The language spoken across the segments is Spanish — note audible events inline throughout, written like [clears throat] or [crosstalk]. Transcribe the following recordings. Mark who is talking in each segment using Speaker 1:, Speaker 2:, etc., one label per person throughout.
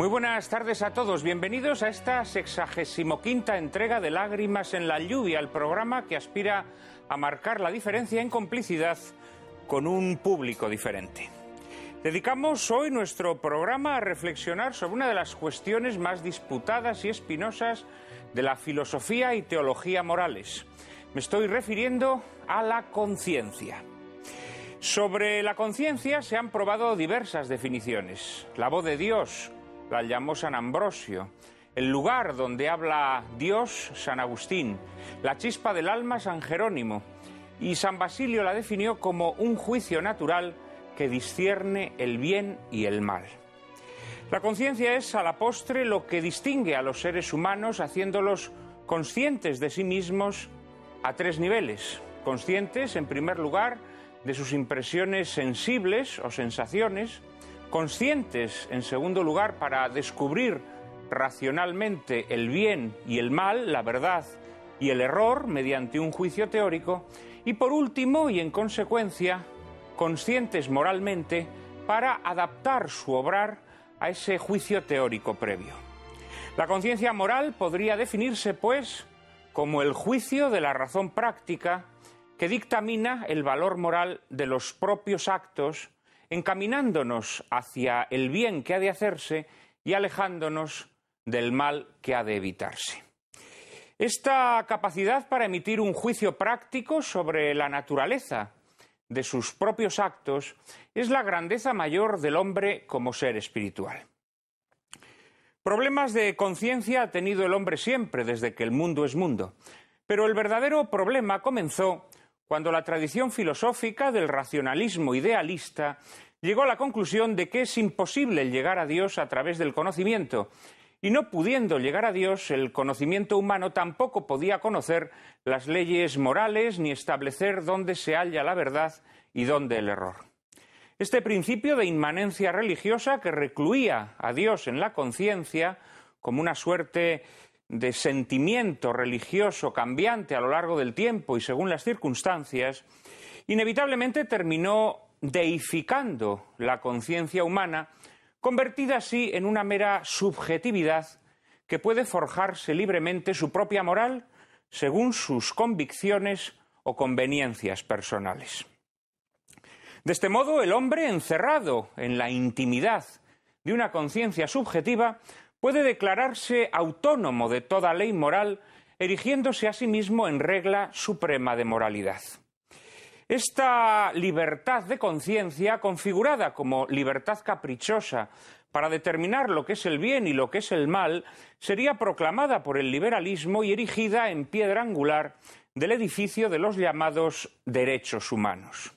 Speaker 1: Muy buenas tardes a todos. Bienvenidos a esta 65 entrega de Lágrimas en la Lluvia, el programa que aspira a marcar la diferencia en complicidad con un público diferente. Dedicamos hoy nuestro programa a reflexionar sobre una de las cuestiones más disputadas y espinosas de la filosofía y teología morales. Me estoy refiriendo a la conciencia. Sobre la conciencia se han probado diversas definiciones. La voz de Dios, la llamó San Ambrosio, el lugar donde habla Dios, San Agustín, la chispa del alma, San Jerónimo, y San Basilio la definió como un juicio natural que discierne el bien y el mal. La conciencia es, a la postre, lo que distingue a los seres humanos haciéndolos conscientes de sí mismos a tres niveles. Conscientes, en primer lugar, de sus impresiones sensibles o sensaciones, conscientes, en segundo lugar, para descubrir racionalmente el bien y el mal, la verdad y el error, mediante un juicio teórico, y por último, y en consecuencia, conscientes moralmente para adaptar su obrar a ese juicio teórico previo. La conciencia moral podría definirse, pues, como el juicio de la razón práctica que dictamina el valor moral de los propios actos encaminándonos hacia el bien que ha de hacerse y alejándonos del mal que ha de evitarse. Esta capacidad para emitir un juicio práctico sobre la naturaleza de sus propios actos es la grandeza mayor del hombre como ser espiritual. Problemas de conciencia ha tenido el hombre siempre desde que el mundo es mundo, pero el verdadero problema comenzó cuando la tradición filosófica del racionalismo idealista llegó a la conclusión de que es imposible llegar a Dios a través del conocimiento. Y no pudiendo llegar a Dios, el conocimiento humano tampoco podía conocer las leyes morales ni establecer dónde se halla la verdad y dónde el error. Este principio de inmanencia religiosa que recluía a Dios en la conciencia como una suerte de sentimiento religioso cambiante a lo largo del tiempo y según las circunstancias, inevitablemente terminó deificando la conciencia humana, convertida así en una mera subjetividad que puede forjarse libremente su propia moral según sus convicciones o conveniencias personales. De este modo, el hombre encerrado en la intimidad de una conciencia subjetiva puede declararse autónomo de toda ley moral, erigiéndose a sí mismo en regla suprema de moralidad. Esta libertad de conciencia, configurada como libertad caprichosa para determinar lo que es el bien y lo que es el mal, sería proclamada por el liberalismo y erigida en piedra angular del edificio de los llamados derechos humanos.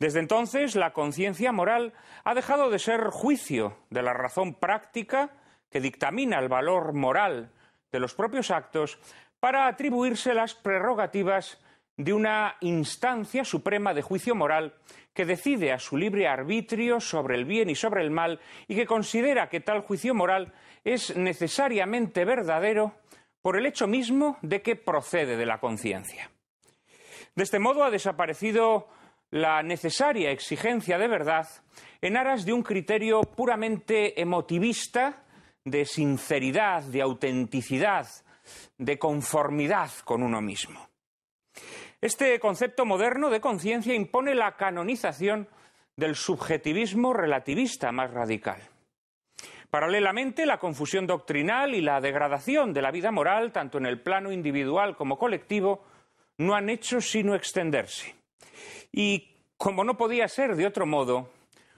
Speaker 1: Desde entonces, la conciencia moral ha dejado de ser juicio de la razón práctica que dictamina el valor moral de los propios actos para atribuirse las prerrogativas de una instancia suprema de juicio moral que decide a su libre arbitrio sobre el bien y sobre el mal y que considera que tal juicio moral es necesariamente verdadero por el hecho mismo de que procede de la conciencia. De este modo ha desaparecido la necesaria exigencia de verdad en aras de un criterio puramente emotivista de sinceridad, de autenticidad, de conformidad con uno mismo. Este concepto moderno de conciencia impone la canonización del subjetivismo relativista más radical. Paralelamente, la confusión doctrinal y la degradación de la vida moral, tanto en el plano individual como colectivo, no han hecho sino extenderse. Y, como no podía ser de otro modo,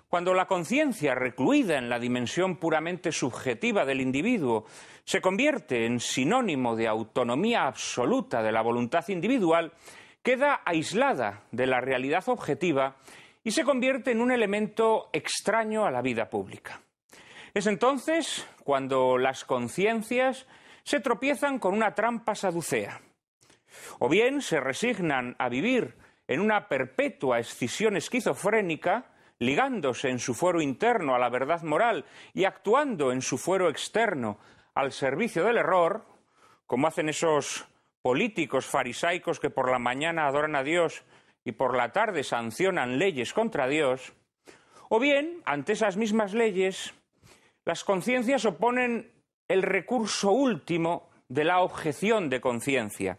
Speaker 1: cuando la conciencia, recluida en la dimensión puramente subjetiva del individuo, se convierte en sinónimo de autonomía absoluta de la voluntad individual, queda aislada de la realidad objetiva y se convierte en un elemento extraño a la vida pública. Es entonces cuando las conciencias se tropiezan con una trampa saducea, o bien se resignan a vivir en una perpetua escisión esquizofrénica, ligándose en su fuero interno a la verdad moral y actuando en su fuero externo al servicio del error, como hacen esos políticos farisaicos que por la mañana adoran a Dios y por la tarde sancionan leyes contra Dios, o bien, ante esas mismas leyes, las conciencias oponen el recurso último de la objeción de conciencia,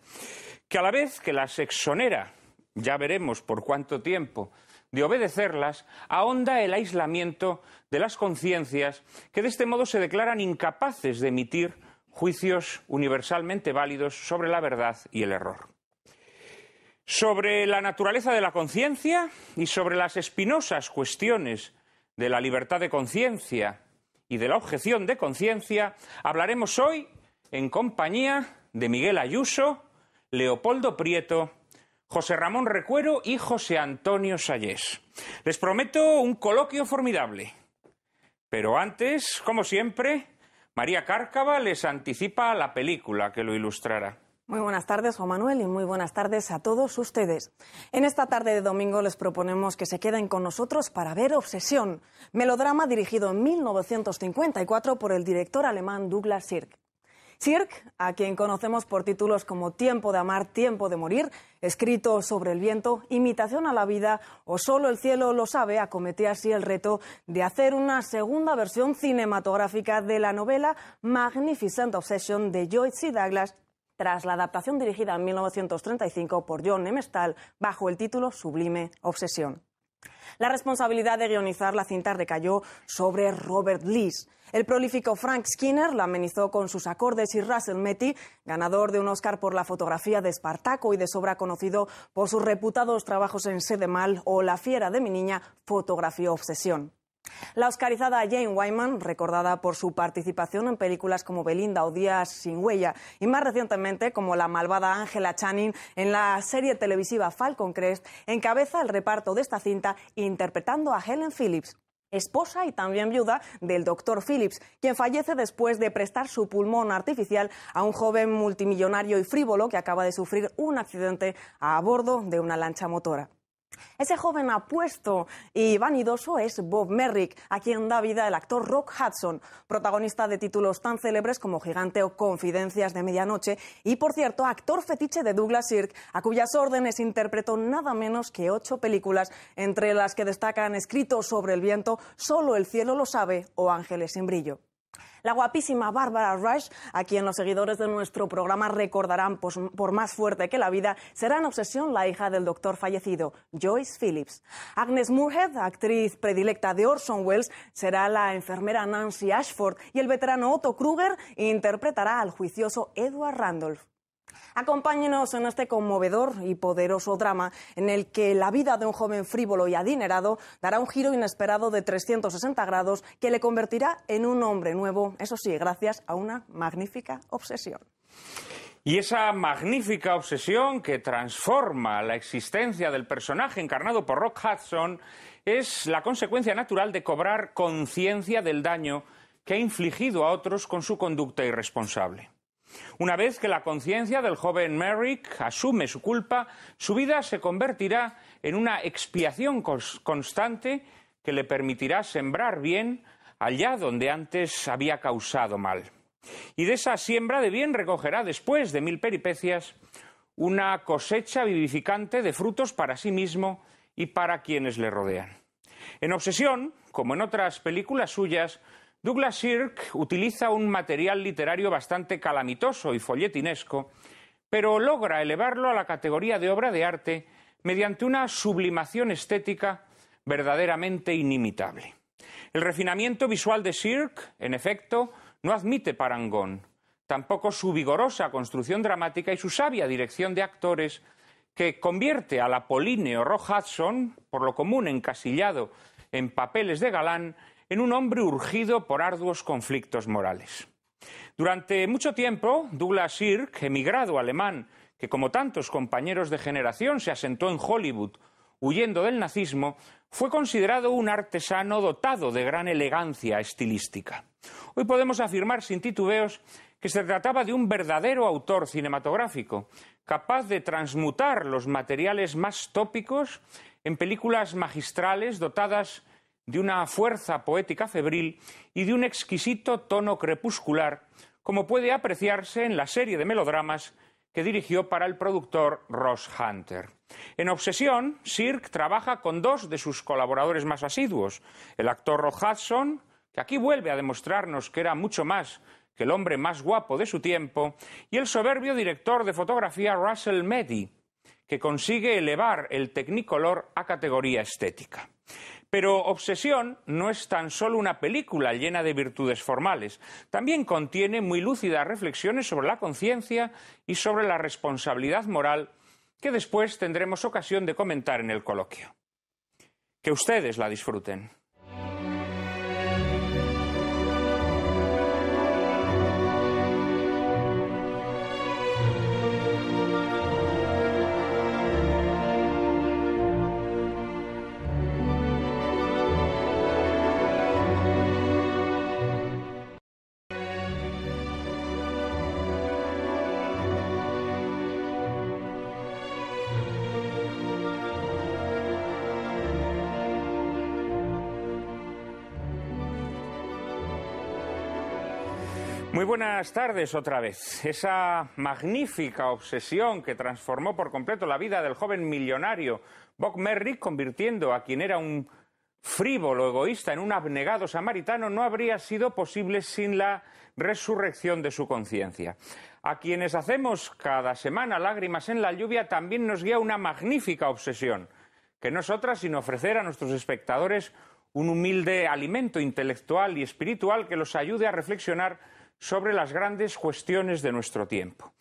Speaker 1: que a la vez que las exonera, ya veremos por cuánto tiempo, de obedecerlas, ahonda el aislamiento de las conciencias que de este modo se declaran incapaces de emitir juicios universalmente válidos sobre la verdad y el error. Sobre la naturaleza de la conciencia y sobre las espinosas cuestiones de la libertad de conciencia y de la objeción de conciencia hablaremos hoy en compañía de Miguel Ayuso, Leopoldo Prieto, José Ramón Recuero y José Antonio Sayés. Les prometo un coloquio formidable. Pero antes, como siempre, María Cárcava les anticipa la película que lo ilustrará.
Speaker 2: Muy buenas tardes, Juan Manuel, y muy buenas tardes a todos ustedes. En esta tarde de domingo les proponemos que se queden con nosotros para ver Obsesión, melodrama dirigido en 1954 por el director alemán Douglas Sirk. Cirque, a quien conocemos por títulos como Tiempo de amar, Tiempo de morir, escrito sobre el viento, Imitación a la vida o Solo el cielo lo sabe, acometía así el reto de hacer una segunda versión cinematográfica de la novela Magnificent Obsession de Joyce C. Douglas tras la adaptación dirigida en 1935 por John M. bajo el título Sublime Obsesión. La responsabilidad de guionizar la cinta recayó sobre Robert Lees. El prolífico Frank Skinner la amenizó con sus acordes y Russell Metty, ganador de un Oscar por la fotografía de Espartaco y de sobra conocido por sus reputados trabajos en mal o La fiera de mi niña, fotografió obsesión. La oscarizada Jane Wyman, recordada por su participación en películas como Belinda o Días sin huella, y más recientemente como la malvada Angela Channing en la serie televisiva Falcon Crest, encabeza el reparto de esta cinta interpretando a Helen Phillips esposa y también viuda del doctor Phillips, quien fallece después de prestar su pulmón artificial a un joven multimillonario y frívolo que acaba de sufrir un accidente a bordo de una lancha motora. Ese joven apuesto y vanidoso es Bob Merrick, a quien da vida el actor Rock Hudson, protagonista de títulos tan célebres como Gigante o Confidencias de Medianoche, y por cierto, actor fetiche de Douglas Sirk, a cuyas órdenes interpretó nada menos que ocho películas, entre las que destacan Escrito sobre el viento, Solo el cielo lo sabe o Ángeles sin brillo la guapísima Barbara Rush, a quien los seguidores de nuestro programa recordarán por más fuerte que la vida, será en obsesión la hija del doctor fallecido, Joyce Phillips. Agnes Moorehead, actriz predilecta de Orson Welles, será la enfermera Nancy Ashford y el veterano Otto Kruger interpretará al juicioso Edward Randolph. Acompáñenos en este conmovedor y poderoso drama en el que la vida de un joven frívolo y adinerado dará un giro inesperado de 360 grados que le convertirá en un hombre nuevo, eso sí, gracias a una magnífica obsesión.
Speaker 1: Y esa magnífica obsesión que transforma la existencia del personaje encarnado por Rock Hudson es la consecuencia natural de cobrar conciencia del daño que ha infligido a otros con su conducta irresponsable. Una vez que la conciencia del joven Merrick asume su culpa, su vida se convertirá en una expiación constante que le permitirá sembrar bien allá donde antes había causado mal. Y de esa siembra de bien recogerá, después de mil peripecias, una cosecha vivificante de frutos para sí mismo y para quienes le rodean. En Obsesión, como en otras películas suyas, Douglas Sirk utiliza un material literario bastante calamitoso y folletinesco, pero logra elevarlo a la categoría de obra de arte mediante una sublimación estética verdaderamente inimitable. El refinamiento visual de Sirk, en efecto, no admite parangón, tampoco su vigorosa construcción dramática y su sabia dirección de actores, que convierte al la o Hudson, por lo común encasillado en papeles de galán, en un hombre urgido por arduos conflictos morales. Durante mucho tiempo, Douglas Sirk, emigrado alemán, que como tantos compañeros de generación se asentó en Hollywood, huyendo del nazismo, fue considerado un artesano dotado de gran elegancia estilística. Hoy podemos afirmar sin titubeos que se trataba de un verdadero autor cinematográfico, capaz de transmutar los materiales más tópicos en películas magistrales dotadas de una fuerza poética febril y de un exquisito tono crepuscular, como puede apreciarse en la serie de melodramas que dirigió para el productor Ross Hunter. En Obsesión, Sirk trabaja con dos de sus colaboradores más asiduos, el actor Ross Hudson, que aquí vuelve a demostrarnos que era mucho más que el hombre más guapo de su tiempo, y el soberbio director de fotografía Russell Meddy, que consigue elevar el Technicolor a categoría estética. Pero Obsesión no es tan solo una película llena de virtudes formales, también contiene muy lúcidas reflexiones sobre la conciencia y sobre la responsabilidad moral que después tendremos ocasión de comentar en el coloquio. Que ustedes la disfruten. Muy buenas tardes otra vez. Esa magnífica obsesión que transformó por completo la vida del joven millonario Bob Merrick, convirtiendo a quien era un frívolo egoísta en un abnegado samaritano, no habría sido posible sin la resurrección de su conciencia. A quienes hacemos cada semana lágrimas en la lluvia también nos guía una magnífica obsesión, que no es otra sino ofrecer a nuestros espectadores un humilde alimento intelectual y espiritual que los ayude a reflexionar sobre las grandes cuestiones de nuestro tiempo.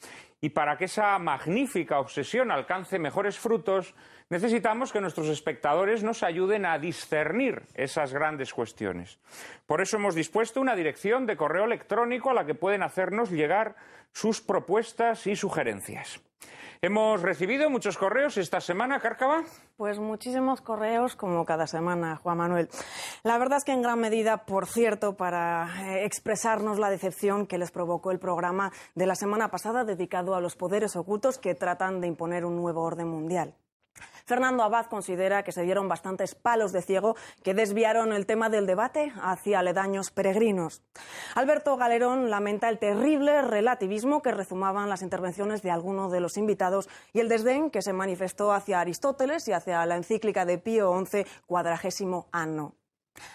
Speaker 1: Y para que esa magnífica obsesión alcance mejores frutos, necesitamos que nuestros espectadores nos ayuden a discernir esas grandes cuestiones. Por eso hemos dispuesto una dirección de correo electrónico a la que pueden hacernos llegar sus propuestas y sugerencias. Hemos recibido muchos correos esta semana, Cárcava.
Speaker 2: Pues muchísimos correos como cada semana, Juan Manuel. La verdad es que en gran medida, por cierto, para eh, expresarnos la decepción que les provocó el programa de la semana pasada dedicado a los poderes ocultos que tratan de imponer un nuevo orden mundial. Fernando Abad considera que se dieron bastantes palos de ciego que desviaron el tema del debate hacia aledaños peregrinos. Alberto Galerón lamenta el terrible relativismo que rezumaban las intervenciones de algunos de los invitados y el desdén que se manifestó hacia Aristóteles y hacia la encíclica de Pío XI, cuadragésimo anno.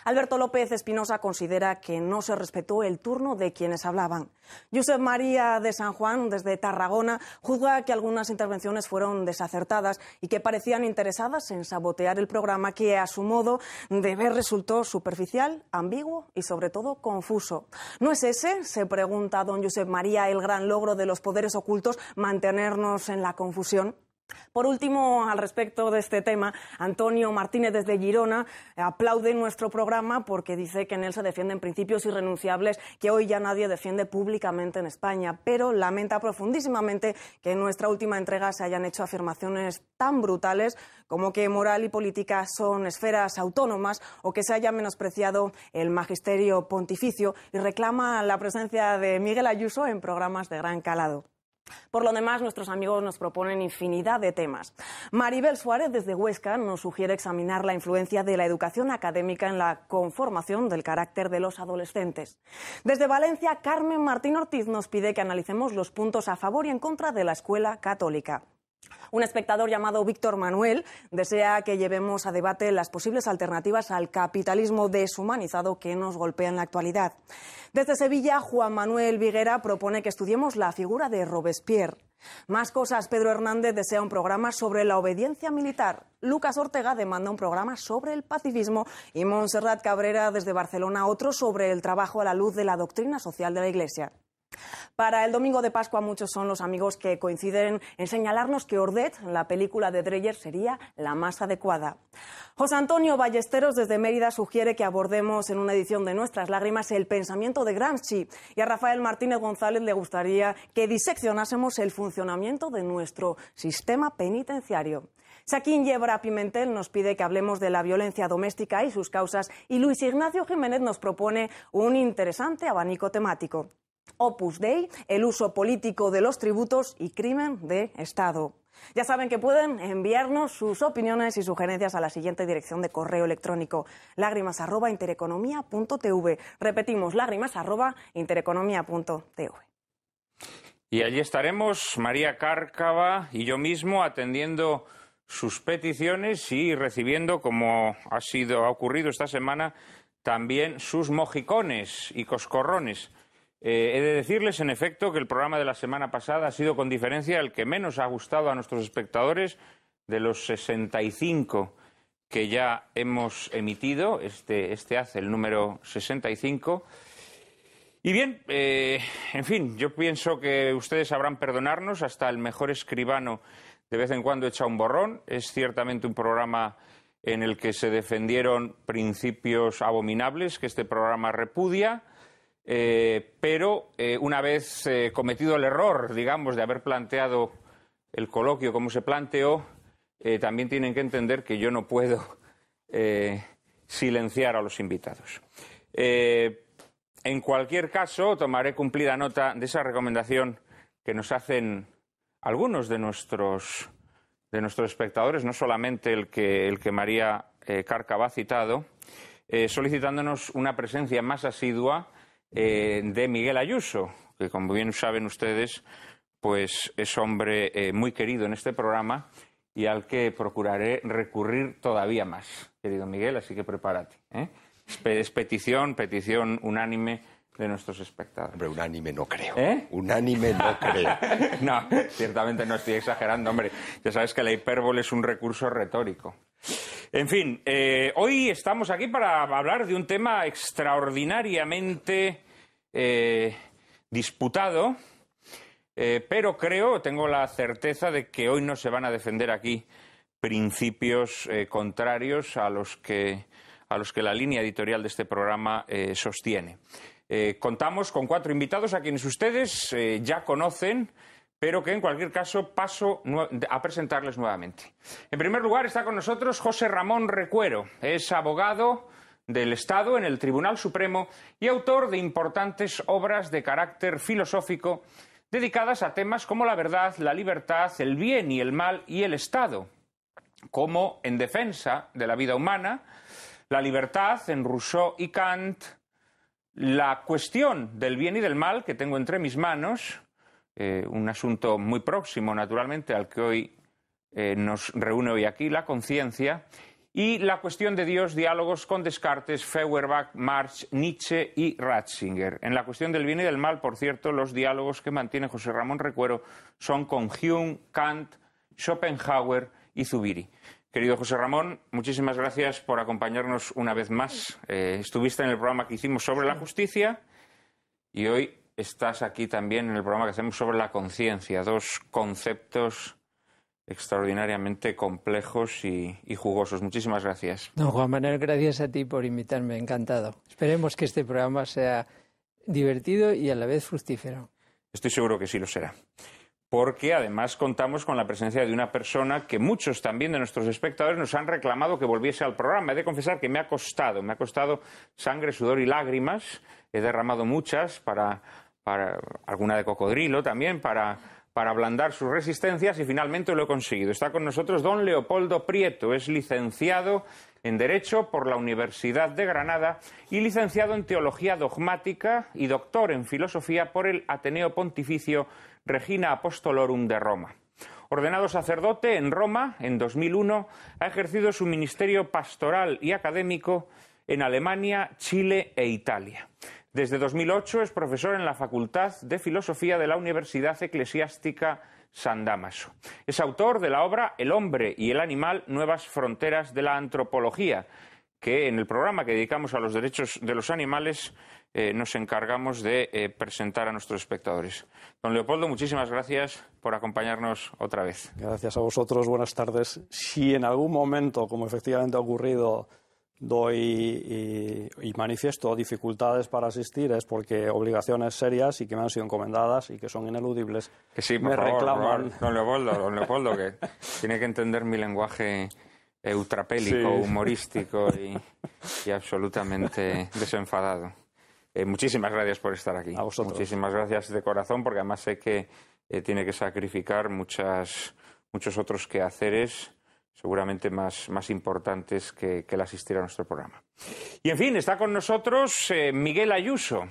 Speaker 2: Alberto López Espinosa considera que no se respetó el turno de quienes hablaban. Josep María de San Juan, desde Tarragona, juzga que algunas intervenciones fueron desacertadas y que parecían interesadas en sabotear el programa que, a su modo de ver, resultó superficial, ambiguo y, sobre todo, confuso. ¿No es ese, se pregunta don Josep María, el gran logro de los poderes ocultos, mantenernos en la confusión? Por último, al respecto de este tema, Antonio Martínez desde Girona aplaude nuestro programa porque dice que en él se defienden principios irrenunciables que hoy ya nadie defiende públicamente en España, pero lamenta profundísimamente que en nuestra última entrega se hayan hecho afirmaciones tan brutales como que moral y política son esferas autónomas o que se haya menospreciado el magisterio pontificio y reclama la presencia de Miguel Ayuso en programas de gran calado. Por lo demás, nuestros amigos nos proponen infinidad de temas. Maribel Suárez, desde Huesca, nos sugiere examinar la influencia de la educación académica en la conformación del carácter de los adolescentes. Desde Valencia, Carmen Martín Ortiz nos pide que analicemos los puntos a favor y en contra de la escuela católica. Un espectador llamado Víctor Manuel desea que llevemos a debate las posibles alternativas al capitalismo deshumanizado que nos golpea en la actualidad. Desde Sevilla, Juan Manuel Viguera propone que estudiemos la figura de Robespierre. Más cosas, Pedro Hernández desea un programa sobre la obediencia militar. Lucas Ortega demanda un programa sobre el pacifismo y Montserrat Cabrera desde Barcelona otro sobre el trabajo a la luz de la doctrina social de la Iglesia. Para el domingo de Pascua muchos son los amigos que coinciden en señalarnos que Ordet, la película de Dreyer, sería la más adecuada. José Antonio Ballesteros desde Mérida sugiere que abordemos en una edición de Nuestras Lágrimas el pensamiento de Gramsci y a Rafael Martínez González le gustaría que diseccionásemos el funcionamiento de nuestro sistema penitenciario. Saquín Yebra Pimentel nos pide que hablemos de la violencia doméstica y sus causas y Luis Ignacio Jiménez nos propone un interesante abanico temático. Opus Dei, el uso político de los tributos y crimen de Estado. Ya saben que pueden enviarnos sus opiniones y sugerencias a la siguiente dirección de correo electrónico lágrimas@intereconomia.tv. Repetimos lágrimas@intereconomia.tv.
Speaker 1: Y allí estaremos María Cárcava y yo mismo atendiendo sus peticiones y recibiendo, como ha sido ha ocurrido esta semana, también sus mojicones y coscorrones. Eh, he de decirles, en efecto, que el programa de la semana pasada ha sido con diferencia el que menos ha gustado a nuestros espectadores de los 65 que ya hemos emitido. Este, este hace el número 65. Y bien, eh, en fin, yo pienso que ustedes sabrán perdonarnos. Hasta el mejor escribano de vez en cuando echa un borrón. Es ciertamente un programa en el que se defendieron principios abominables que este programa repudia eh, pero eh, una vez eh, cometido el error, digamos, de haber planteado el coloquio como se planteó, también tienen que entender que yo no puedo silenciar a los invitados. en cualquier caso, tomaré cumplida nota de esa recomendación que nos hacen algunos de nuestros, espectadores, no solamente el que, el que María Carcaba ha citado, solicitándonos una presencia más asidua eh, de Miguel Ayuso, que como bien saben ustedes, pues es hombre eh, muy querido en este programa y al que procuraré recurrir todavía más, querido Miguel, así que prepárate. ¿eh? Es petición, petición unánime de nuestros espectadores. Hombre, unánime no creo. ¿Eh? ...unánime no creo. [laughs] no, ciertamente no estoy exagerando, hombre. Ya sabes que la hipérbole es un recurso retórico. En fin, eh, hoy estamos aquí para hablar de un tema extraordinariamente eh, disputado, pero creo, tengo la certeza de que hoy no se van a defender aquí principios contrarios a los que a los que la línea editorial de este programa sostiene. Eh, contamos con cuatro invitados a quienes ustedes eh, ya conocen, pero que en cualquier caso paso a presentarles nuevamente. En primer lugar está con nosotros José Ramón Recuero, es abogado del Estado en el Tribunal Supremo y autor de importantes obras de carácter filosófico dedicadas a temas como la verdad, la libertad, el bien y el mal y el Estado, como En defensa de la vida humana, La libertad en Rousseau y Kant, la cuestión del bien y del mal que tengo entre mis manos, eh, un asunto muy próximo, naturalmente, al que hoy eh, nos reúne hoy aquí, la conciencia, y la cuestión de Dios, diálogos con Descartes, Feuerbach, Marx, Nietzsche y Ratzinger. En la cuestión del bien y del mal, por cierto, los diálogos que mantiene José Ramón Recuero son con Hume, Kant, Schopenhauer y Zubiri. Querido José Ramón, muchísimas gracias por acompañarnos una vez más. Eh, estuviste en el programa que hicimos sobre la justicia y hoy estás aquí también en el programa que hacemos sobre la conciencia, dos conceptos extraordinariamente complejos y, jugosos. Muchísimas gracias.
Speaker 3: Don Juan Manuel, gracias a ti por invitarme, encantado. Esperemos que este programa sea divertido y a la vez fructífero.
Speaker 1: Estoy seguro que sí lo será porque además contamos con la presencia de una persona que muchos también de nuestros espectadores nos han reclamado que volviese al programa. He de confesar que me ha costado, me ha costado sangre, sudor y lágrimas. He derramado muchas para, alguna de cocodrilo también, para, para ablandar sus resistencias y finalmente lo he conseguido. Está con nosotros don Leopoldo Prieto, es licenciado en Derecho por la Universidad de Granada y licenciado en Teología Dogmática y doctor en Filosofía por el Ateneo Pontificio Regina Apostolorum de Roma. Ordenado sacerdote en Roma en 2001, ha ejercido su ministerio pastoral y académico en Alemania, Chile e Italia. Desde 2008 es profesor en la Facultad de Filosofía de la Universidad Eclesiástica San Damaso. Es autor de la obra El hombre y el animal, nuevas fronteras de la antropología, que en el programa que dedicamos a los derechos de los animales eh, nos encargamos de eh, presentar a nuestros espectadores. Don Leopoldo, muchísimas gracias por acompañarnos otra vez.
Speaker 4: Gracias a vosotros, buenas tardes. Si en algún momento, como efectivamente ha ocurrido, doy y, manifiesto dificultades para asistir es porque obligaciones serias y que me han sido encomendadas y que son ineludibles que sí, por favor, reclaman. don
Speaker 1: Leopoldo, Leopoldo, que [laughs] tiene que entender mi lenguaje eutrapélico, humorístico y absolutamente desenfadado. Eh, muchísimas gracias por estar aquí. Muchísimas gracias de corazón, porque además sé que eh, tiene que sacrificar muchos otros quehaceres seguramente más, importantes que, que, el asistir a nuestro programa. Y en fin, está con nosotros eh, Miguel Ayuso.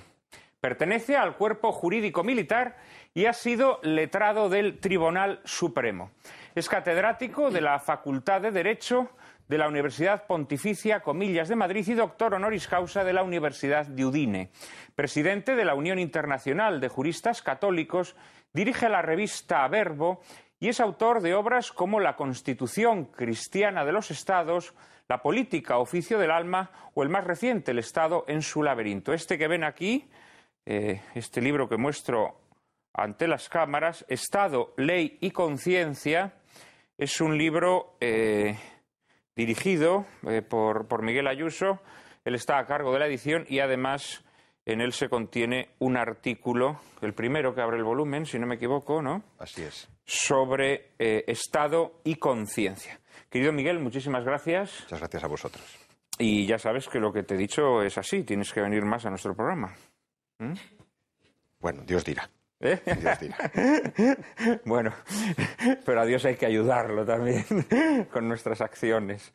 Speaker 1: Pertenece al cuerpo jurídico militar y ha sido letrado del Tribunal Supremo. Es catedrático de la Facultad de Derecho de la Universidad Pontificia Comillas de Madrid y doctor honoris causa de la Universidad de Udine. Presidente de la Unión Internacional de Juristas Católicos, dirige la revista Verbo y es autor de obras como La Constitución Cristiana de los Estados, La Política, Oficio del Alma o el más reciente, El Estado en su laberinto. Este que ven aquí, eh, este libro que muestro ante las cámaras, Estado, Ley y Conciencia, es un libro eh, dirigido eh, por, por Miguel Ayuso. Él está a cargo de la edición y además en él se contiene un artículo, el primero que abre el volumen, si no me equivoco, ¿no? Así es. Sobre eh, Estado y conciencia. Querido Miguel, muchísimas gracias. Muchas
Speaker 5: gracias a vosotros.
Speaker 1: Y ya sabes que lo que te he dicho es así, tienes que venir más a nuestro programa. ¿Mm? Bueno, Dios dirá. ¿Eh? [laughs] bueno, pero a Dios hay que ayudarlo también [laughs] con nuestras acciones.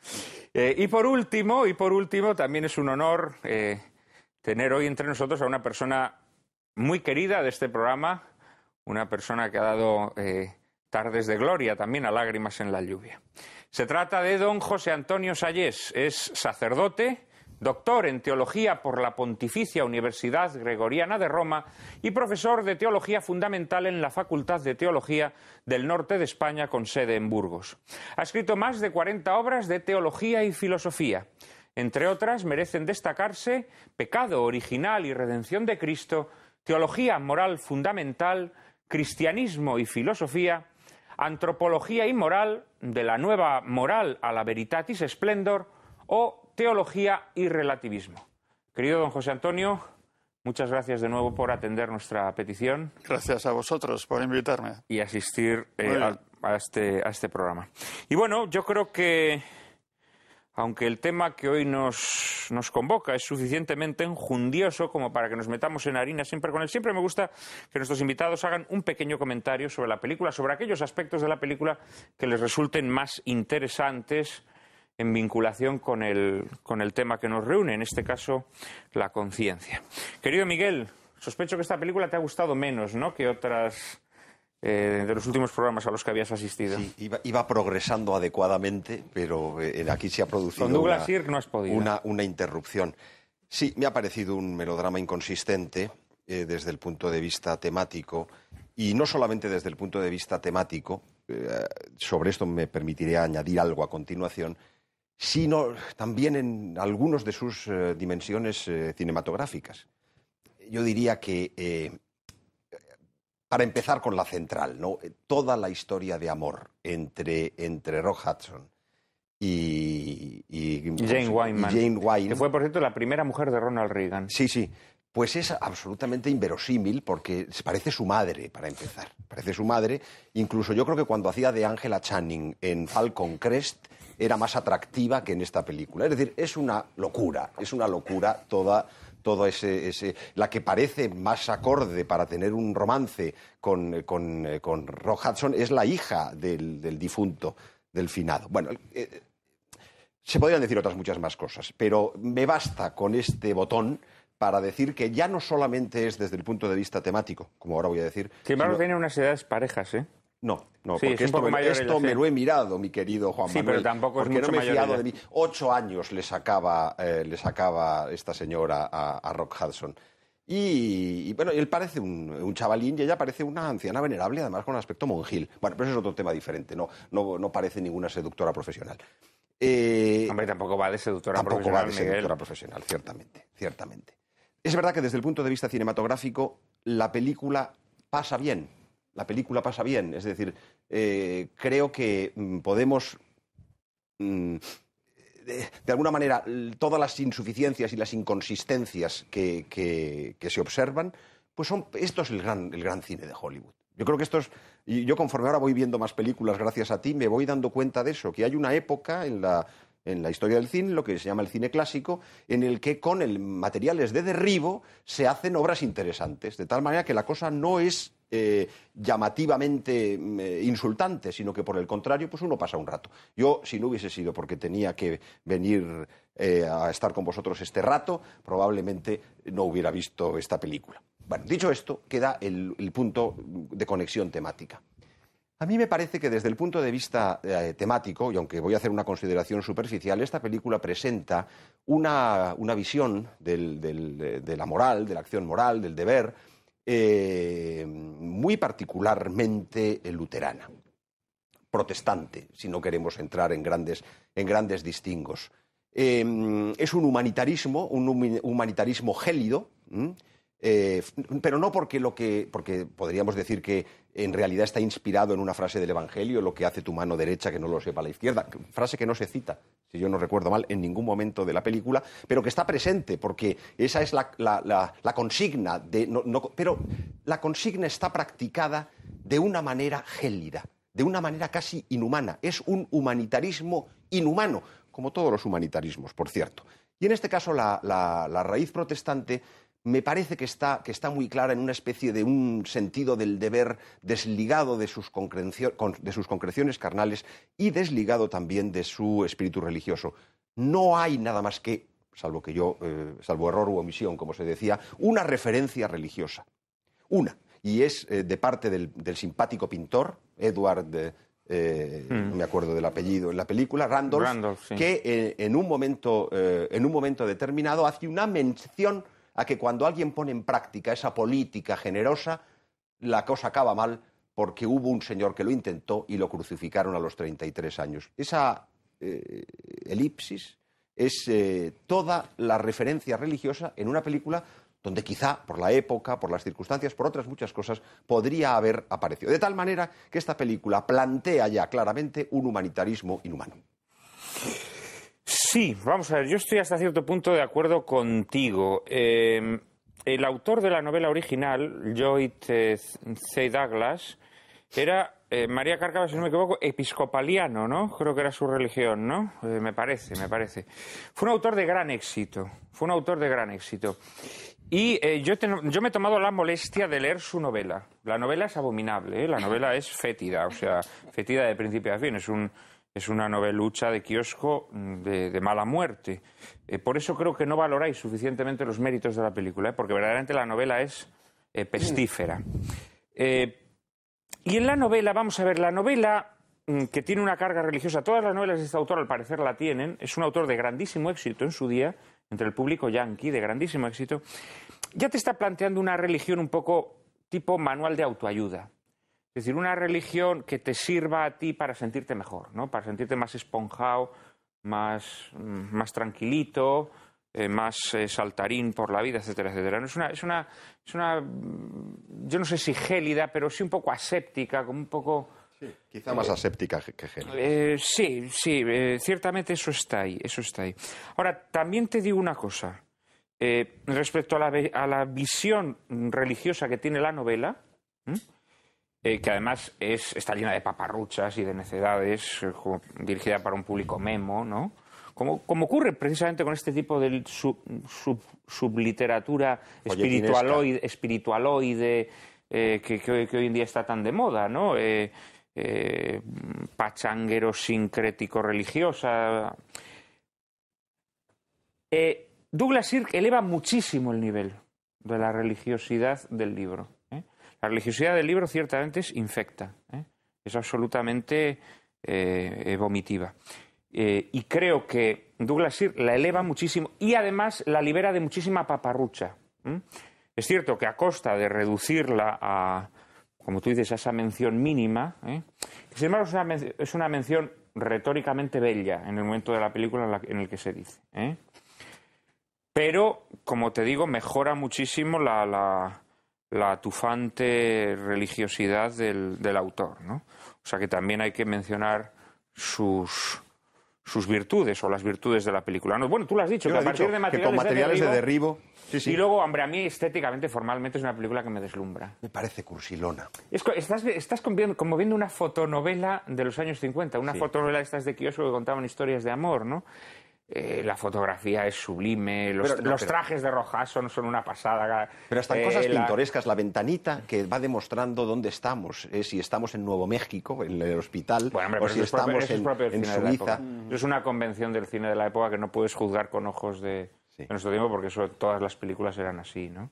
Speaker 1: Eh, y por último, y por último, también es un honor eh, tener hoy entre nosotros a una persona muy querida de este programa, una persona que ha dado tardes de gloria también a lágrimas en la lluvia. Se trata de don José Antonio Sayés, es sacerdote doctor en teología por la Pontificia Universidad Gregoriana de Roma y profesor de teología fundamental en la Facultad de Teología del Norte de España con sede en Burgos. Ha escrito más de 40 obras de teología y filosofía. Entre otras merecen destacarse Pecado original y redención de Cristo, Teología moral fundamental, Cristianismo y filosofía, Antropología y moral, de la nueva moral a la veritatis splendor o teología y relativismo. Querido don José Antonio, muchas gracias de nuevo por atender nuestra petición.
Speaker 6: Gracias a vosotros por invitarme.
Speaker 1: Y asistir eh, a, este, a este programa. Y bueno, yo creo que aunque el tema que hoy nos, nos, convoca es suficientemente enjundioso como para que nos metamos en harina siempre con él, siempre me gusta que nuestros invitados hagan un pequeño comentario sobre la película, sobre aquellos aspectos de la película que les resulten más interesantes en vinculación con el, con el tema que nos reúne, en este caso la conciencia. Querido Miguel, sospecho que esta película te ha gustado menos,
Speaker 5: ¿no? Que otras eh, de los últimos programas a los que habías asistido. Sí, iba, progresando adecuadamente, pero eh, aquí se ha producido una, interrupción. Sí, me ha parecido un melodrama inconsistente eh, desde el punto de vista temático, y no solamente desde el punto de vista temático, sobre esto me permitiré añadir algo a continuación, sino también en algunas de sus eh, dimensiones eh, cinematográficas. Yo diría que, eh, para empezar con la central, toda la historia de amor entre, entre Rock Hudson y, Jane, Wyman, Jane Wyman. Que fue, por cierto, la primera mujer de Ronald Reagan. Sí, sí. Pues es absolutamente inverosímil porque se parece su madre, para empezar. Parece su madre. Incluso yo creo que cuando hacía de Angela Channing en Falcon Crest, era más atractiva que en esta película. Es decir, es una locura, es una locura toda todo ese, la que parece más acorde para tener un romance con, con, eh, Hudson es la hija del, difunto, del finado. Bueno, eh, se podrían decir otras muchas más cosas, pero me basta con este botón para decir que ya no solamente es desde el punto de vista temático, como ahora voy a decir. Que embargo,
Speaker 1: tiene unas edades parejas, ¿eh? No, no, porque esto, me, lo
Speaker 5: he mirado, mi querido Juan sí, Pero tampoco es mucho no me he de mí. Ocho años le sacaba, eh, le sacaba esta señora a, Rock Hudson. Y, bueno, él parece un, chavalín y ella parece una anciana venerable, además con aspecto monjil. Bueno, pero eso es otro tema diferente, no, no, parece ninguna seductora profesional. Eh, Hombre, tampoco va de seductora profesional. Tampoco va seductora profesional, ciertamente, ciertamente. Es verdad que desde el punto de vista cinematográfico, la película pasa bien la película pasa bien. Es decir, eh, creo que mm, podemos, mm, de, alguna manera, todas las insuficiencias y las inconsistencias que, se observan, pues son, esto es el gran, cine de Hollywood. Yo creo que esto es. Y yo, conforme ahora voy viendo más películas, gracias a ti, me voy dando cuenta de eso, que hay una época en la, en la historia del cine, lo que se llama el cine clásico, en el que con el, materiales de derribo se hacen obras interesantes, de tal manera que la cosa no es eh, llamativamente mm, eh, insultante, sino que por el contrario, pues uno pasa un rato. Yo, si no hubiese sido porque tenía que venir eh, a estar con vosotros este rato, probablemente no hubiera visto esta película. Bueno, dicho esto, queda el, punto de conexión temática. A mí me parece que desde el punto de vista temático, y aunque voy a hacer una consideración superficial, esta película presenta una, visión de la moral, de la acción moral, del deber, eh, muy particularmente luterana, protestante, si no queremos entrar en grandes, distingos. Eh, es un humanitarismo, un humanitarismo gélido, eh, pero no porque lo que. porque podríamos decir que en realidad está inspirado en una frase del Evangelio, lo que hace tu mano derecha que no lo sepa la izquierda. Frase que no se cita, si yo no recuerdo mal, en ningún momento de la película, pero que está presente, porque esa es la, consigna de. No, pero la consigna está practicada de una manera gélida, de una manera casi inhumana. Es un humanitarismo inhumano, como todos los humanitarismos, por cierto. Y en este caso, la raíz protestante me parece que está, que está muy clara en una especie de un sentido del deber desligado de sus, concreciones carnales y desligado también de su espíritu religioso. No hay nada más que, salvo que yo, eh, salvo error u omisión, como se decía, una referencia religiosa. Una. Y es eh, de parte del, simpático pintor, Edward. Eh, hmm. no me acuerdo del apellido, en la película, Randolph, que en, un momento, en un momento determinado hace una mención a que cuando alguien pone en práctica esa política generosa, la cosa acaba mal porque hubo un señor que lo intentó y lo crucificaron a los 33 años. Esa eh, elipsis es eh, toda la referencia religiosa en una película donde quizá por la época, por las circunstancias, por otras muchas cosas, podría haber aparecido. De tal manera que esta película plantea ya claramente un humanitarismo inhumano.
Speaker 1: Sí, vamos a ver, yo estoy hasta cierto punto de acuerdo contigo. Em, el autor de la novela original, Lloyd eh, C. Douglas, era eh, María Cárcava, si no me equivoco, episcopaliano, ¿no? Creo que era su religión, ¿no? Eh, me parece, me parece. Fue un autor de gran éxito, fue un autor de gran éxito. Y yo, yo, me he tomado la molestia de leer su novela. La novela es abominable, la novela es fétida, o sea, fétida de principio a fin, es un, es una novelucha de kiosco mm, de, mala muerte. Eh, por eso creo que no valoráis suficientemente los méritos de la película, eh, porque verdaderamente la novela es eh, pestífera. Mm. y en la novela, vamos a ver, la novela mm, que tiene una carga religiosa, todas las novelas de este autor al parecer la tienen, es un autor de grandísimo éxito en su día, entre el público yanqui, de grandísimo éxito, ya te está planteando una religión un poco tipo manual de autoayuda. Es decir, una religión que te sirva a ti para sentirte mejor, ¿no? Para sentirte más esponjado, más, mm, más tranquilito, eh, más eh, saltarín por la vida, etcétera, etcétera. es, una, es, una, es una, mm, yo no sé si gélida, pero sí un poco aséptica, como un poco... Sí, quizá más eh,
Speaker 5: aséptica que
Speaker 1: gélida. sí, sí, ciertamente eso está ahí, eso está ahí. Ahora, también te digo una cosa. respecto a la, a la, visión religiosa que tiene la novela, eh, que además es, está llena de paparruchas y de necedades, eh, dirigida para un público memo, ¿no? Como, ocurre precisamente con este tipo de sub, subliteratura espiritualoide, eh, que, que, hoy en día está tan de moda, ¿no? Eh, pachanguero sincrético religiosa. Douglas Sirk eleva muchísimo el nivel de la religiosidad del libro. La religiosidad del libro ciertamente es infecta, ¿eh? es absolutamente eh, eh, vomitiva. y creo que Douglas Sir la eleva muchísimo y además la libera de muchísima paparrucha. Es cierto que a costa de reducirla a, como tú dices, a esa mención mínima, sin embargo es una, mención, retóricamente bella en el momento de la película en, el que se dice. Pero, como te digo, mejora muchísimo la, la tufante religiosidad del, autor. ¿no? O sea que también hay que mencionar sus, sus virtudes o las virtudes de la película. No, bueno, tú lo has dicho, que de materiales, de derribo. Y luego, hombre, a mí estéticamente, formalmente, es una película que me deslumbra. Me
Speaker 5: parece cursilona.
Speaker 1: estás, estás como viendo una fotonovela de los años 50, una fotonovela de estas de Kioso que contaban historias de amor, ¿no? Eh, la fotografía es sublime, los, trajes
Speaker 5: de Rojas son una pasada. Pero están eh, cosas pintorescas, la ventanita que va demostrando dónde estamos, eh, si estamos en Nuevo México, en el hospital, o si estamos en, en, Suiza. Mm.
Speaker 1: Es una convención del cine de la época que no puedes juzgar con ojos de, nuestro tiempo, porque todas las películas eran así, ¿no?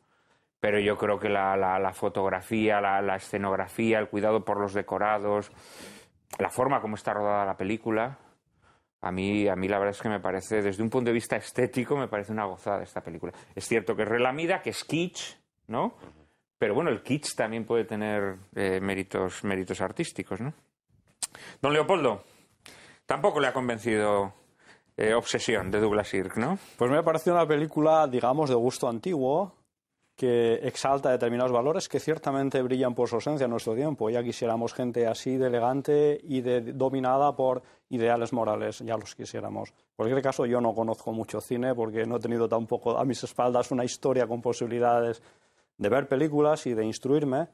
Speaker 1: Pero yo creo que la, la fotografía, la escenografía, el cuidado por los decorados, la forma como está rodada la película, a mí, a mí la verdad es que me parece, desde un punto de vista estético, me parece una gozada esta película. Es cierto que es relamida, que es kitsch, ¿no? Pero bueno, el kitsch también puede tener eh, méritos, méritos artísticos, ¿no? Don Leopoldo, tampoco le ha convencido eh, Obsesión de Douglas Sirk, ¿no?
Speaker 4: Pues me ha parecido una película, digamos, de gusto antiguo, que exalta determinados valores que ciertamente brillan por su ausencia en nuestro tiempo. Ya quisiéramos gente así de elegante y de, dominada por ideales morales, ya los quisiéramos. En cualquier caso, yo no conozco mucho cine porque no he tenido tampoco a mis espaldas una historia con posibilidades de ver películas y de instruirme.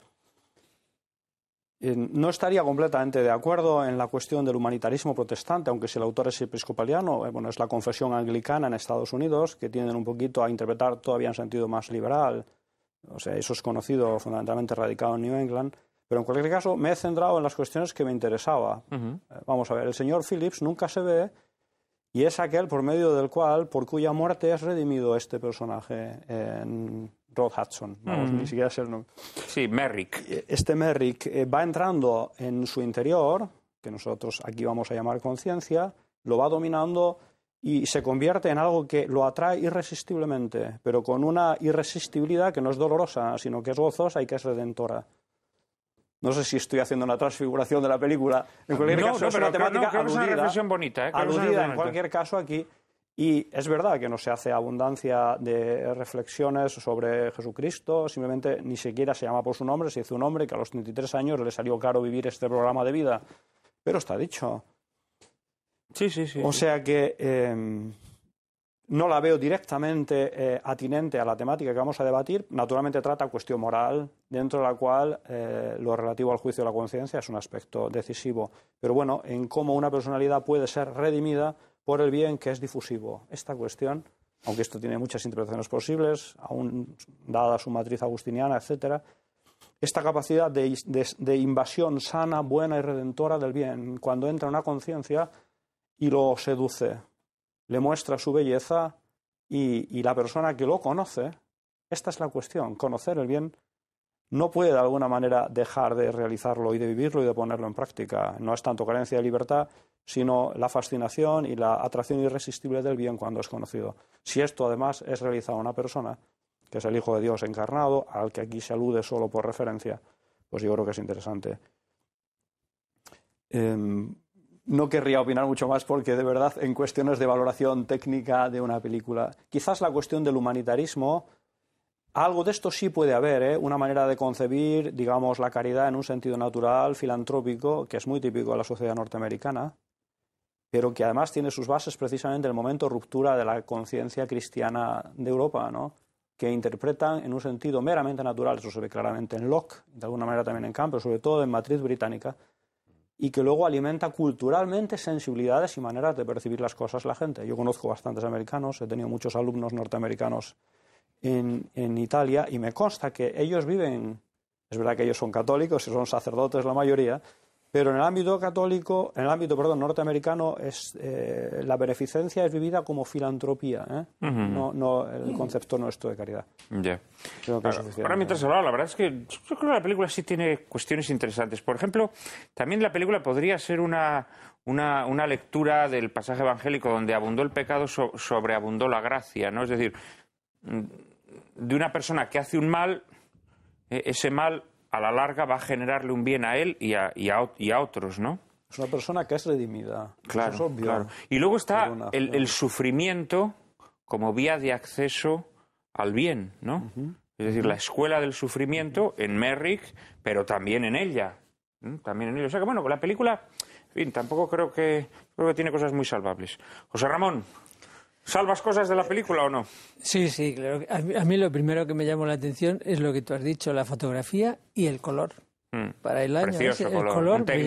Speaker 4: Eh, no estaría completamente de acuerdo en la cuestión del humanitarismo protestante, aunque si el autor es episcopaliano, eh, bueno, es la confesión anglicana en Estados Unidos, que tienden un poquito a interpretar todavía en sentido más liberal o sea, eso es conocido fundamentalmente radicado en New England. Pero en cualquier caso, me he centrado en las cuestiones que me interesaba. Eh, vamos a ver, el señor Phillips nunca se ve y es aquel por medio del cual, por cuya muerte es redimido este personaje en Rod Hudson. Vamos, ni siquiera es el nombre.
Speaker 1: Sí, Merrick. Eh,
Speaker 4: este Merrick eh, va entrando en su interior, que nosotros aquí vamos a llamar conciencia, lo va dominando y se convierte en algo que lo atrae irresistiblemente, pero con una irresistibilidad que no es dolorosa, sino que es gozosa y que es redentora. No sé si estoy haciendo una transfiguración de la película. En cualquier no, caso, es una temática una reflexión bonita, ¿eh? aludida en cualquier caso aquí. Y es verdad que no se hace abundancia de reflexiones sobre Jesucristo, simplemente ni siquiera se llama por su nombre, se dice un hombre que a los 33 años le salió caro vivir este programa de vida. Pero está dicho. Sí, sí, sí. O sea que em, no la veo directamente eh, atinente a la temática que vamos a debatir. Naturalmente trata cuestión moral, dentro de la cual eh, lo relativo al juicio de la conciencia es un aspecto decisivo. Pero bueno, en cómo una personalidad puede ser redimida por el bien que es difusivo. Esta cuestión, aunque esto tiene muchas interpretaciones posibles, aún dada su matriz agustiniana, etcétera, esta capacidad de invasión sana, buena y redentora del bien, cuando entra una conciencia y lo seduce, le muestra su belleza y, la persona que lo conoce, esta es la cuestión, conocer el bien no puede de alguna manera dejar de realizarlo y de vivirlo y de ponerlo en práctica. No es tanto carencia de libertad, sino la fascinación y la atracción irresistible del bien cuando es conocido. Si esto además es realizado a una persona, que es el Hijo de Dios encarnado, al que aquí se alude solo por referencia, pues yo creo que es interesante. Em, no querría opinar mucho más porque de verdad en cuestiones de valoración técnica de una película, quizás la cuestión del humanitarismo, algo de esto sí puede haber, ¿eh? una manera de concebir, digamos, la caridad en un sentido natural, filantrópico, que es muy típico de la sociedad norteamericana, pero que además tiene sus bases precisamente en el momento ruptura de la conciencia cristiana de Europa, ¿no? que interpretan en un sentido meramente natural, eso se ve claramente en Locke, de alguna manera también en Camp, sobre todo en matriz británica, y que luego alimenta culturalmente sensibilidades y maneras de percibir las cosas la gente. Yo conozco bastantes americanos, he tenido muchos alumnos norteamericanos en, en Italia y me consta que ellos viven, es verdad que ellos son católicos y son sacerdotes la mayoría, pero en el ámbito católico, en el ámbito, perdón, norteamericano, es, eh, la beneficencia es vivida como filantropía, ¿eh? no, el concepto nuestro de caridad. Ahora,
Speaker 1: mientras hablaba, la verdad es que creo que la película sí tiene cuestiones interesantes. Por ejemplo, también la película podría ser una, lectura del pasaje evangélico donde abundó el pecado, sobreabundó la gracia, ¿no? Es decir, mm, de una persona que hace un mal, e-, ese mal a la larga va a generarle un bien a él y a, y a, otros, ¿no?
Speaker 4: Es una persona que es redimida.
Speaker 1: Claro, es obvio. claro. Y luego está el, sufrimiento como vía de acceso al bien, ¿no? Es decir, la escuela del sufrimiento en Merrick, pero también en ella. También en ella. O sea que, bueno, la película, en fin, tampoco creo que, creo que tiene cosas muy salvables. José Ramón, ¿Salvas cosas de la película o no? Sí,
Speaker 3: sí, claro. A mí, lo primero que me llamó la atención es lo que tú has dicho, la fotografía y el color. Mm, Para el año, el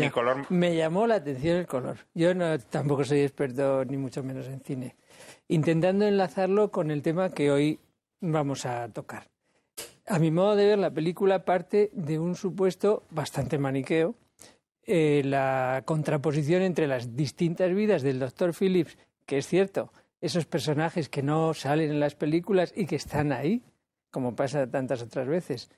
Speaker 3: color, me, llamó, la atención el color. Yo no, tampoco soy experto ni mucho menos en cine. Intentando enlazarlo con el tema que hoy vamos a tocar. A mi modo de ver, la película parte de un supuesto bastante maniqueo, eh, la contraposición entre las distintas vidas del doctor Phillips, que es cierto, esos personajes que no salen en las películas y que están ahí, como pasa tantas otras veces.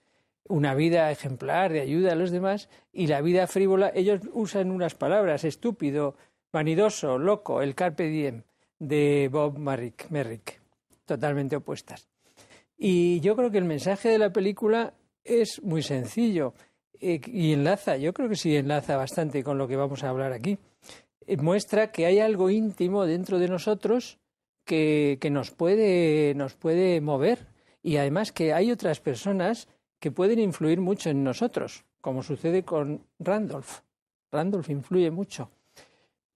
Speaker 3: Una vida ejemplar de ayuda a los demás y la vida frívola, ellos usan unas palabras, estúpido, vanidoso, loco, el carpe diem de Bob Merrick, totalmente opuestas. Y yo creo que el mensaje de la película es muy sencillo eh, y enlaza, yo creo que sí enlaza bastante con lo que vamos a hablar aquí. Eh, muestra que hay algo íntimo dentro de nosotros que, nos, puede, nos puede mover y además que hay otras personas que pueden influir mucho en nosotros, como sucede con Randolph. Randolph influye mucho.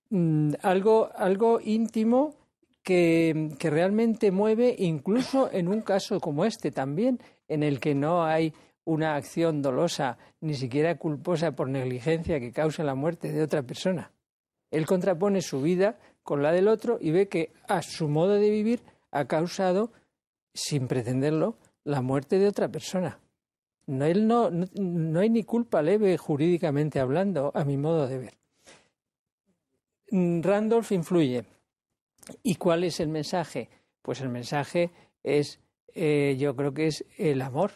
Speaker 3: Mm, algo, algo íntimo que, que realmente mueve, incluso en un caso como este también, en el que no hay una acción dolosa, ni siquiera culposa por negligencia que cause la muerte de otra persona. Él contrapone su vida con la del otro y ve que a su modo de vivir ha causado, sin pretenderlo, la muerte de otra persona. No, él no, no, hay ni culpa leve jurídicamente hablando, a mi modo de ver. Randolph influye. ¿Y cuál es el mensaje? Pues el mensaje es, eh, yo creo que es el amor.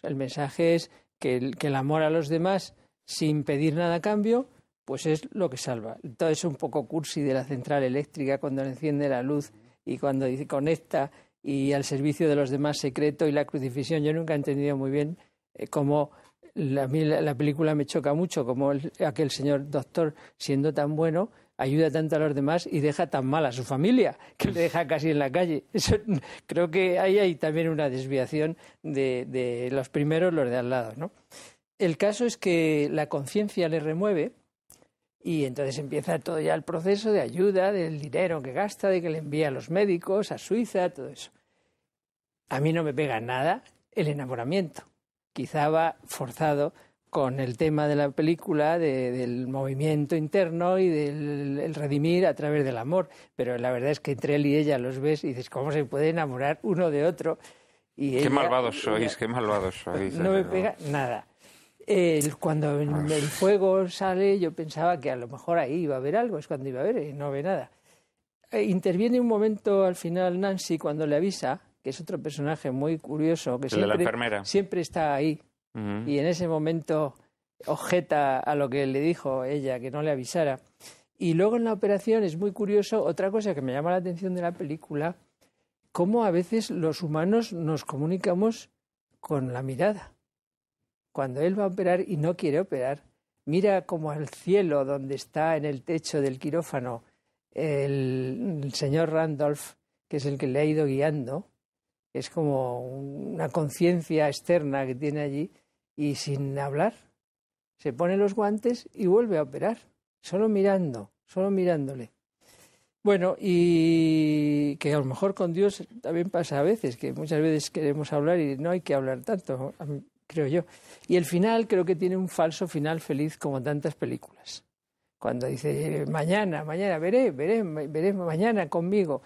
Speaker 3: El mensaje es que el, que el amor a los demás sin pedir nada a cambio pues es lo que salva. Todo es un poco cursi de la central eléctrica cuando enciende la luz y cuando dice conecta y al servicio de los demás secreto y la crucifixión. Yo nunca he entendido muy bien eh, cómo la, la película me choca mucho, como aquel señor doctor siendo tan bueno ayuda tanto a los demás y deja tan mal a su familia, que le deja casi en la calle. [laughs] creo que ahí hay también una desviación de, los primeros, los de al lado. El caso es que la conciencia le remueve y entonces empieza todo ya el proceso de ayuda, del dinero que gasta, de que le envía a los médicos, a Suiza, todo eso. A mí no me pega nada el enamoramiento. Quizá va forzado con el tema de la película, del movimiento interno y del redimir a través del amor. Pero la verdad es que entre él y ella los ves y dices, ¿cómo se puede enamorar uno de otro? Y qué malvados
Speaker 1: sois, qué malvados sois. No me pega
Speaker 3: nada cuando ah. el, fuego sale, yo pensaba que a lo mejor ahí iba a haber algo, es cuando iba a haber, y no ve nada. Eh, interviene un momento al final Nancy cuando le avisa, que es otro personaje muy curioso, que siempre, la enfermera. siempre está ahí. Y en ese momento objeta a lo que le dijo ella, que no le avisara. Y luego en la operación es muy curioso, otra cosa que me llama la atención de la película, cómo a veces los humanos nos comunicamos con la mirada cuando él va a operar y no quiere operar, mira como al cielo donde está en el techo del quirófano el, señor Randolph, que es el que le ha ido guiando, es como una conciencia externa que tiene allí y sin hablar se pone los guantes y vuelve a operar, solo mirando, solo mirándole. Bueno, y que a lo mejor con Dios también pasa a veces, que muchas veces queremos hablar y no hay que hablar tanto creo yo. Y el final creo que tiene un falso final feliz como tantas películas. Cuando dice, mañana, mañana, veré, veré, veré mañana conmigo.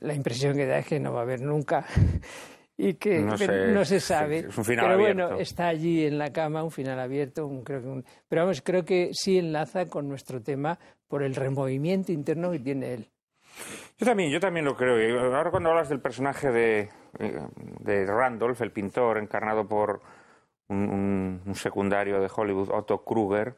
Speaker 3: La impresión que da es que no va a haber nunca [laughs] y que no, se sabe. Es un final pero bueno, está allí en la cama, un final abierto, un, creo que pero vamos, creo que sí enlaza con nuestro tema por el removimiento interno que tiene él.
Speaker 1: Yo también, yo también lo creo. Ahora cuando hablas del personaje de, eh, de Randolph, el pintor encarnado por un, secundario de Hollywood, Otto Kruger.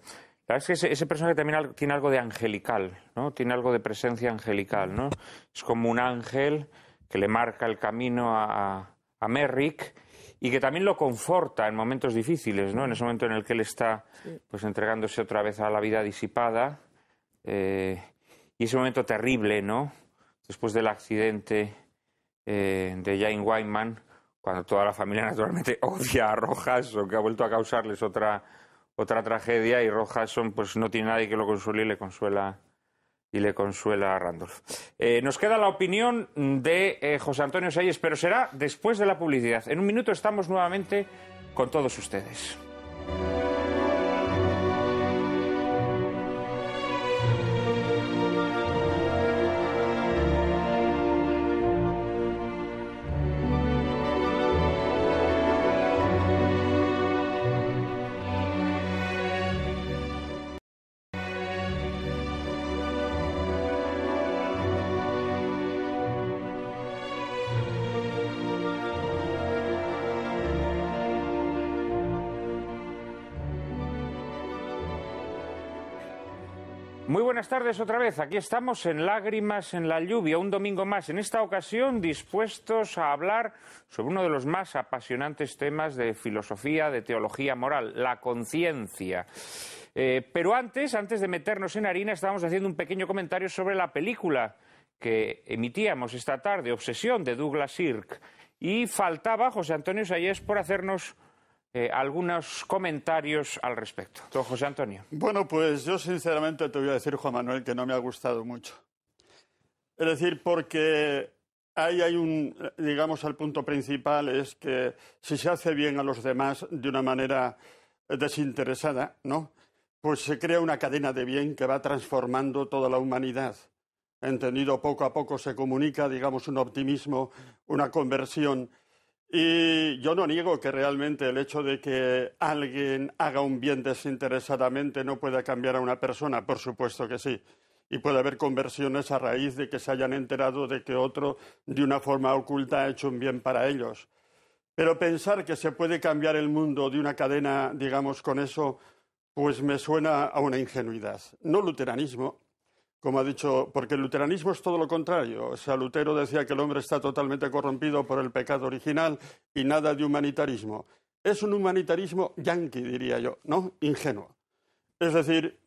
Speaker 1: La verdad es que ese, personaje también tiene algo de angelical, ¿no? Tiene algo de presencia angelical, ¿no? Es como un ángel que le marca el camino a, Merrick y que también lo conforta en momentos difíciles, ¿no? En ese momento en el que él está pues entregándose otra vez a la vida disipada eh, y ese momento terrible, ¿no? Después del accidente eh, de Jane Wyman, cuando toda la familia naturalmente [laughs] odia a Rojason, que ha vuelto a causarles otra, otra tragedia y son, pues no tiene nadie que lo consuele y le consuela y le consuela a Randolph. Eh, nos queda la opinión de eh, José Antonio Salles, pero será después de la publicidad. En un minuto estamos nuevamente con todos ustedes. buenas tardes otra vez. Aquí estamos en Lágrimas en la Lluvia, un domingo más. En esta ocasión dispuestos a hablar sobre uno de los más apasionantes temas de filosofía, de teología moral, la conciencia. Eh, pero antes, antes de meternos en harina, estábamos haciendo un pequeño comentario sobre la película que emitíamos esta tarde, Obsesión, de Douglas Sirk. Y faltaba José Antonio Sayes por hacernos eh, algunos comentarios al
Speaker 6: respecto. Don José Antonio. Bueno, pues yo sinceramente te voy a decir, Juan Manuel, que no me ha gustado mucho. Es decir, porque ahí hay un, digamos, el punto principal es que si se hace bien a los demás de una manera desinteresada, ¿no? Pues se crea una cadena de bien que va transformando toda la humanidad. Entendido, poco a poco se comunica, digamos, un optimismo, una conversión y yo no niego que realmente el hecho de que alguien haga un bien desinteresadamente no pueda cambiar a una persona, por supuesto que sí. Y puede haber conversiones a raíz de que se hayan enterado de que otro, de una forma oculta, ha hecho un bien para ellos. Pero pensar que se puede cambiar el mundo de una cadena, digamos, con eso, pues me suena a una ingenuidad. No luteranismo, como ha dicho, porque el luteranismo es todo lo contrario. O Lutero decía que el hombre está totalmente corrompido por el pecado original y nada de humanitarismo. Es un humanitarismo yanqui, diría yo, ¿no? Ingenuo. Es decir,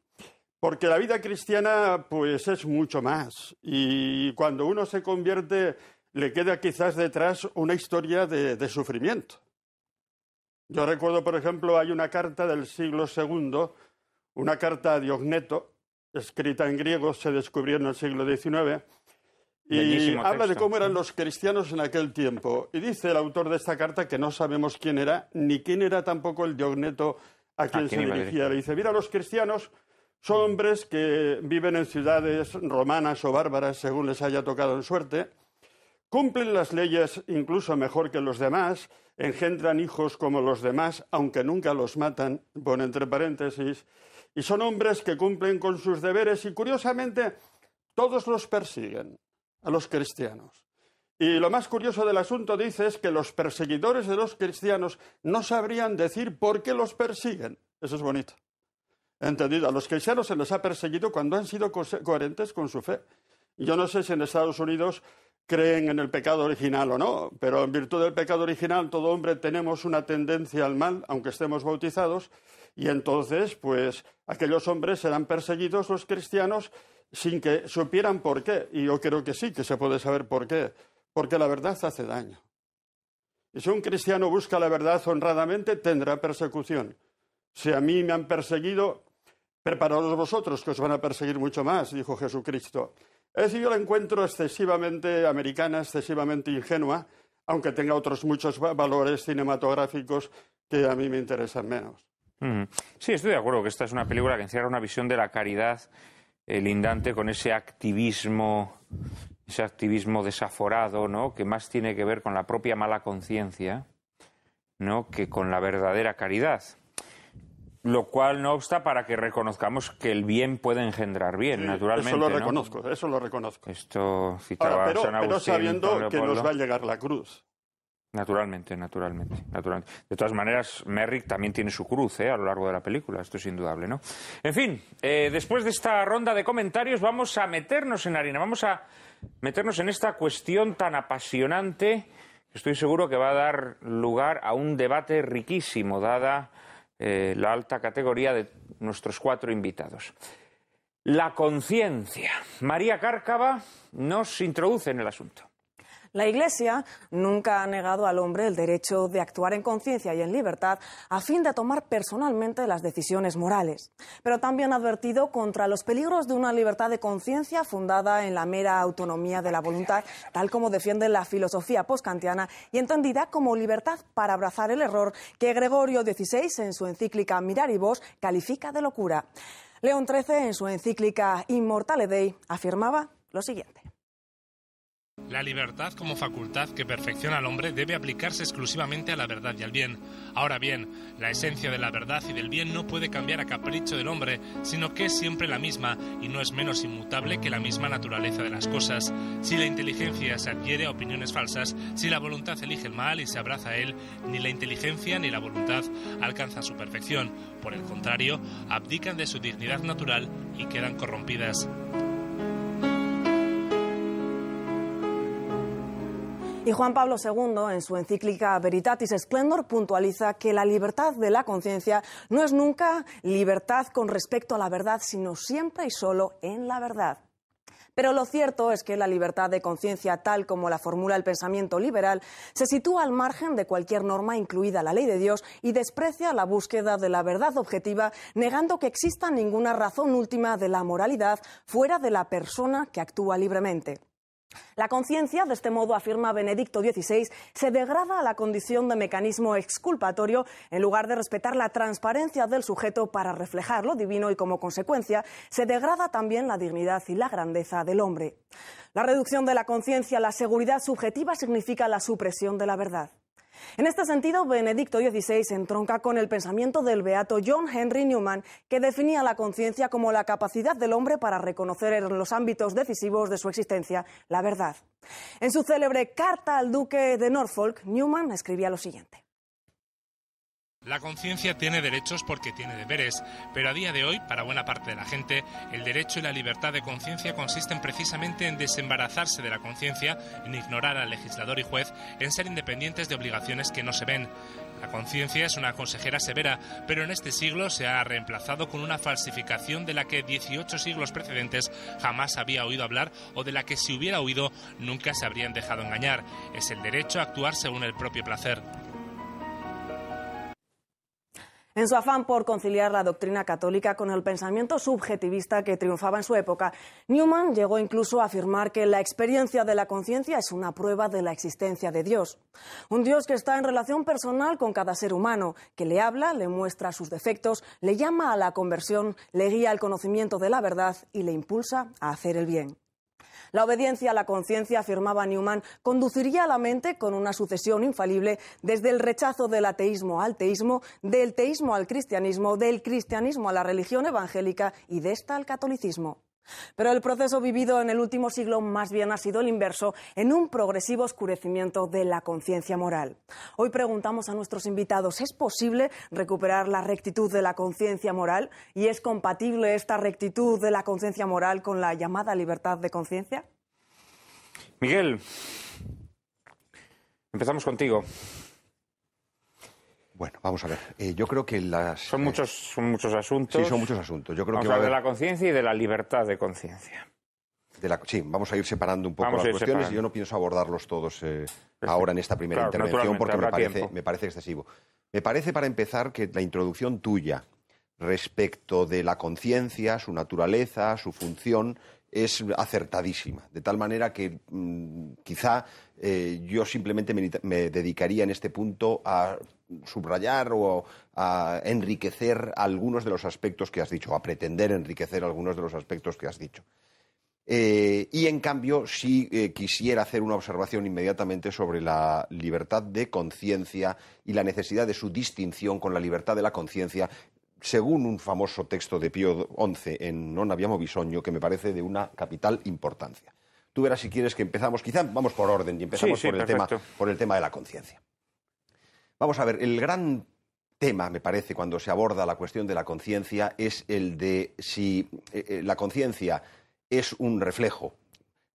Speaker 6: porque la vida cristiana, pues es mucho más. Y cuando uno se convierte, le queda quizás detrás una historia de, sufrimiento. Yo recuerdo, por ejemplo, hay una carta del siglo II, una carta a Diogneto, escrita en griego, se descubrió en el siglo XIX, y habla de cómo eran los cristianos en aquel tiempo. Y dice el autor de esta carta que no sabemos quién era, ni quién era tampoco el diogneto a quien se dirigía. Le dice, mira, los cristianos son hombres que viven en ciudades romanas o bárbaras, según les haya tocado en suerte, cumplen las leyes incluso mejor que los demás, engendran hijos como los demás, aunque nunca los matan, pone entre paréntesis, y son hombres que cumplen con sus deberes y curiosamente todos los persiguen, a los cristianos. Y lo más curioso del asunto dice es que los perseguidores de los cristianos no sabrían decir por qué los persiguen. Eso es bonito. Entendido, a los cristianos se les ha perseguido cuando han sido coherentes con su fe. Yo no sé si en Estados Unidos creen en el pecado original o no, pero en virtud del pecado original todo hombre tenemos una tendencia al mal, aunque estemos bautizados, y entonces, pues, aquellos hombres serán perseguidos los cristianos sin que supieran por qué, y yo creo que sí, que se puede saber por qué, porque la verdad hace daño. Y si un cristiano busca la verdad honradamente, tendrá persecución. Si a mí me han perseguido, preparaos vosotros, que os van a perseguir mucho más, dijo Jesucristo. Es decir, yo la encuentro excesivamente americana, excesivamente ingenua, aunque tenga otros muchos valores cinematográficos que a mí me interesan menos. Sí,
Speaker 1: estoy de acuerdo que esta es una película que encierra una visión de la caridad eh, lindante con ese activismo, ese activismo desaforado, ¿no? Que más tiene que ver con la propia mala conciencia, ¿no? Que con la verdadera caridad. Lo cual no obsta para que reconozcamos que el bien puede engendrar bien, naturalmente. Eso lo reconozco,
Speaker 6: eso lo reconozco. Esto citaba pero sabiendo que nos va a llegar la cruz.
Speaker 1: Naturalmente, naturalmente, naturalmente. De todas maneras, Merrick también tiene su cruz ¿eh? a lo largo de la película, esto es indudable, ¿no? En fin, eh, después de esta ronda de comentarios vamos a meternos en harina, vamos a meternos en esta cuestión tan apasionante que estoy seguro que va a dar lugar a un debate riquísimo, dada eh, la alta categoría de nuestros cuatro invitados. La conciencia. María Cárcava nos introduce en el asunto.
Speaker 2: La Iglesia nunca ha negado al hombre el derecho de actuar en conciencia y en libertad a fin de tomar personalmente las decisiones morales, pero también ha advertido contra los peligros de una libertad de conciencia fundada en la mera autonomía de la voluntad, tal como defiende la filosofía kantiana y entendida como libertad para abrazar el error que Gregorio XVI en su encíclica Mirar y Vos califica de locura. León XIII en su encíclica Immortale Dei afirmaba lo siguiente.
Speaker 7: La libertad como facultad que perfecciona al hombre debe aplicarse exclusivamente a la verdad y al bien. Ahora bien, la esencia de la verdad y del bien no puede cambiar a capricho del hombre, sino que es siempre la misma y no es menos inmutable que la misma naturaleza de las cosas. Si la inteligencia se adhiere a opiniones falsas, si la voluntad elige el mal y se abraza a él, ni la inteligencia ni la voluntad alcanzan su perfección. Por el contrario, abdican de su dignidad natural y quedan corrompidas.
Speaker 2: Y Juan Pablo II, en su encíclica Veritatis Splendor, puntualiza que la libertad de la conciencia no es nunca libertad con respecto a la verdad, sino siempre y solo en la verdad. Pero lo cierto es que la libertad de conciencia, tal como la formula el pensamiento liberal, se sitúa al margen de cualquier norma, incluida la ley de Dios, y desprecia la búsqueda de la verdad objetiva, negando que exista ninguna razón última de la moralidad fuera de la persona que actúa libremente. La conciencia, de este modo afirma Benedicto XVI, se degrada a la condición de mecanismo exculpatorio en lugar de respetar la transparencia del sujeto para reflejar lo divino y como consecuencia se degrada también la dignidad y la grandeza del hombre. La reducción de la conciencia a la seguridad subjetiva significa la supresión de la verdad. En este sentido, Benedicto XVI entronca con el pensamiento del beato John Henry Newman, que definía la conciencia como la capacidad del hombre para reconocer en los ámbitos decisivos de su existencia la verdad. En su célebre Carta al Duque de Norfolk, Newman escribía lo siguiente.
Speaker 7: La conciencia tiene derechos porque tiene deberes, pero a día de hoy, para buena parte de la gente, el derecho y la libertad de conciencia consisten precisamente en desembarazarse de la conciencia, en ignorar al legislador y juez, en ser independientes de obligaciones que no se ven. La conciencia es una consejera severa, pero en este siglo se ha reemplazado con una falsificación de la que 18 siglos precedentes jamás había oído hablar o de la que si hubiera oído nunca se habrían dejado engañar. Es el derecho a actuar según el propio placer.
Speaker 2: En su afán por conciliar la doctrina católica con el pensamiento subjetivista que triunfaba en su época, Newman llegó incluso a afirmar que la experiencia de la conciencia es una prueba de la existencia de Dios. Un Dios que está en relación personal con cada ser humano, que le habla, le muestra sus defectos, le llama a la conversión, le guía al conocimiento de la verdad y le impulsa a hacer el bien. La obediencia a la conciencia, afirmaba Newman, conduciría a la mente con una sucesión infalible desde el rechazo del ateísmo al teísmo, del teísmo al cristianismo, del cristianismo a la religión evangélica y de esta al catolicismo. Pero el proceso vivido en el último siglo más bien ha sido el inverso, en un progresivo oscurecimiento de la conciencia moral. Hoy preguntamos a nuestros invitados, ¿es posible recuperar la rectitud de la conciencia moral? ¿Y es compatible esta rectitud de la conciencia moral con la llamada libertad de conciencia?
Speaker 1: Miguel, empezamos contigo.
Speaker 5: Bueno, vamos a ver. Eh, yo creo que las. Son eh, muchos, muchos asuntos. Sí, son muchos asuntos. Yo creo que hablar de la
Speaker 1: conciencia y de la libertad de conciencia.
Speaker 5: sí, vamos a ir separando un poco las cuestiones y yo no pienso abordarlos todos eh, ahora en esta primera intervención porque me parece, excesivo. Me parece, para empezar, que la introducción tuya respecto de la conciencia, su naturaleza, su función, es acertadísima, de tal manera que mm, quizá eh, yo simplemente me, dedicaría en este punto a subrayar o a enriquecer algunos de los aspectos que has dicho, a pretender enriquecer algunos de los aspectos que has dicho. Eh, y en cambio, si sí, eh, quisiera hacer una observación inmediatamente sobre la libertad de conciencia y la necesidad de su distinción con la libertad de la conciencia según un famoso texto de Pío XI en Non abbiamo bisogno, que me parece de una capital importancia. Tú verás si quieres que empezamos, quizá vamos por orden y empezamos por, el tema, de la conciencia. Vamos a ver, el gran tema, me parece, cuando se aborda la cuestión de la conciencia es el de si eh, eh, la conciencia es un reflejo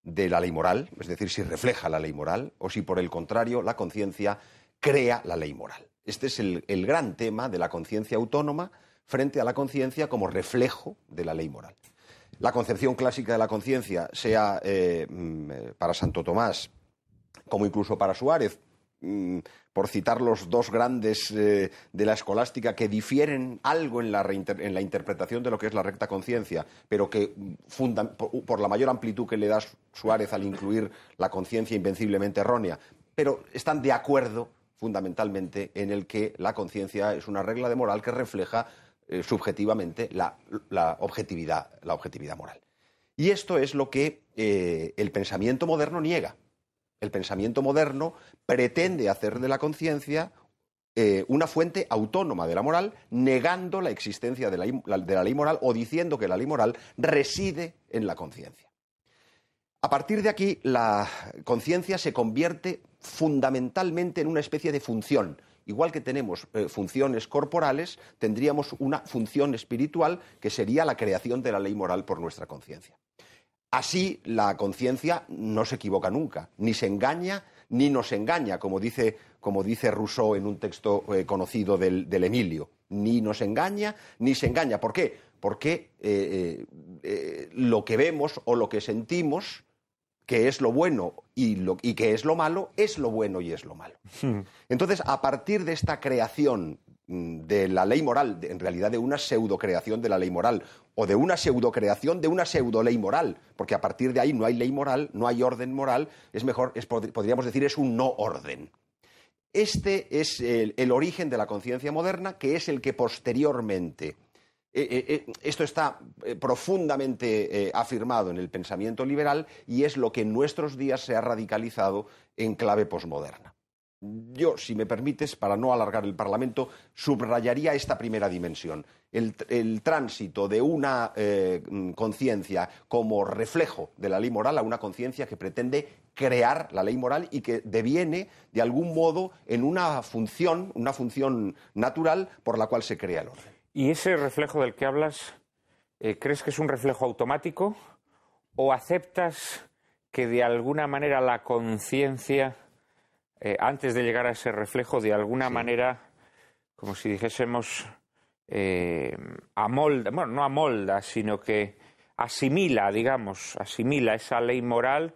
Speaker 5: de la ley moral, es decir, si refleja la ley moral, o si por el contrario la conciencia crea la ley moral. Este es el gran tema de la conciencia autónoma frente a la conciencia como reflejo de la ley moral. La concepción clásica de la conciencia, sea eh, mm, eh, para Santo Tomás como incluso para Suárez, mm, por citar los dos grandes eh, de la escolástica que difieren algo en la, interpretación de lo que es la recta conciencia, pero que mm, fundan, por, la mayor amplitud que le da Suárez al incluir la conciencia invenciblemente errónea, pero están de acuerdo fundamentalmente en el que la conciencia es una regla de moral que refleja eh, subjetivamente la, objetividad, la objetividad moral. Y esto es lo que eh, el pensamiento moderno niega. El pensamiento moderno pretende hacer de la conciencia eh, una fuente autónoma de la moral, negando la existencia de la, de la ley moral o diciendo que la ley moral reside en la conciencia. A partir de aquí, la conciencia se convierte fundamentalmente en una especie de función, igual que tenemos eh, funciones corporales, tendríamos una función espiritual que sería la creación de la ley moral por nuestra conciencia. Así la conciencia no se equivoca nunca, ni se engaña, ni nos engaña, como dice, como dice Rousseau en un texto eh, conocido del, Emilio. Ni nos engaña, ni se engaña. ¿Por qué? Porque eh, lo que vemos o lo que sentimos que es lo bueno y, lo, y que es lo malo, es lo bueno y es lo malo. Hmm. Entonces, a partir de esta creación mm, de la ley moral, en realidad de una pseudo creación de la ley moral, o de una pseudo creación de una pseudo ley moral, porque a partir de ahí no hay ley moral, no hay orden moral, es mejor, podríamos decir, es un no orden. Este es el, el origen de la conciencia moderna, que es el que posteriormente eh, eh, eh, esto está profundamente afirmado en el pensamiento liberal y es lo que en nuestros días se ha radicalizado en clave posmoderna. Yo, si me permites, para no alargar el Parlamento, subrayaría esta primera dimensión, el, el tránsito de una mm, conciencia como reflejo de la ley moral a una conciencia que pretende crear la ley moral y que deviene, de algún modo, en una función, una función natural por la cual se crea el orden.
Speaker 1: ¿Y ese reflejo del que hablas, eh, crees que es un reflejo automático o aceptas que de alguna manera la conciencia, eh, antes de llegar a ese reflejo, de alguna manera, como si dijésemos, eh, amolda, bueno, no amolda, sino que asimila, digamos, asimila esa ley moral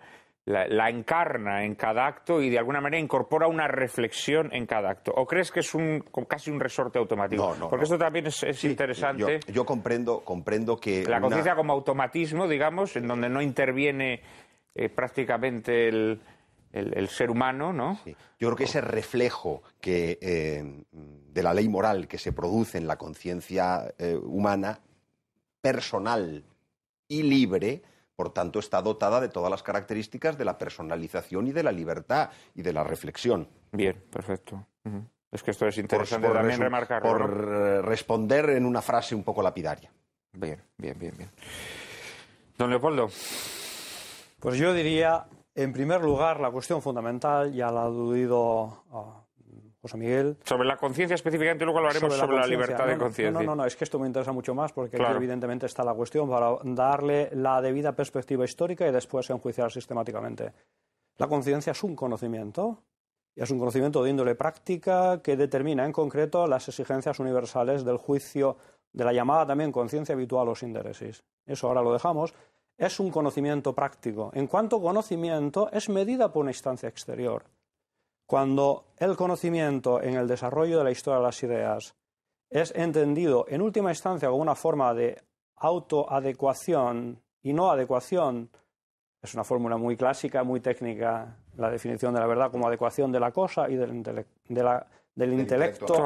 Speaker 1: la, encarna en cada acto y de alguna manera incorpora una reflexión en cada acto? ¿O crees que es un, casi un resorte automático? Porque eso esto
Speaker 5: también es, interesante. Yo, comprendo, comprendo que... La conciencia
Speaker 1: como automatismo, digamos, en donde no interviene eh, prácticamente el, ser humano, ¿no? Yo creo que ese reflejo
Speaker 5: que, eh, de la ley moral que se produce en la conciencia eh, humana, personal y libre, por tanto, está dotada de todas las características de la personalización y de la libertad y de la reflexión. Bien, perfecto. Es que esto es interesante por, también Por responder en una frase un poco lapidaria. Bien, bien, bien, bien.
Speaker 1: Don Leopoldo.
Speaker 4: Pues yo diría, en primer lugar, la cuestión fundamental, ya la ha aludido ah, José Miguel.
Speaker 1: Sobre la conciencia específicamente, luego hablaremos sobre la, sobre la libertad de conciencia. No, no,
Speaker 4: no, es que esto me interesa mucho más porque evidentemente está la cuestión para darle la debida perspectiva histórica y después enjuiciar sistemáticamente. La conciencia es un conocimiento, y es un conocimiento de índole práctica que determina en concreto las exigencias universales del juicio de la llamada también conciencia habitual o sínteresis. Eso ahora lo dejamos. Es un conocimiento práctico. En cuanto conocimiento, es medida por una instancia exterior. Cuando el conocimiento en el desarrollo de la historia de las ideas es entendido en última instancia como una forma de autoadecuación y no adecuación, es una fórmula muy clásica, muy técnica, la definición de la verdad como adecuación de la cosa y del, intelecto,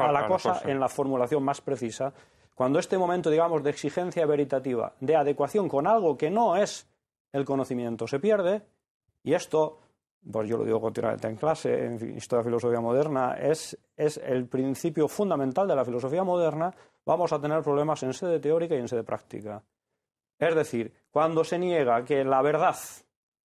Speaker 4: a la, cosa en la formulación más precisa. Cuando este momento, digamos, de exigencia veritativa, de adecuación con algo que no es el conocimiento, se pierde, y esto pues yo lo digo continuamente en clase, en Historia de Filosofía Moderna, es, es el principio fundamental de la filosofía moderna, vamos a tener problemas en sede teórica y en sede práctica. Es decir, cuando se niega que la verdad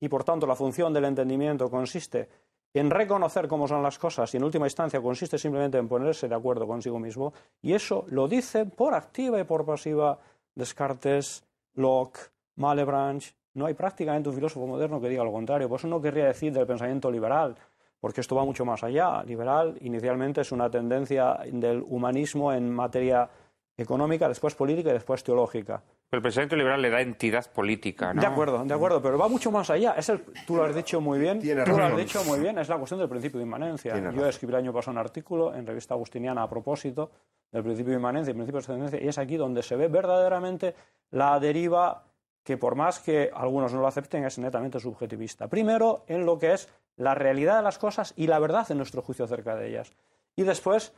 Speaker 4: y por tanto la función del entendimiento consiste en reconocer cómo son las cosas y en última instancia consiste simplemente en ponerse de acuerdo consigo mismo, y eso lo dicen por activa y por pasiva Descartes, Locke, Malebranche, no hay prácticamente un filósofo moderno que diga lo contrario. Por eso no querría decir del pensamiento liberal, porque esto va mucho más allá. Liberal inicialmente es una tendencia del humanismo en materia económica, después política y después teológica.
Speaker 1: Pero el pensamiento liberal le da entidad política, ¿no? De
Speaker 4: acuerdo, de acuerdo, pero va mucho más allá. Es tú lo has dicho muy bien, Tiene tú razón. lo has dicho muy bien, es la cuestión del principio de inmanencia. Yo escribí el año pasado un artículo en revista agustiniana a propósito del principio de inmanencia y principio de trascendencia, y es aquí donde se ve verdaderamente la deriva que por más que algunos no lo acepten, es netamente subjetivista. Primero, en lo que es la realidad de las cosas y la verdad en nuestro juicio acerca de ellas. Y después,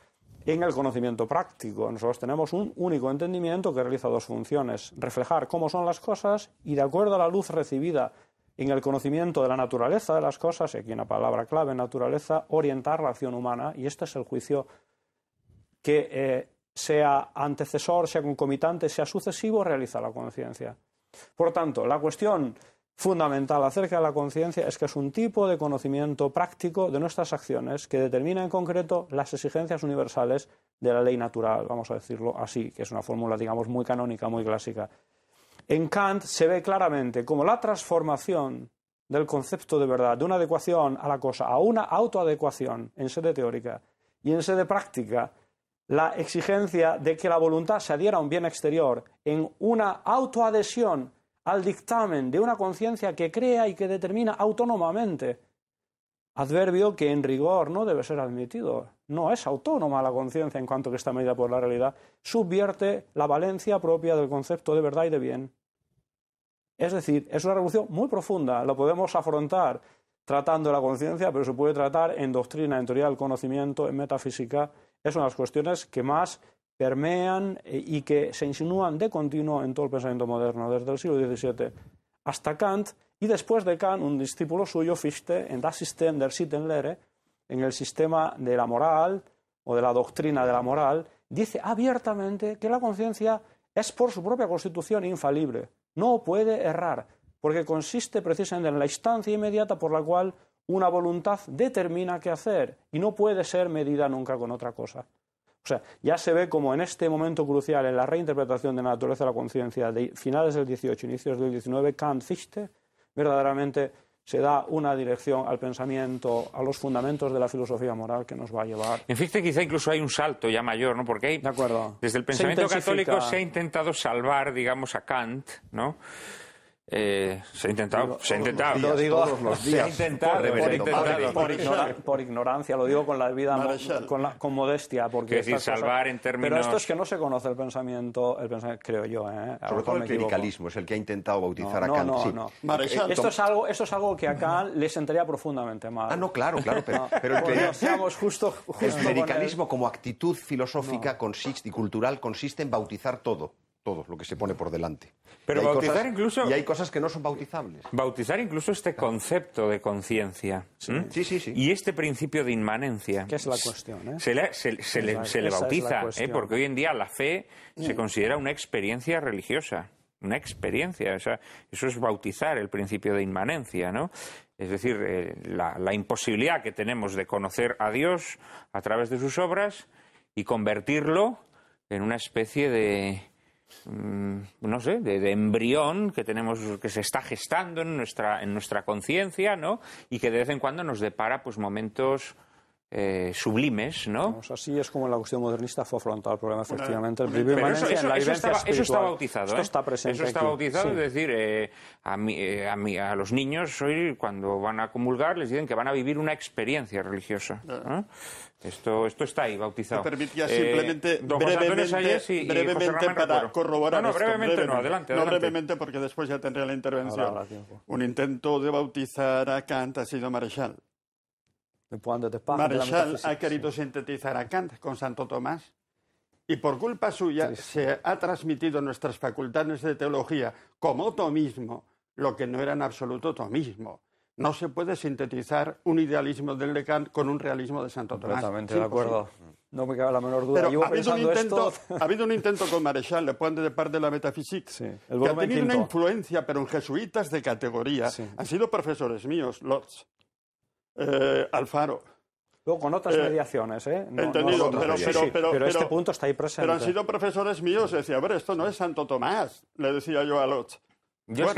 Speaker 4: en el conocimiento práctico. Nosotros tenemos un único entendimiento que realiza dos funciones, reflejar cómo son las cosas y de acuerdo a la luz recibida en el conocimiento de la naturaleza de las cosas, y aquí una palabra clave, naturaleza, orientar la acción humana. Y este es el juicio que eh, sea antecesor, sea concomitante, sea sucesivo, realiza la conciencia. Por tanto, la cuestión fundamental acerca de la conciencia es que es un tipo de conocimiento práctico de nuestras acciones que determina en concreto las exigencias universales de la ley natural, vamos a decirlo así, que es una fórmula, digamos, muy canónica, muy clásica. En Kant se ve claramente como la transformación del concepto de verdad, de una adecuación a la cosa, a una autoadecuación en sede teórica y en sede práctica, la exigencia de que la voluntad se adhiera a un bien exterior en una autoadhesión al dictamen de una conciencia que crea y que determina autónomamente. Adverbio que en rigor no debe ser admitido. No es autónoma la conciencia en cuanto que está medida por la realidad. Subvierte la valencia propia del concepto de verdad y de bien. Es decir, es una revolución muy profunda. La podemos afrontar tratando la conciencia, pero se puede tratar en doctrina, en teoría del conocimiento, en metafísica es una de las cuestiones que más permean eh, y que se insinúan de continuo en todo el pensamiento moderno, desde el siglo XVII hasta Kant, y después de Kant, un discípulo suyo, Fichte, en Das System der Sittenlehre, en el sistema de la moral o de la doctrina de la moral, dice abiertamente que la conciencia es por su propia constitución infalible, no puede errar, porque consiste precisamente en la instancia inmediata por la cual una voluntad determina qué hacer y no puede ser medida nunca con otra cosa. O sea, ya se ve como en este momento crucial en la reinterpretación de la naturaleza de la conciencia de finales del 18, inicios del 19, Kant Fichte verdaderamente se da una dirección al pensamiento, a los fundamentos de la filosofía moral que nos va a llevar.
Speaker 1: En Fichte quizá incluso hay un salto ya mayor, ¿no? Porque de acuerdo. desde el pensamiento católico se ha intentado salvar, digamos, a Kant, ¿no? Eh, se ha intentado, se ha intentado. lo digo, todos los días. [laughs] Se ha intentado,
Speaker 4: por, ignorancia, lo digo con la vida, con, la, con, modestia. porque es decir, salvar en términos... Pero esto es que no se conoce el pensamiento, el pensamiento creo yo. ¿eh? Sobre todo el clericalismo,
Speaker 5: es el que ha intentado bautizar a Kant. sí. esto, es
Speaker 4: algo, esto es algo que a Kant le sentaría profundamente mal. Ah, no, claro, claro. Pero, [laughs] pero el, seamos justo, justo el clericalismo
Speaker 5: como actitud filosófica consiste, y cultural consiste en bautizar todo todo lo que se pone por delante. Pero bautizar incluso. Y hay cosas que no son bautizables. Bautizar incluso este
Speaker 1: concepto de conciencia. Sí. sí, sí, Y este principio de inmanencia. ¿Qué es la cuestión, ¿eh? Se le, bautiza, ¿eh? porque hoy en día la fe se considera una experiencia religiosa. Una experiencia. eso es bautizar el principio de inmanencia, ¿no? Es decir, eh, la imposibilidad que tenemos de conocer a Dios a través de sus obras y convertirlo en una especie de Mm, no sé, de, embrión que tenemos, que se está gestando en nuestra, en nuestra conciencia, ¿no? Y que de vez en cuando nos depara pues momentos eh, sublimes,
Speaker 4: ¿no? así es como la cuestión modernista fue afrontado el problema, efectivamente. eso, la está bautizado. Esto ¿eh? está presente. Eso está bautizado, es
Speaker 1: decir, eh, a, los niños hoy, cuando van a comulgar, les dicen que van a vivir una experiencia religiosa. Esto, esto está ahí bautizado. Me permitía simplemente brevemente, para corroborar. No, no, brevemente, no, adelante, No brevemente
Speaker 6: porque después ya tendría la intervención. Un intento de bautizar a Kant ha sido Marechal. Maréchal ha querido sintetizar a Kant con Santo Tomás y por culpa suya se ha transmitido en nuestras facultades de teología como tomismo lo que no era en absoluto tomismo. No se puede sintetizar un idealismo del de Kant con un realismo de Santo Tomás. Exactamente, de acuerdo.
Speaker 4: No me cabe la menor duda. ha, habido
Speaker 6: un [laughs] intento, con Marechal, le pueden de parte de la metafísica, sí, que ha tenido una influencia, pero en jesuitas de categoría. Han sido profesores míos, Lotz, eh, Alfaro. Luego con otras eh, mediaciones, ¿eh? No, entendido, no pero, pero, este punto está ahí presente. Pero han sido profesores míos, decía, a ver, esto no es Santo Tomás, le decía yo a Lotz. Yo es,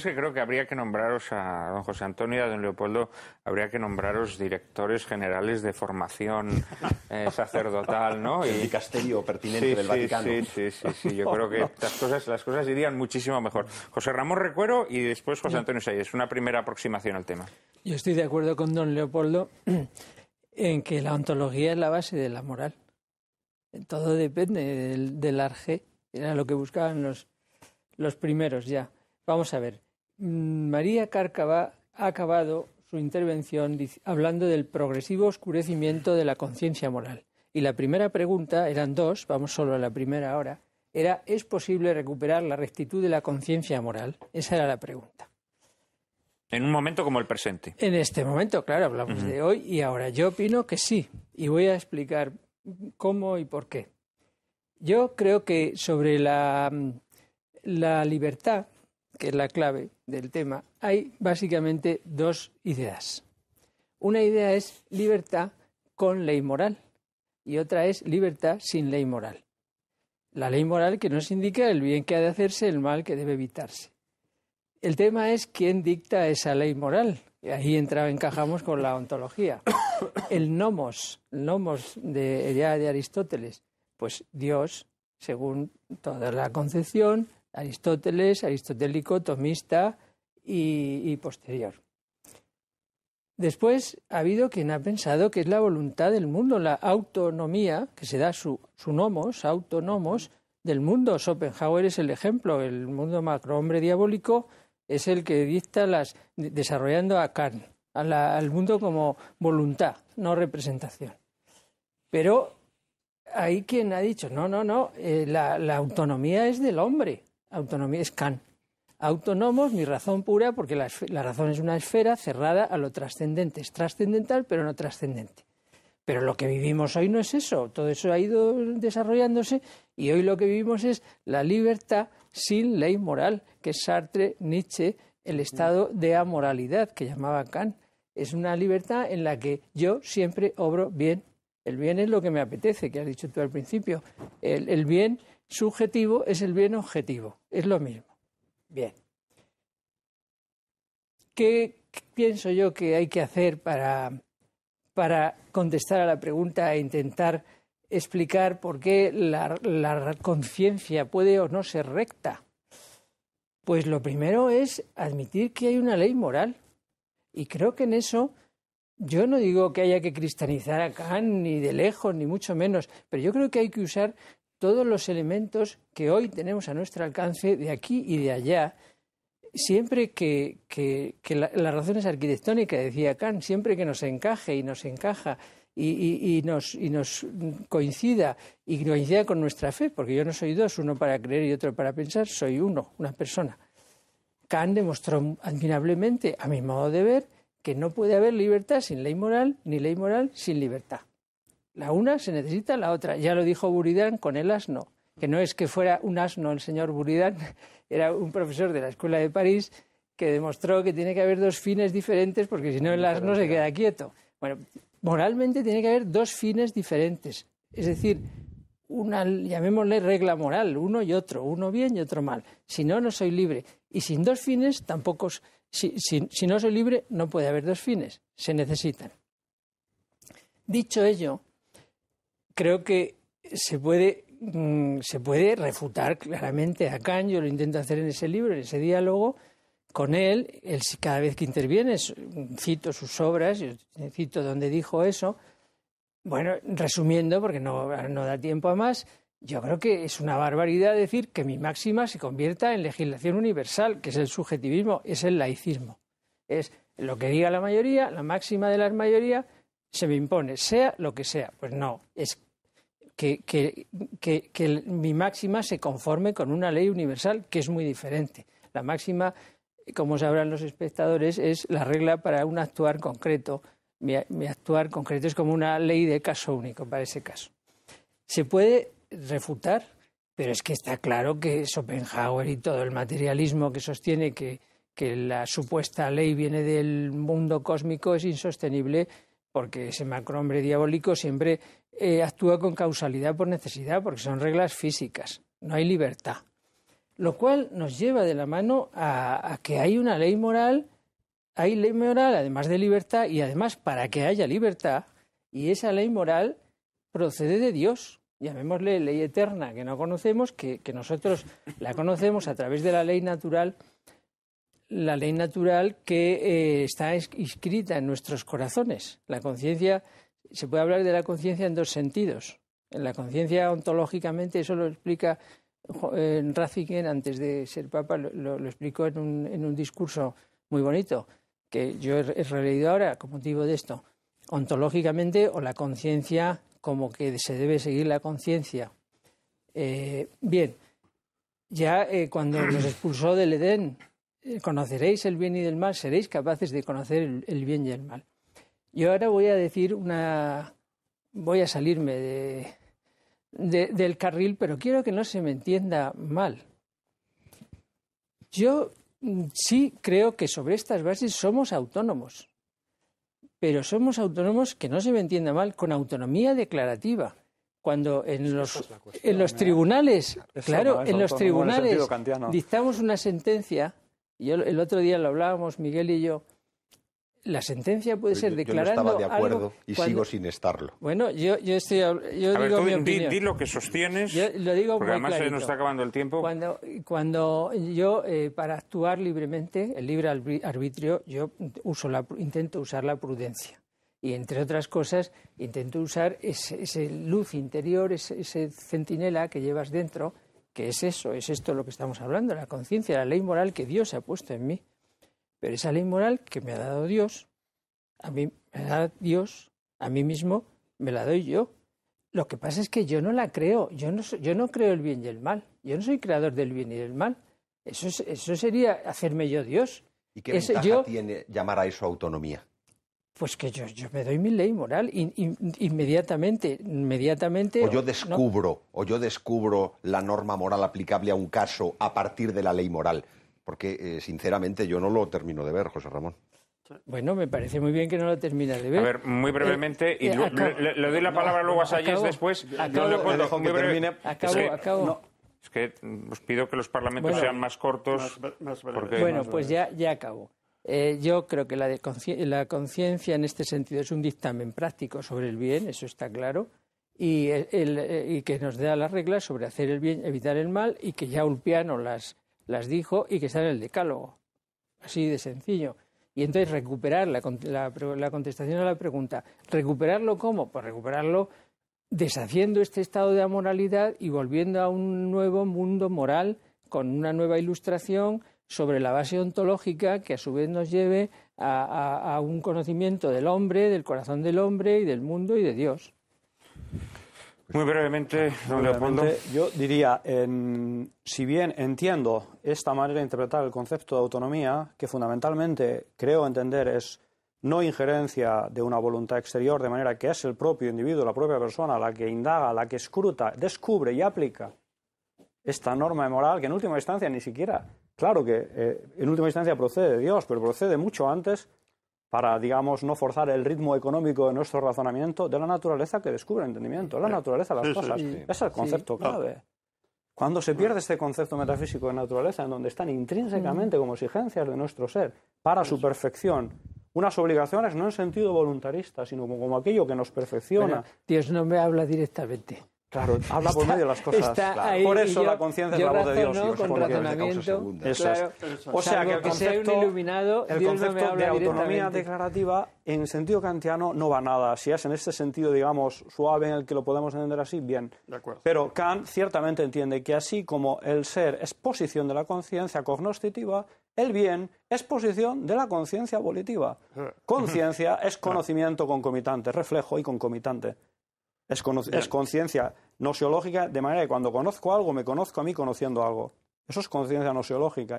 Speaker 1: que creo que habría que nombraros a don José Antonio y a don Leopoldo, habría que nombraros directores generales de formación [laughs] eh, sacerdotal, ¿no? El y...
Speaker 5: El pertinente del Vaticano. Sí, sí,
Speaker 1: sí, sí, yo [laughs] creo que estas cosas, las cosas irían muchísimo mejor. José Ramón Recuero y después José Antonio Salles, una primera aproximación al tema.
Speaker 3: Yo estoy de acuerdo con don Leopoldo [clears throat] en que la ontología es la base de la moral. Todo depende del, del era lo que buscaban los, los primeros ya Vamos a ver. Mm, María Cárcava ha acabado su intervención hablando del progresivo oscurecimiento de la conciencia moral. Y la primera pregunta, eran dos, vamos solo a la primera ahora, era ¿es posible recuperar la rectitud de la conciencia moral? Esa era la pregunta.
Speaker 1: En un momento como el presente.
Speaker 3: En este momento, claro, hablamos de hoy y ahora. Yo opino que sí, y voy a explicar cómo y por qué. Yo creo que sobre la, mm, la libertad que es la clave del tema, hay básicamente dos ideas. Una idea es libertad con ley moral y otra es libertad sin ley moral. La ley moral que nos indica el bien que ha de hacerse, el mal que debe evitarse. El tema es quién dicta esa ley moral. Y ahí entra, encajamos con la ontología. El nomos, el nomos de, ya de Aristóteles, pues Dios, según toda la concepción, Aristóteles, aristotélico, tomista y, posterior. Después ha habido quien ha pensado que es la voluntad del mundo, la autonomía, que se da su, su nomos, autónomos, del mundo. Schopenhauer es el ejemplo, el mundo macrohombre diabólico es el que dicta las, desarrollando a Kant, al mundo como voluntad, no representación. Pero hay quien ha dicho, no, no, no, eh, la autonomía es del hombre, autonomía es Kant. Autónomos, mi razón pura, porque la, razón es una esfera cerrada a lo trascendente. Es trascendental, pero no trascendente. Pero lo que vivimos hoy no es eso. Todo eso ha ido desarrollándose y hoy lo que vivimos es la libertad sin ley moral, que es Sartre, Nietzsche, el estado de amoralidad que llamaba Kant. Es una libertad en la que yo siempre obro bien. El bien es lo que me apetece, que has dicho tú al principio. el bien subjetivo es el bien objetivo, es lo mismo. Bien. ¿Qué pienso yo que hay que hacer para, para contestar a la pregunta e intentar explicar por qué la, conciencia puede o no ser recta? Pues lo primero es admitir que hay una ley moral. Y creo que en eso yo no digo que haya que cristianizar a ni de lejos, ni mucho menos, pero yo creo que hay que usar todos los elementos que hoy tenemos a nuestro alcance de aquí y de allá, siempre que, las razones arquitectónicas, decía Kant, siempre que nos encaje y nos encaja y, nos, y nos coincida y coincida con nuestra fe, porque yo no soy dos, uno para creer y otro para pensar, soy uno, una persona. Kant demostró admirablemente, a mi modo de ver, que no puede haber libertad sin ley moral, ni ley moral sin libertad. La una se necesita la otra. Ya lo dijo Buridan con el asno, que no es que fuera un asno el señor Buridan, [laughs] era un profesor de la Escuela de París que demostró que tiene que haber dos fines diferentes porque si no el asno se queda quieto. Bueno, moralmente tiene que haber dos fines diferentes. Es decir, una, llamémosle regla moral, uno y otro, uno bien y otro mal. Si no, no soy libre. Y sin dos fines tampoco, si no soy libre, no puede haber dos fines, se necesitan. Dicho ello, creo que mm, se puede, refutar claramente a Kant, yo lo intento hacer en ese libro, en ese diálogo, con él, cada vez que interviene, mm, cito sus obras, cito donde dijo eso, bueno, resumiendo, porque no, no da tiempo a más, yo creo que es una barbaridad decir que mi máxima se convierta en legislación universal, que es el subjetivismo, es el laicismo. Es lo que diga la mayoría, la máxima de la mayoría, se me impone, sea lo que sea. Pues no, es que, mi máxima se conforme con una ley universal, que es muy diferente. La máxima, como sabrán los espectadores, es la regla para un actuar concreto. Mi, actuar concreto es como una ley de caso único para ese caso. Se puede refutar, pero es que está claro que Schopenhauer y todo el materialismo que sostiene que, que la supuesta ley viene del mundo cósmico es insostenible porque ese macrohombre diabólico siempre eh, actúa con causalidad por necesidad, porque son reglas físicas, no hay libertad. Lo cual nos lleva de la mano a, que hay una ley moral, hay ley moral además de libertad y además para que haya libertad, y esa ley moral procede de Dios, llamémosle ley eterna, que no conocemos, que, nosotros la conocemos a través de la ley natural, la ley natural que eh, está inscrita en nuestros corazones. La conciencia se puede hablar de la conciencia en dos sentidos. En la conciencia ontológicamente, eso lo explica eh, en Ratzinger, antes de ser papa, lo, explicó en un, discurso muy bonito, que yo he, releído ahora con motivo de esto. Ontológicamente, o la conciencia, como que se debe seguir la conciencia. Eh, bien, ya eh, cuando nos expulsó del Edén, conoceréis el bien y el mal, seréis capaces de conocer el bien y el mal. Yo ahora voy a decir una. Voy a salirme del carril, pero quiero que no se me entienda mal. Yo mm, sí creo que sobre estas bases somos autónomos, pero somos autónomos, que no se me entienda mal, con autonomía declarativa. Cuando en los, en los ¿eh? tribunales, claro, en los tribunales dictamos una sentencia, y el otro día lo hablábamos Miguel y yo, la sentencia puede pues ser declarada declarando. Yo no estaba de acuerdo y sigo sin estarlo. Bueno, yo, estoy. lo
Speaker 1: que sostienes. lo digo porque además se nos está acabando el tiempo. Cuando,
Speaker 3: cuando yo, eh, para actuar libremente, el libre arbitrio, yo uso la, intento usar la prudencia. Y entre otras cosas, intento usar ese, luz interior, ese, ese centinela que llevas dentro, que es eso, es esto lo que estamos hablando, la conciencia, la ley moral que Dios ha puesto en mí. Pero esa ley moral que me ha dado Dios, a mí me da Dios, a mí mismo me la doy yo. Lo que pasa es que yo no la creo, yo no, yo no creo el bien y el mal, yo no soy creador del bien y del mal. Eso, eso sería hacerme yo Dios. ¿Y qué ventaja
Speaker 5: tiene llamar a eso autonomía?
Speaker 3: Pues que yo, yo me doy mi ley moral inmediatamente, inmediatamente. yo
Speaker 5: descubro, o yo descubro la norma moral aplicable a un caso a partir de la ley moral porque eh, sinceramente yo no lo termino de ver, José Ramón.
Speaker 3: Bueno, me parece muy bien que no lo termina de ver. A ver, muy brevemente, eh, y eh, le, doy la palabra luego a Salles después. Acabo, Acabo,
Speaker 1: es que, es mm, que os pido que los
Speaker 3: parlamentos sean más
Speaker 6: cortos. Bueno, pues ya,
Speaker 3: ya acabo. yo creo que la, la conciencia en este sentido es un dictamen práctico sobre el bien, eso está claro, y, y que nos da las reglas sobre hacer el bien, evitar el mal, y que ya Ulpiano las las dijo y que está en el decálogo. Así de sencillo. Y entonces recuperar la, la, contestación a la pregunta. ¿Recuperarlo cómo? Pues recuperarlo deshaciendo este estado de amoralidad y volviendo a un nuevo mundo moral con una nueva ilustración sobre la base ontológica que a su vez nos lleve a un conocimiento del hombre, del corazón del hombre y del mundo y de Dios.
Speaker 4: Muy brevemente, yo diría, si bien entiendo esta manera de interpretar el concepto de autonomía, que fundamentalmente creo entender es no injerencia de una voluntad exterior, de manera que es el propio individuo, la propia persona, la que indaga, la que escruta, descubre y aplica esta norma moral que en última instancia ni siquiera, claro que eh, en última instancia procede de Dios, pero procede mucho antes para, digamos, no forzar el ritmo económico de nuestro razonamiento, de la naturaleza que descubre el entendimiento, la naturaleza de las cosas. Es el concepto clave. Cuando se pierde este concepto metafísico de naturaleza, en donde están intrínsecamente mm. como exigencias de nuestro ser, para su perfección, unas obligaciones no en sentido voluntarista, sino como aquello que nos perfecciona. Dios no me habla
Speaker 3: directamente habla por medio de las cosas. por eso la conciencia es la voz de Dios. O sea que el concepto, de autonomía
Speaker 4: declarativa en sentido kantiano no va nada. Si es en este sentido, digamos, suave en el que lo podemos entender así, bien. Pero Kant ciertamente entiende que así como el ser es posición de la conciencia cognoscitiva, el bien es posición de la conciencia volitiva. Eh. Conciencia [laughs] es conocimiento concomitante, reflejo y concomitante. Es, conciencia no de manera que cuando conozco algo, me conozco a mí conociendo algo. Eso es conciencia no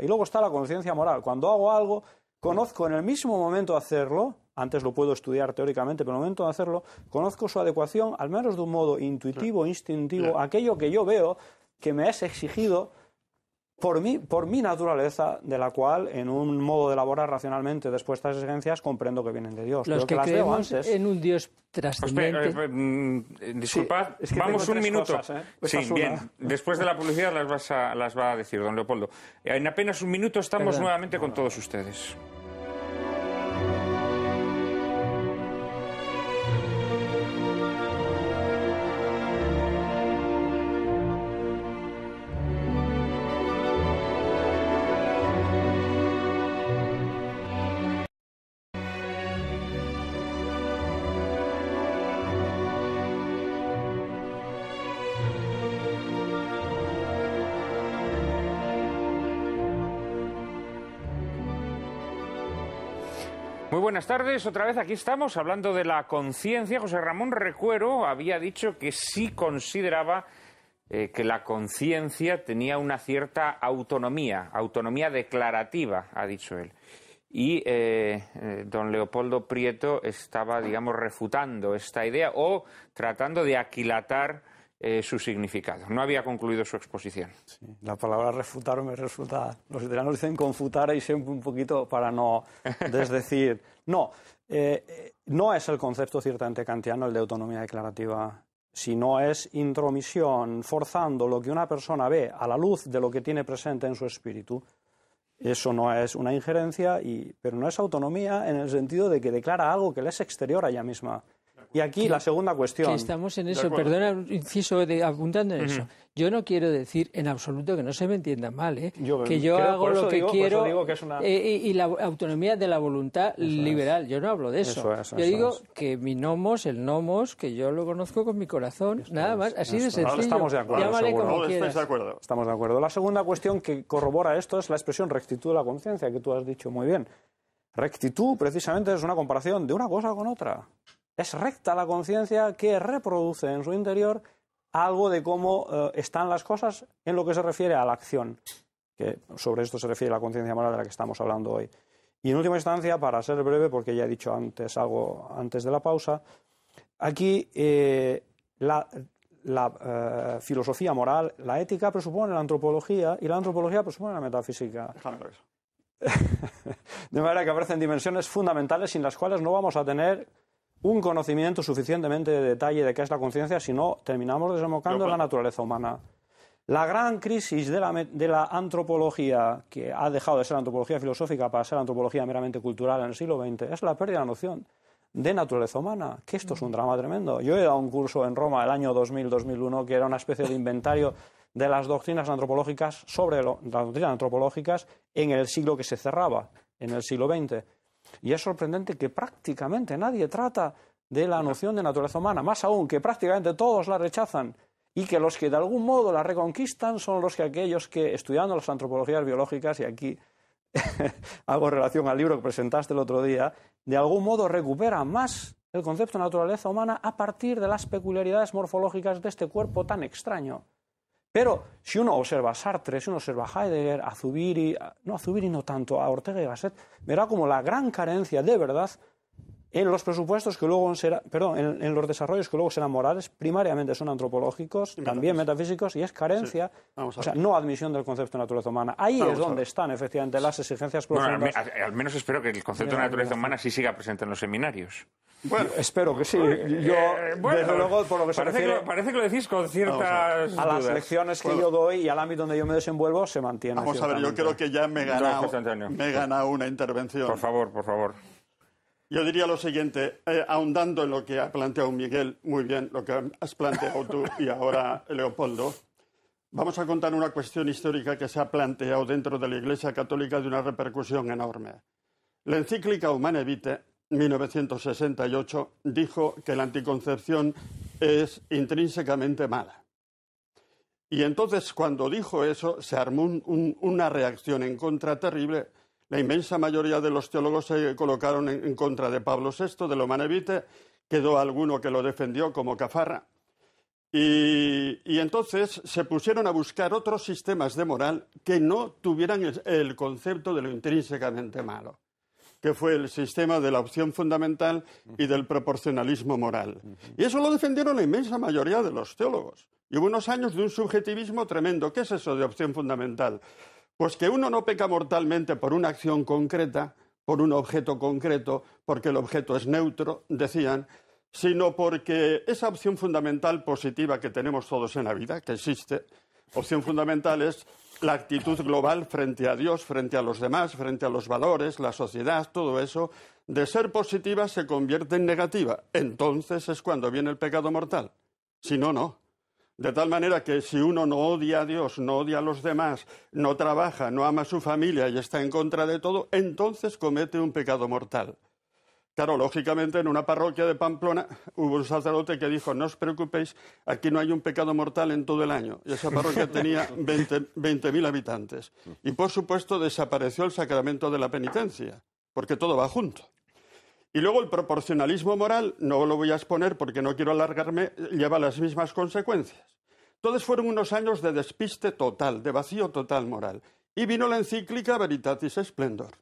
Speaker 4: Y luego está la conciencia moral. Cuando hago algo, conozco en el mismo momento de hacerlo, antes lo puedo estudiar teóricamente, pero en el momento de hacerlo, conozco su adecuación, al menos de un modo intuitivo, instintivo, aquello que yo veo que me es exigido por mi, por mi naturaleza, de la cual en un modo de elaborar racionalmente después de estas exigencias comprendo que vienen de Dios. Los que, en
Speaker 3: un Dios pues, trascendente. Eh, eh, mm,
Speaker 1: disculpad, vamos un minuto. ¿eh? Sí, bien. [laughs] Después de la publicidad las, vas las va a decir don Leopoldo. En apenas un minuto estamos nuevamente con todos ustedes. buenas tardes. Otra vez aquí estamos hablando de la conciencia. José Ramón Recuero había dicho que sí consideraba eh, que la conciencia tenía una cierta autonomía, autonomía declarativa, ha dicho él. Y eh, eh, don Leopoldo Prieto estaba, digamos, refutando esta idea o tratando de aquilatar eh, su significado. No había concluido su exposición.
Speaker 4: la palabra refutar me resulta. Los italianos dicen confutar y siempre un poquito para no [laughs] desdecir. No, eh, no es el concepto ciertamente kantiano el de autonomía declarativa, sino es intromisión, forzando lo que una persona ve a la luz de lo que tiene presente en su espíritu. Eso no es una injerencia, y, pero no es autonomía en el sentido de que declara algo que le es exterior a ella misma. Y aquí la segunda cuestión. estamos en eso, perdona,
Speaker 3: inciso, de, apuntando en eso. Yo no quiero decir en absoluto que no se me entienda mal, ¿eh? que yo hago lo que quiero eh, y, la autonomía de la voluntad liberal. Yo no hablo de eso. yo digo que mi nomos, el nomos, que yo lo conozco con mi corazón, nada más, así de sencillo. estamos de acuerdo. no, De acuerdo.
Speaker 4: Estamos de acuerdo. La segunda cuestión que corrobora esto es la expresión rectitud de la conciencia, que tú has dicho muy bien. Rectitud, precisamente, es una comparación de una cosa con otra. Es recta la conciencia que reproduce en su interior algo de cómo eh, están las cosas en lo que se refiere a la acción, que sobre esto se refiere la conciencia moral de la que estamos hablando hoy. Y en última instancia, para ser breve, porque ya he dicho antes algo antes de la pausa, aquí eh, la, eh, filosofía moral, la ética presupone la antropología y la antropología presupone la metafísica. [laughs] de manera que aparecen dimensiones fundamentales sin las cuales no vamos a tener un conocimiento suficientemente de detalle de qué es la conciencia, si no terminamos desembocando la naturaleza humana. La gran crisis de la, antropología, que ha dejado de ser antropología filosófica para ser antropología meramente cultural en el siglo XX, es la pérdida de la noción de naturaleza humana, que esto es un drama tremendo. Yo he dado un curso en Roma el año 2000-2001 que era una especie de inventario de las doctrinas antropológicas sobre las doctrinas antropológicas en el siglo que se cerraba, en el siglo XX. Y es sorprendente que prácticamente nadie trata de la noción de naturaleza humana, más aún que prácticamente todos la rechazan y que los que de algún modo la reconquistan son los que aquellos que, estudiando las antropologías biológicas, y aquí [laughs] hago relación al libro que presentaste el otro día, de algún modo recuperan más el concepto de naturaleza humana a partir de las peculiaridades morfológicas de este cuerpo tan extraño. Pero si uno observa a Sartre, si uno observa a Heidegger, a Zubiri, no a Zubiri no tanto, a Ortega y Gasset, verá como la gran carencia de verdad en los presupuestos que luego será perdón, en, los desarrollos que luego serán morales, primariamente son antropológicos, también metafísicos, y es carencia, o sea, no admisión del concepto de naturaleza humana. Ahí es donde están, efectivamente, las exigencias
Speaker 1: al, menos espero que el concepto de naturaleza humana sí
Speaker 4: siga presente en los seminarios. Bueno, espero que sí. Eh, bueno, luego, por lo que se parece Que, lo
Speaker 6: decís con ciertas. A, las lecciones
Speaker 4: que yo doy y al ámbito donde yo me desenvuelvo se mantiene. Vamos a ver, yo creo que ya me me gana
Speaker 6: una intervención. Por favor, por favor. Yo diría lo siguiente, eh, ahondando en lo que ha planteado Miguel, muy bien, lo que has planteado tú y ahora Leopoldo, vamos a contar una cuestión histórica que se ha planteado dentro de la Iglesia Católica de una repercusión enorme. La encíclica Humane Vitae, 1968, dijo que la anticoncepción es intrínsecamente mala. Y entonces cuando dijo eso se armó una reacción en contra terrible la inmensa mayoría de los teólogos se colocaron en, contra de Pablo VI, de lo manevite, quedó alguno que lo defendió como Cafarra. Y, entonces se pusieron a buscar otros sistemas de moral que no tuvieran el, el concepto de lo intrínsecamente malo que fue el sistema de la opción fundamental y del proporcionalismo moral. Y eso lo defendieron la inmensa mayoría de los teólogos. Y hubo unos años de un subjetivismo tremendo. ¿Qué es eso de opción fundamental? Pues que uno no peca mortalmente por una acción concreta, por un objeto concreto, porque el objeto es neutro, decían, sino porque esa opción fundamental positiva que tenemos todos en la vida, que existe, opción fundamental es la actitud global frente a Dios, frente a los demás, frente a los valores, la sociedad, todo eso, de ser positiva se convierte en negativa. Entonces es cuando viene el pecado mortal. Si no, no. De tal manera que si uno no odia a Dios, no odia a los demás, no trabaja, no ama a su familia y está en contra de todo, entonces comete un pecado mortal. Claro, lógicamente en una parroquia de Pamplona hubo un sacerdote que dijo, no os preocupéis, aquí no hay un pecado mortal en todo el año. Y esa parroquia [laughs] tenía 20.000 habitantes. Y por supuesto desapareció el sacramento de la penitencia, porque todo va junto. Y luego el proporcionalismo moral, no lo voy a exponer porque no quiero alargarme, lleva las mismas consecuencias. todos fueron unos años de despiste total, de vacío total moral. Y vino la encíclica Veritatis Splendor,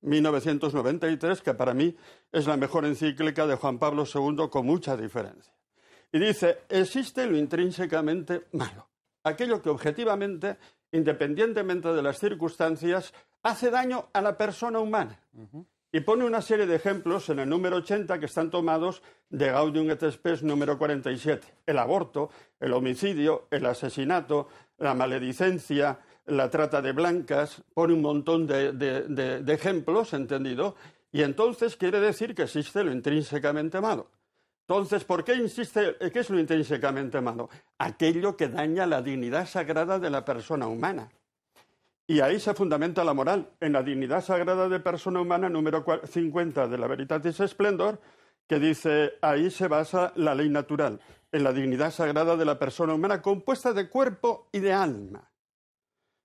Speaker 6: 1993, que para mí es la mejor encíclica de Juan Pablo II con mucha diferencia. Y dice, existe lo intrínsecamente malo, aquello que objetivamente, independientemente de las circunstancias, hace daño a la persona humana. Y pone una serie de ejemplos en el número 80 que están tomados de Gaudium et Spes número 47. El aborto, el homicidio, el asesinato, la maledicencia, la trata de blancas, pone un montón de, de ejemplos, ¿entendido? Y entonces quiere decir que existe lo intrínsecamente malo. Entonces, ¿por qué insiste? ¿Qué es lo intrínsecamente malo? Aquello que daña la dignidad sagrada de la persona humana. Y ahí se fundamenta la moral, en la dignidad sagrada de persona humana número 50 de la Veritatis Splendor, que dice, ahí se basa la ley natural, en la dignidad sagrada de la persona humana compuesta de cuerpo y de alma.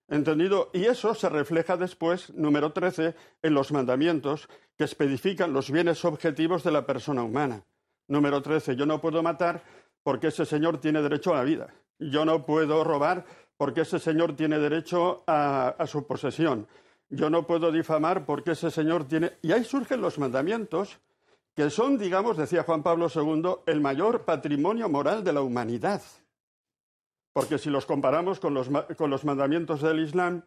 Speaker 6: ¿Entendido? Y eso se refleja después, número 13, en los mandamientos que especifican los bienes objetivos de la persona humana. Número 13, yo no puedo matar porque ese señor tiene derecho a la vida. Yo no puedo robar porque ese señor tiene derecho a, su posesión. Yo no puedo difamar porque ese señor tiene... Y ahí surgen los mandamientos, que son, digamos, decía Juan Pablo II, el mayor patrimonio moral de la humanidad. Porque si los comparamos con los, con los mandamientos del Islam,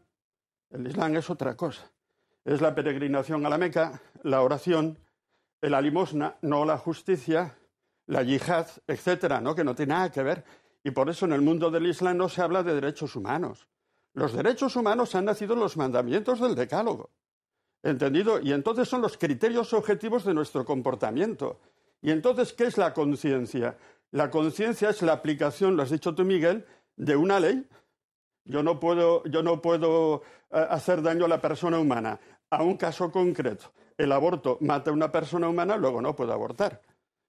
Speaker 6: el Islam es otra cosa. Es la peregrinación a la Meca, la oración, la limosna, no la justicia, la yihad, etcétera, ¿no? que no tiene nada que ver. Y por eso en el mundo del Islam no se habla de derechos humanos. Los derechos humanos han nacido en los mandamientos del decálogo. ¿Entendido? Y entonces son los criterios objetivos de nuestro comportamiento. ¿Y entonces qué es la conciencia? La conciencia es la aplicación, lo has dicho tú, Miguel, de una ley. Yo no puedo, yo no puedo eh, hacer daño a la persona humana. A un caso concreto, el aborto mata a una persona humana, luego no puedo abortar.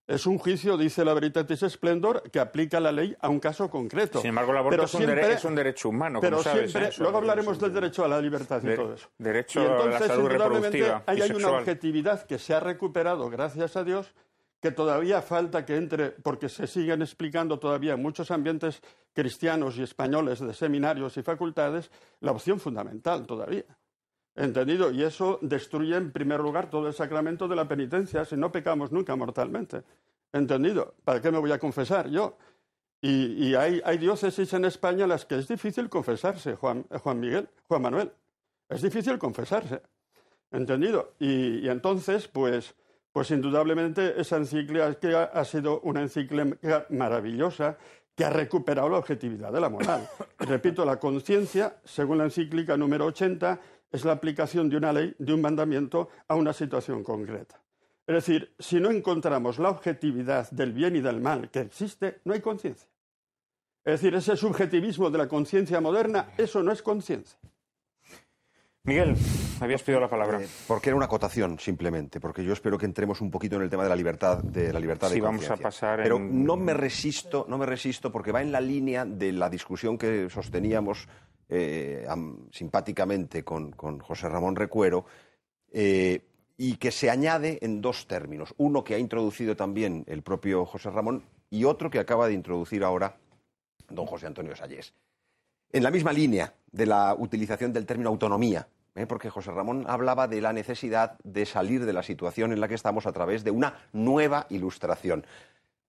Speaker 6: Es un juicio, dice la Veritatis Splendor, que aplica la ley a un caso concreto. Sin embargo, el aborto es, un derecho humano. Pero ¿eh? luego hablaremos del derecho a la libertad y todo eso. Derecho entonces, a la salud Hay, hay una objetividad que se ha recuperado, gracias a Dios, que todavía falta que entre, porque se siguen explicando todavía en muchos ambientes cristianos y españoles de seminarios y facultades, la opción fundamental todavía. ¿Entendido? Y eso destruye en primer lugar todo el sacramento de la penitencia si no pecamos nunca mortalmente. ¿Entendido? ¿Para qué me voy a confesar yo? Y, hay, diócesis en España en las que es difícil confesarse, Juan, eh, Juan Miguel, Juan Manuel. Es difícil confesarse. ¿Entendido? Y, entonces, pues, pues indudablemente esa encíclica ha sido una encíclica maravillosa que ha recuperado la objetividad de la moral. Repito, la conciencia, según la encíclica número 80, es la aplicación de una ley, de un mandamiento, a una situación concreta. Es decir, si no encontramos la objetividad del bien y del mal que existe, no hay conciencia. Es decir, ese subjetivismo de la conciencia moderna, eso no es conciencia. Miguel, habías pedido la palabra. Eh,
Speaker 5: porque era una acotación, simplemente, porque yo espero que entremos un poquito en el tema de la libertad de la libertad de vamos Pero no me resisto, no me resisto porque va en la línea de la discusión que sosteníamos eh, simpáticamente con, José Ramón Recuero, eh, y que se añade en dos términos. Uno que ha introducido también el propio José Ramón y otro que acaba de introducir ahora don José Antonio Sallés. En la misma línea de la utilización del término autonomía, ¿eh? porque José Ramón hablaba de la necesidad de salir de la situación en la que estamos a través de una nueva ilustración.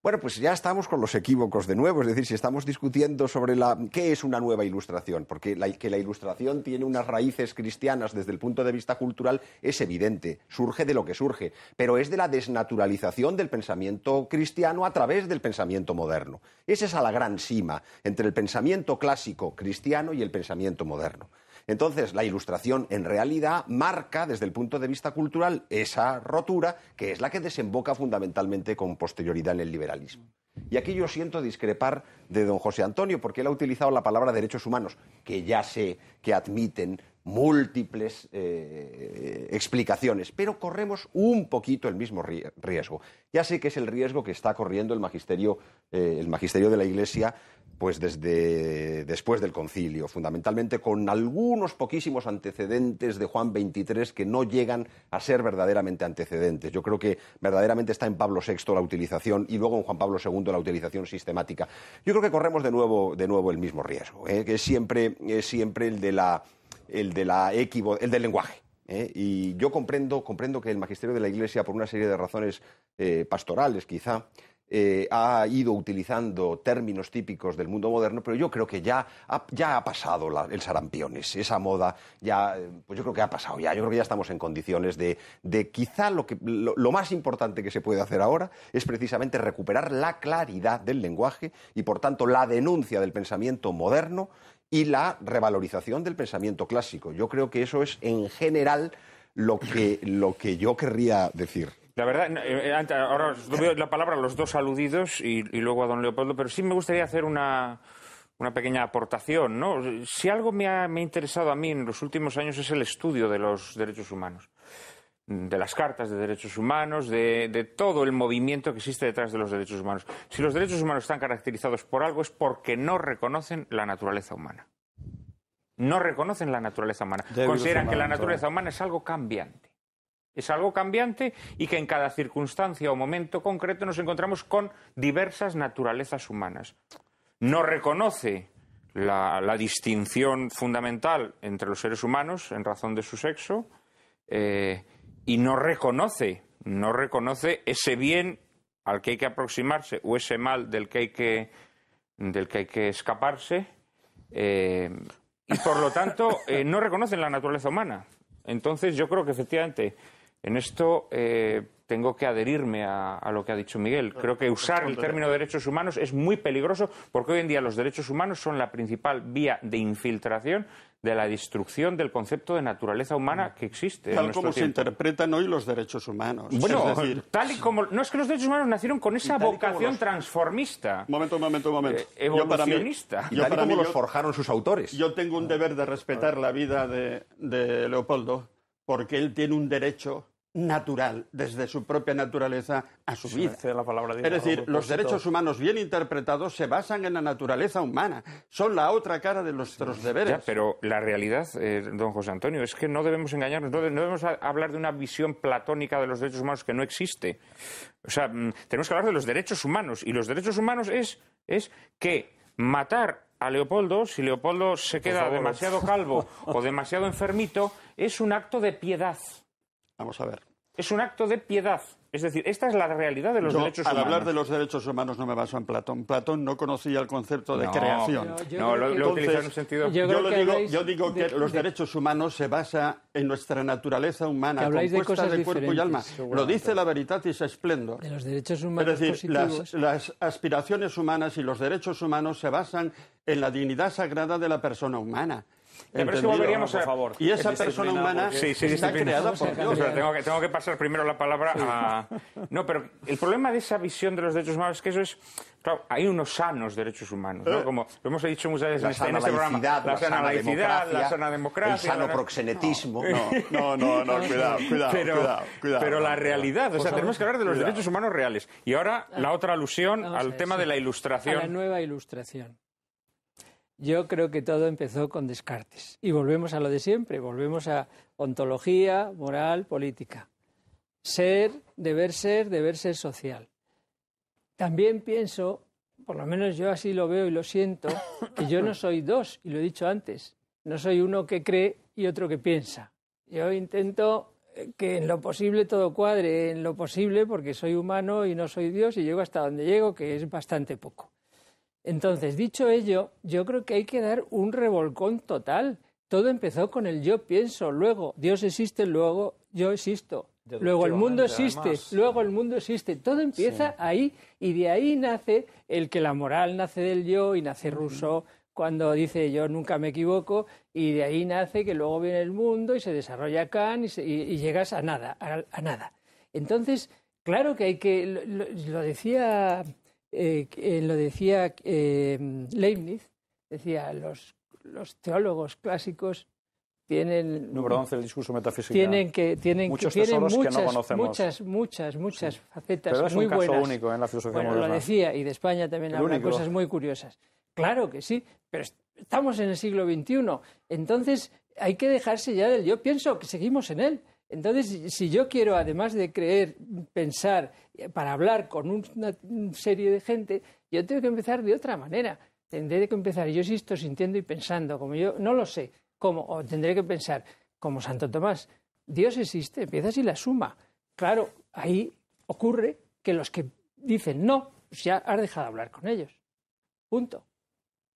Speaker 5: Bueno, pues ya estamos con los equívocos de nuevo, es decir, si estamos discutiendo sobre la, qué es una nueva ilustración, porque la, que la ilustración tiene unas raíces cristianas desde el punto de vista cultural es evidente, surge de lo que surge, pero es de la desnaturalización del pensamiento cristiano a través del pensamiento moderno. Esa es a la gran sima entre el pensamiento clásico cristiano y el pensamiento moderno. Entonces, la ilustración en realidad marca desde el punto de vista cultural esa rotura que es la que desemboca fundamentalmente con posterioridad en el liberalismo. Y aquí yo siento discrepar de don José Antonio, porque él ha utilizado la palabra derechos humanos, que ya sé que admiten múltiples eh, explicaciones, pero corremos un poquito el mismo riesgo. Ya sé que es el riesgo que está corriendo el magisterio, eh, el magisterio de la Iglesia, pues desde después del concilio, fundamentalmente con algunos poquísimos antecedentes de Juan 23 que no llegan a ser verdaderamente antecedentes. Yo creo que verdaderamente está en Pablo VI la utilización y luego en Juan Pablo II la utilización sistemática. Yo creo que corremos de nuevo, de nuevo el mismo riesgo, eh, que siempre, es siempre el de la el, de la el del lenguaje. ¿eh? Y yo comprendo, comprendo que el magisterio de la Iglesia, por una serie de razones eh, pastorales quizá, eh, ha ido utilizando términos típicos del mundo moderno, pero yo creo que ya ha, pasado el sarampiones, esa moda, ya, pues yo creo que ha pasado ya, yo creo que ya estamos en condiciones de, quizá lo, que, lo, más importante que se puede hacer ahora es precisamente recuperar la claridad del lenguaje y por tanto la denuncia del pensamiento moderno y la revalorización del pensamiento clásico. Yo creo que eso es en general lo que, [clears throat] lo que yo querría decir.
Speaker 1: La verdad, eh, ahora os doy la palabra a los dos aludidos y, luego a don Leopoldo, pero sí me gustaría hacer una, una pequeña aportación. ¿no? Si algo me me ha interesado a mí en los últimos años es el estudio de los derechos humanos. Mm, de las cartas de derechos humanos, de, todo el movimiento que existe detrás de los derechos humanos. Si los derechos humanos están caracterizados por algo es porque no reconocen la naturaleza humana. No reconocen la naturaleza humana. Consideran que la naturaleza humana es algo cambiante. Es algo cambiante y que en cada circunstancia o momento concreto nos encontramos con diversas naturalezas humanas. No reconoce la, distinción fundamental entre los seres humanos en razón de su sexo. Eh, y no reconoce, no reconoce ese bien al que hay que aproximarse o ese mal del que hay que, del que, hay que escaparse. Eh, y por lo tanto, [laughs] eh, no reconocen la naturaleza humana. Entonces, yo creo que efectivamente en esto eh, tengo que adherirme a, lo que ha dicho Miguel. Creo que usar el término derechos humanos es muy peligroso porque hoy en día los derechos humanos son la principal vía de infiltración de la destrucción del concepto de naturaleza humana mm. que existe. Tal como se
Speaker 6: interpretan hoy los derechos humanos. Bueno,
Speaker 1: tal y como. No es que los derechos humanos nacieron con esa vocación transformista. Momento, momento, momento.
Speaker 6: evolucionista. Eh, yo para mí, los forjaron sus autores. Yo tengo un deber de respetar la vida de Leopoldo, porque él tiene un derecho natural, desde su propia naturaleza, a su vida. es decir, los derechos humanos bien interpretados se basan en la naturaleza humana, son la otra cara de nuestros deberes.
Speaker 1: pero la realidad, eh, don José Antonio, es que no debemos engañarnos, no, debemos hablar de una visión platónica de los derechos humanos que no existe. O sea, mm, tenemos que hablar de los derechos humanos, y los derechos humanos es, es que matar a Leopoldo, si Leopoldo se queda demasiado calvo [laughs] o demasiado enfermito, es un acto de piedad. Vamos a ver. Es un acto de piedad. Es decir, esta es la realidad de los derechos humanos. Al hablar de
Speaker 6: los derechos humanos no me baso en Platón. Platón no conocía el concepto de creación. Yo, no, lo, en sentido. Yo, digo, que los derechos humanos se basan en nuestra naturaleza humana, compuesta de, cuerpo y alma. Lo dice la Veritatis Splendor. De
Speaker 3: los derechos humanos. Es decir, las
Speaker 6: aspiraciones humanas y los derechos humanos se basan en la dignidad sagrada de la persona humana. Pero es que volveríamos Y esa persona humana está creada por Dios. ¿eh? tengo, que, tengo
Speaker 1: que pasar primero la palabra a... No, pero el problema de esa visión de los derechos humanos es que eso es... Claro, hay unos sanos derechos humanos, ¿no? Eh. Como lo hemos dicho muchas veces en, este programa. La, la sana laicidad, la sana democracia... El sano proxenetismo. No, no, no, no [laughs] cuidado, cuidado, pero, cuidado, cuidado, Pero la realidad, o sea, tenemos que hablar de los derechos humanos reales. Y ahora la otra alusión al tema de la ilustración. la
Speaker 3: nueva ilustración. Yo creo que todo empezó con Descartes. Y volvemos a lo de siempre, volvemos a ontología, moral, política. Ser, deber ser, deber ser social. También pienso, por lo menos yo así lo veo y lo siento, que yo no soy dos, y lo he dicho antes, no soy uno que cree y otro que piensa. Yo intento que en lo posible todo cuadre, en lo posible porque soy humano y no soy Dios y llego hasta donde llego, que es bastante poco. Entonces, dicho ello, yo creo que hay que dar un revolcón total. Todo empezó con el yo pienso, luego Dios existe, luego yo existo, luego el mundo existe, luego el mundo existe. Todo empieza ahí y de ahí nace el que la moral nace del yo y nace Rousseau cuando dice yo nunca me equivoco y de ahí nace que luego viene el mundo y se desarrolla Kant y, llegas a nada, a, nada. Entonces, claro que hay que, lo decía eh, eh, lo decía eh, Leibniz, decía, los, los teólogos clásicos tienen número 11
Speaker 4: el discurso metafísico tienen que tienen muchos que, tienen muchas, que no conocemos muchas
Speaker 3: muchas muchas facetas es muy caso buenas. único bueno, lo decía y de España también habla cosas muy curiosas claro que sí pero estamos en el siglo XXI entonces hay que dejarse ya del yo pienso que seguimos en él entonces, si yo quiero, además de creer, pensar, eh, para hablar con una serie de gente, yo tengo que empezar de otra manera. Tendré que empezar, yo existo sintiendo y pensando, como yo no lo sé, cómo, o tendré que pensar, como Santo Tomás, Dios existe, empieza y la suma. Claro, ahí ocurre que los que dicen no, pues ya has dejado de hablar con ellos. Punto.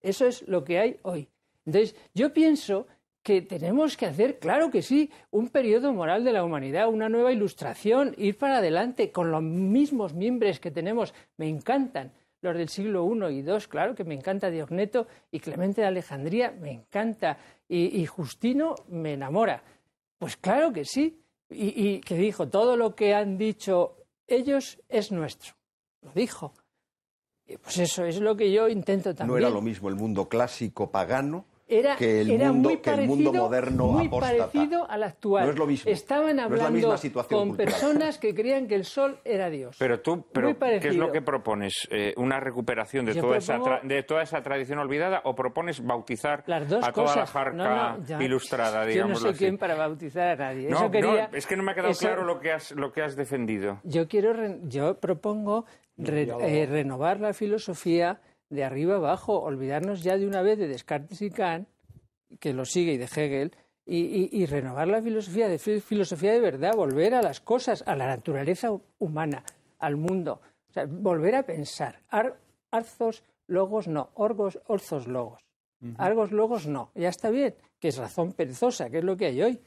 Speaker 3: Eso es lo que hay hoy. Entonces, yo pienso que tenemos que hacer, claro que sí, un periodo moral de la humanidad, una nueva ilustración, ir para adelante con los mismos miembros que tenemos. Me encantan los del siglo I y II, claro que me encanta Diogneto y Clemente de Alejandría, me encanta, y, Justino me enamora. Pues claro que sí, y, que dijo, todo lo que han dicho ellos es nuestro, lo dijo. pues eso es lo que yo intento también. No era lo
Speaker 5: mismo el mundo clásico pagano era, muy parecido, moderno muy parecido
Speaker 3: al actual. No es lo mismo. Estaban hablando con personas que creían que el sol era Dios.
Speaker 1: Pero tú, ¿qué es lo que propones? Eh, ¿Una recuperación de toda, esa de toda esa tradición olvidada o propones bautizar a toda la jarca ilustrada, Yo no sé quién
Speaker 3: para bautizar a nadie. es que no me ha quedado claro
Speaker 1: lo que, has, lo que has defendido.
Speaker 3: Yo, quiero Yo propongo eh, renovar la filosofía de arriba abajo, olvidarnos ya de una vez de Descartes y Kant, que lo sigue, y de Hegel, y, renovar la filosofía, de filosofía de verdad, volver a las cosas, a la naturaleza humana, al mundo, o sea, volver a pensar. arzos, logos, no, orgos, orzos, logos. Argos, logos, no. Ya está bien, que es razón perezosa, que es lo que hay hoy.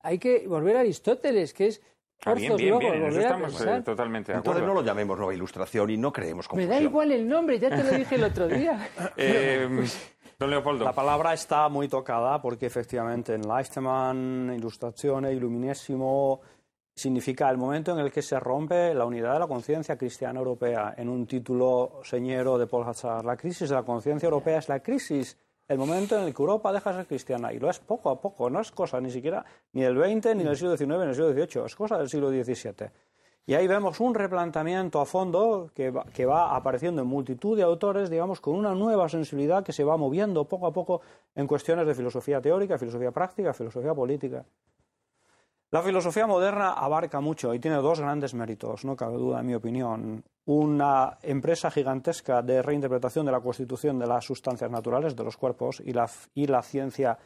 Speaker 3: Hay que volver a Aristóteles, que es Bien, bien, bien, estamos eh, totalmente de acuerdo. Entonces
Speaker 4: no lo llamemos nueva ilustración y no creemos
Speaker 3: confusión. Me da igual el nombre, ya te lo dije el otro día. [laughs]
Speaker 4: Eh, don Leopoldo. La palabra está muy tocada porque efectivamente en Leichtman, ilustraciones, Iluminésimo, significa el momento en el que se rompe la unidad de la conciencia cristiana europea. En un título señero de Paul Hazard, la crisis de la conciencia europea es la crisis el momento en el que Europa deja de ser cristiana, y lo es poco a poco, no es cosa ni siquiera ni del XX, ni del siglo XIX, ni del siglo XVIII, es cosa del siglo XVII. Y ahí vemos un replanteamiento a fondo que que va, apareciendo en multitud de autores, digamos, con una nueva sensibilidad que se va moviendo poco a poco en cuestiones de filosofía teórica, filosofía práctica, filosofía política. La filosofía moderna abarca mucho y tiene dos grandes méritos, no cabe duda, en mi opinión. Una empresa gigantesca de reinterpretación de la constitución de las sustancias naturales, de los cuerpos y la, ciencia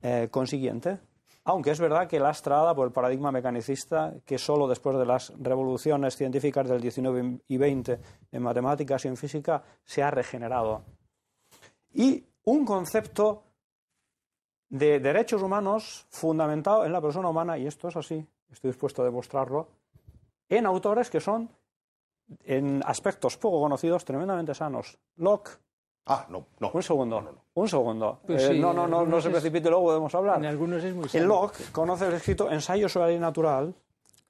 Speaker 4: eh, consiguiente. Aunque es verdad que la lastrada por el paradigma mecanicista, que solo después de las revoluciones científicas del 19 y 20 en matemáticas y en física se ha regenerado. Y un concepto de derechos humanos fundamentado en la persona humana, y esto es así, estoy dispuesto a demostrarlo, en autores que son, en aspectos poco conocidos, tremendamente sanos. Locke. Ah, no, no. Un segundo, no, no, un segundo. Pues eh, no, no, no, no se precipite, luego podemos hablar. En algunos es muy sano. Locke conoce el escrito Ensayo sobre la ley natural,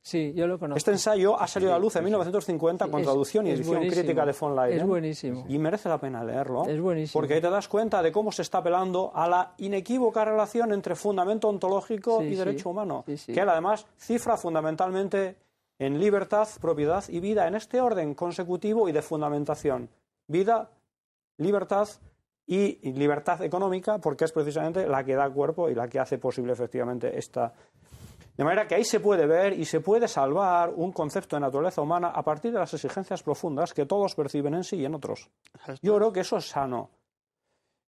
Speaker 4: Sí, yo lo conozco. Este ensayo ha salido a la luz en 1950 con traducción y edición crítica de Von Leyen. Es buenísimo. Y merece la pena leerlo. Es buenísimo. Porque te das cuenta de cómo se está apelando a la inequívoca relación entre fundamento ontológico y derecho humano. que él además cifra fundamentalmente en libertad, propiedad y vida en este orden consecutivo y de fundamentación. Vida, libertad, y libertad económica, porque es precisamente la que da cuerpo y la que hace posible efectivamente esta de manera que ahí se puede ver y se puede salvar un concepto de naturaleza humana a partir de las exigencias profundas que todos perciben en sí y en otros. Yo creo que eso es sano.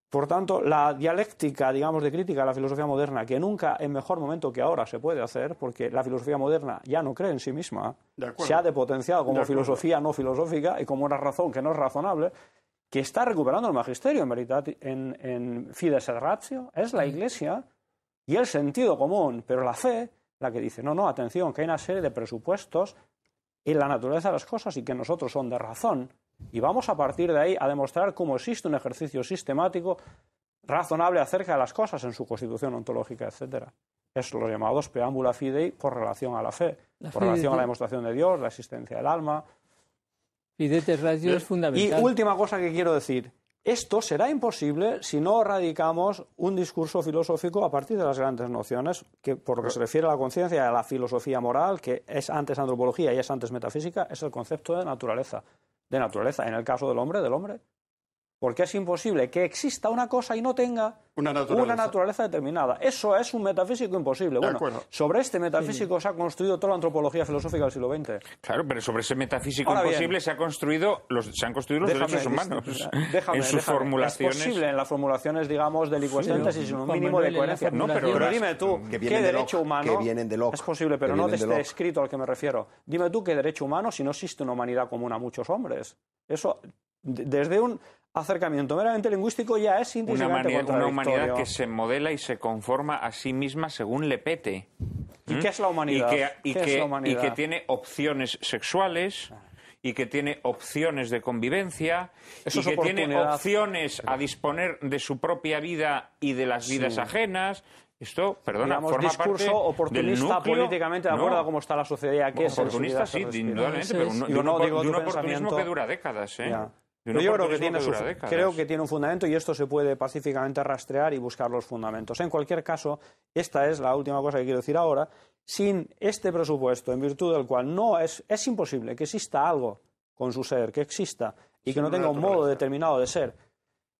Speaker 4: Por tanto, la dialéctica, digamos, de crítica a la filosofía moderna, que nunca en mejor momento que ahora se puede hacer, porque la filosofía moderna ya no cree en sí misma, se ha depotenciado como filosofía no filosófica y como una razón que no es razonable, que está recuperando el magisterio en, verdad, en, en Fides et Ratio, es la mm. Iglesia y el sentido común, pero la fe la que dice, no, no, atención, que hay una serie de presupuestos en la naturaleza de las cosas y que nosotros son de razón. Y vamos a partir de ahí a demostrar cómo existe un ejercicio sistemático razonable acerca de las cosas en su constitución ontológica, etcétera. Es lo llamados preámbula fidei por relación a la fe, por relación a la demostración de Dios, la existencia del alma.
Speaker 3: Fidei ratio es fundamental. Y última
Speaker 4: cosa que quiero decir, esto será imposible si no radicamos un discurso filosófico a partir de las grandes nociones, que por lo que se refiere a la conciencia y a la filosofía moral, que es antes antropología y es antes metafísica, es el concepto de naturaleza. De naturaleza, en el caso del hombre, del hombre, porque es imposible que exista una cosa y no tenga una naturaleza, determinada. Eso es un metafísico imposible. bueno, sobre este metafísico se ha construido toda la antropología filosófica del siglo XX. Claro, pero
Speaker 1: sobre ese metafísico imposible se, ha construido se han construido los derechos humanos. [laughs] Déjame, en Es
Speaker 4: posible en las formulaciones, digamos, de y sin un mínimo de coherencia. No, pero, dime tú, mm. ¿qué derecho humano? es posible, pero no de este escrito al que me refiero. Dime tú, ¿qué derecho humano si no existe una humanidad común a muchos hombres? Eso desde un acercamiento meramente lingüístico ya es una, una humanidad que
Speaker 1: se modela y se conforma a sí misma según le pete. ¿Y ¿Mm? qué es la humanidad? Y que, tiene opciones sexuales y que tiene opciones de convivencia y que tiene opciones a disponer de su propia vida y de las vidas ajenas. Esto, perdona, forma discurso parte oportunista del políticamente de acuerdo a
Speaker 4: cómo está la sociedad que es oportunista sí, indudablemente, pero oportunismo que dura décadas, ¿eh? yo creo que, tiene un fundamento y esto se puede pacíficamente rastrear y buscar los fundamentos. En cualquier caso, esta es la última cosa que quiero decir ahora. Sin este presupuesto, en virtud del cual no es, imposible que exista algo con su ser, que exista y que no tenga un modo determinado de ser,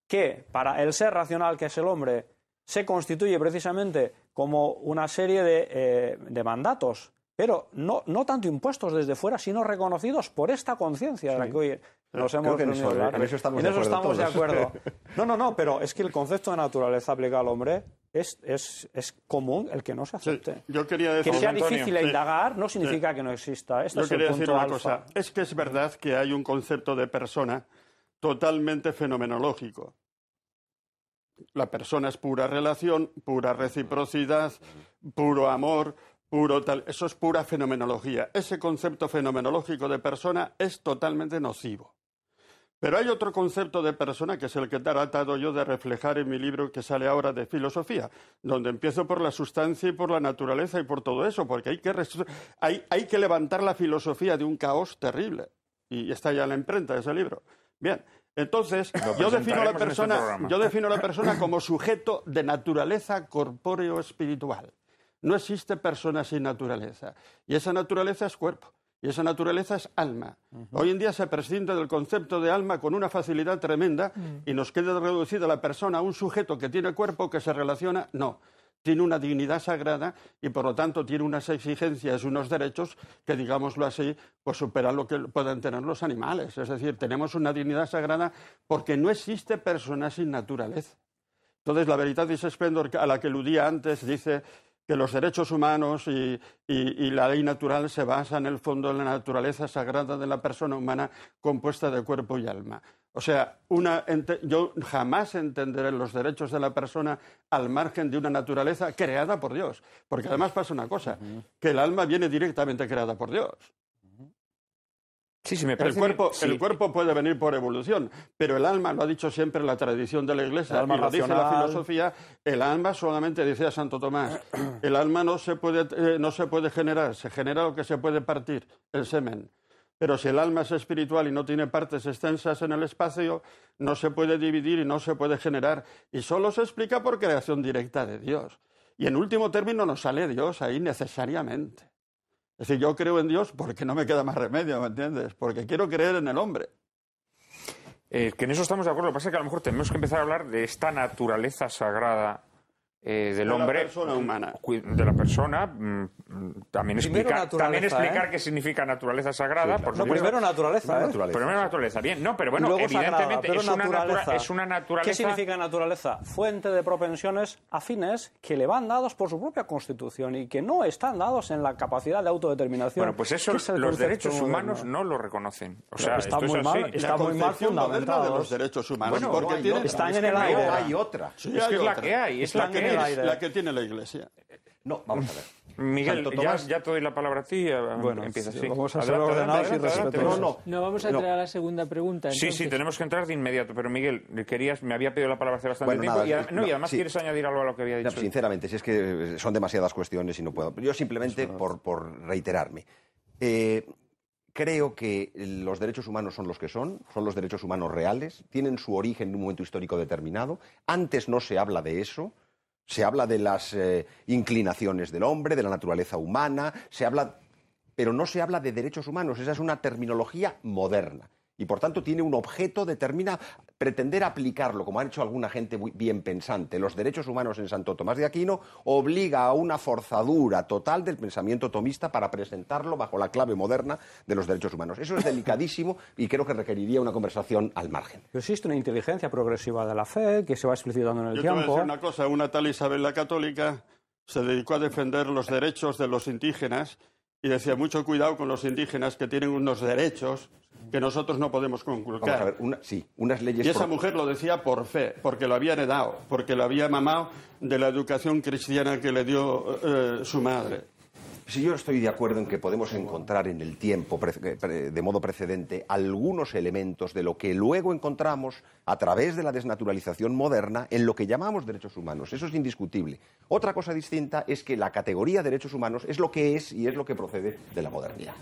Speaker 4: que para el ser racional que es el hombre se constituye precisamente como una serie de eh, mandatos pero no, no tanto impuestos desde fuera, sino reconocidos por esta conciencia de la que hoy nos hemos en eso, estamos, eso de, acuerdo estamos de, acuerdo [laughs] No, no, no, pero es que el concepto de naturaleza aplicado al hombre es, es, común el que no se acepte. que sea difícil indagar no significa que no exista. Este yo quería decir una cosa.
Speaker 6: Es que es verdad que hay un concepto de persona totalmente fenomenológico. La persona es pura relación, pura reciprocidad, puro amor puro tal, eso es pura fenomenología. Ese concepto fenomenológico de persona es totalmente nocivo. Pero hay otro concepto de persona que es el que he tratado yo de reflejar en mi libro que sale ahora de filosofía, donde empiezo por la sustancia y por la naturaleza y por todo eso, porque hay que, hay, hay que levantar la filosofía de un caos terrible. Y está ya en la imprenta ese libro. Bien, entonces yo defino, la este persona, yo defino a la persona como sujeto de naturaleza corpóreo espiritual. No existe persona sin naturaleza. Y esa naturaleza es cuerpo. Y esa naturaleza es alma. Hoy en día se prescinde del concepto de alma con una facilidad tremenda mm. y nos queda reducida la persona a un sujeto que tiene cuerpo que se relaciona. No tiene una dignidad sagrada y por lo tanto tiene unas exigencias, unos derechos que, digámoslo así, pues superan lo que pueden tener los animales. Es decir, tenemos una dignidad sagrada porque no existe persona sin naturaleza. Entonces, la verdad dice esplendor a la que eludía antes dice que los derechos humanos y, la ley natural se basan en el fondo en la naturaleza sagrada de la persona humana compuesta de cuerpo y alma. O sea, yo jamás entenderé los derechos de la persona al margen de una naturaleza creada por Dios. Porque además pasa una cosa, que el alma viene directamente creada por Dios. El cuerpo, puede venir por evolución, pero el alma, lo ha dicho siempre la tradición de la Iglesia, el alma y lo dice la filosofía, el alma solamente, decía Santo Tomás, [clears throat] el alma no se, puede, eh, no se puede generar, se genera lo que se puede partir, el semen. Pero si el alma es espiritual y no tiene partes extensas en el espacio, no se puede dividir y no se puede generar. Y solo se explica por creación directa de Dios. Y en último término no sale Dios ahí necesariamente. Es decir, yo creo en Dios porque no me queda más remedio, ¿me entiendes? Porque quiero creer en el hombre. Eh, que en eso estamos de acuerdo. Lo que pasa es que a lo mejor tenemos
Speaker 1: que empezar a hablar de esta naturaleza sagrada eh, del de hombre. De la persona mm, también, ¿eh? explicar qué significa naturaleza sagrada. primero naturaleza, ¿eh? primero, Bien,
Speaker 4: no, pero bueno, evidentemente es, una naturaleza. es, una naturaleza. ¿Qué significa naturaleza? Fuente de propensiones afines que le van dados por su propia constitución y que no están dados en la capacidad de autodeterminación. Bueno, pues eso los derechos humanos
Speaker 1: no lo reconocen. O sea, está muy mal, está muy mal de los derechos humanos. Bueno, porque no tienen, están en el aire. Hay otra. es la que hay. La
Speaker 6: que tiene la iglesia. No, vamos a ver.
Speaker 1: Miguel, ya, ya, te doy la palabra a ti. Eh, bueno, empiezas. Vamos a ser ordenados y No, no, no, vamos a entrar a
Speaker 3: la segunda pregunta. Sí, sí, tenemos
Speaker 1: que entrar de inmediato. Pero Miguel, querías, me había pedido la palabra hace bastante tiempo. y, no, y además quieres
Speaker 5: añadir algo a lo que había dicho. sinceramente, si es que eh, son demasiadas cuestiones y no puedo. Yo simplemente, por, por reiterarme, eh, creo que los derechos humanos son los que son, son los derechos humanos reales, tienen su origen en un momento histórico determinado. Antes no se habla de eso. Se habla de las eh, inclinaciones del hombre, de la naturaleza humana, se habla, pero no se habla de derechos humanos. Esa es una terminología moderna y por tanto tiene un objeto determinado. Pretender aplicarlo, como ha hecho alguna gente bien pensante, los derechos humanos en Santo Tomás de Aquino, obliga a una forzadura total del pensamiento tomista para presentarlo bajo la clave moderna de los derechos humanos.
Speaker 6: Eso es delicadísimo y creo que requeriría una conversación al margen.
Speaker 4: existe una inteligencia progresiva de la fe que se va explicitando en el tiempo. una
Speaker 6: cosa, una tal Isabel la Católica se dedicó a defender los derechos de los indígenas y decía, mucho cuidado con los indígenas que tienen unos derechos que nosotros no podemos conculcar.
Speaker 5: sí, unas leyes. Y esa
Speaker 6: mujer lo decía por fe, porque lo había heredado, porque lo había mamado de la educación cristiana que le dio eh, su madre.
Speaker 5: Sí, yo estoy de acuerdo en que podemos encontrar en el tiempo, eh, de modo precedente, algunos elementos de lo que luego encontramos a través de la desnaturalización moderna en lo que llamamos derechos humanos. Eso es indiscutible. Otra cosa distinta es que la categoría de derechos humanos es lo que es y es lo que procede de la modernidad.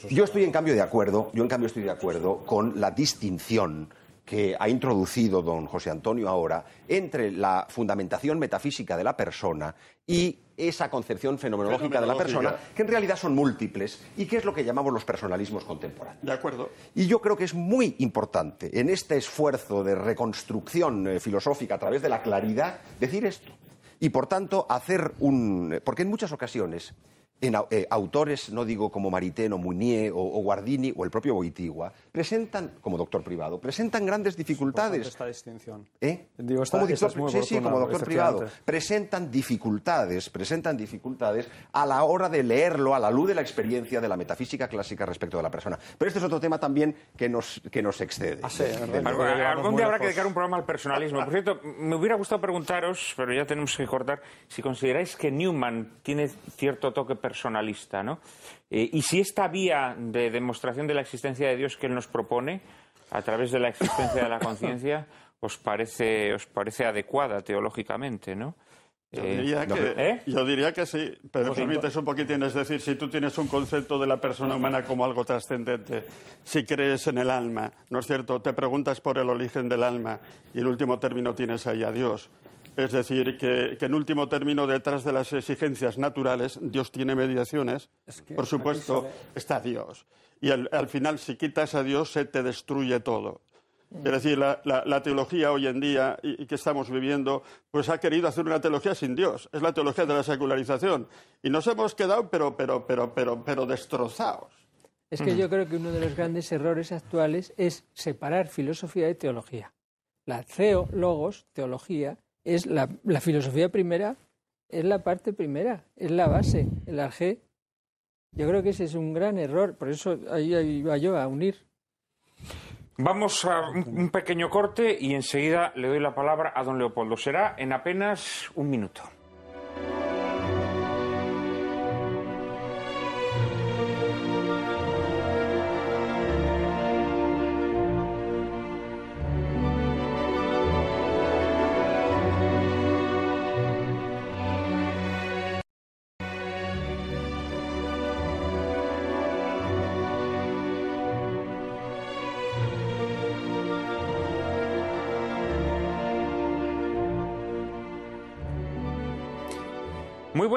Speaker 5: Yo, yo estoy, en cambio, de acuerdo, yo, en cambio, estoy de acuerdo con la distinción que ha introducido don José Antonio ahora entre la fundamentación metafísica de la persona y esa concepción fenomenológica de la persona, que en realidad son múltiples y que es lo que llamamos los personalismos
Speaker 6: contemporáneos. De acuerdo.
Speaker 5: Y yo creo que es muy importante en este esfuerzo de reconstrucción eh, filosófica a través de la claridad decir esto. Y por tanto hacer un. Porque en muchas ocasiones eh, autores, no digo como Mariteno, o o, o, Guardini o el propio Boitigua, presentan, como doctor privado, presentan grandes dificultades. Esta
Speaker 4: distinción.
Speaker 5: ¿Eh? como, doctor, como doctor privado, presentan dificultades, presentan dificultades a la hora de leerlo a la luz de la experiencia de la metafísica clásica respecto de la persona. Pero este es otro tema también que nos, que nos excede. Ah, día habrá que dedicar un
Speaker 1: programa al personalismo. Por cierto, me hubiera gustado preguntaros, pero ya tenemos que cortar, si consideráis que Newman tiene cierto toque personal personalista. ¿no? Eh, y si esta vía de demostración de la existencia de Dios que Él nos propone, a través de la existencia de la conciencia, os parece, os parece adecuada teológicamente, ¿no? Yo eh, ¿eh?
Speaker 6: diría, que, sí, pero pues un poquitín, es decir, si tú tienes un concepto de la persona humana como algo trascendente, si crees en el alma, ¿no es cierto? Te preguntas por el origen del alma y el último término tienes ahí a Dios. Es decir, que, en último término, detrás de las exigencias naturales, Dios tiene mediaciones. Por supuesto, está Dios. Y al, final, si quitas a Dios, se te destruye todo. Mm. Es decir, la, teología hoy en día y, que estamos viviendo, pues ha querido hacer una teología sin Dios. Es la teología de la secularización. Y nos hemos quedado, pero, pero, pero, pero, destrozados.
Speaker 3: Es que yo creo que uno de los grandes errores actuales es separar filosofía de teología. La logos, teología, es la, la filosofía primera, es la parte primera, es la base, el arjé. Yo creo que ese es un gran error, por eso ahí iba yo a unir.
Speaker 1: Vamos a un pequeño corte y enseguida le doy la palabra a don Leopoldo. Será en apenas un minuto.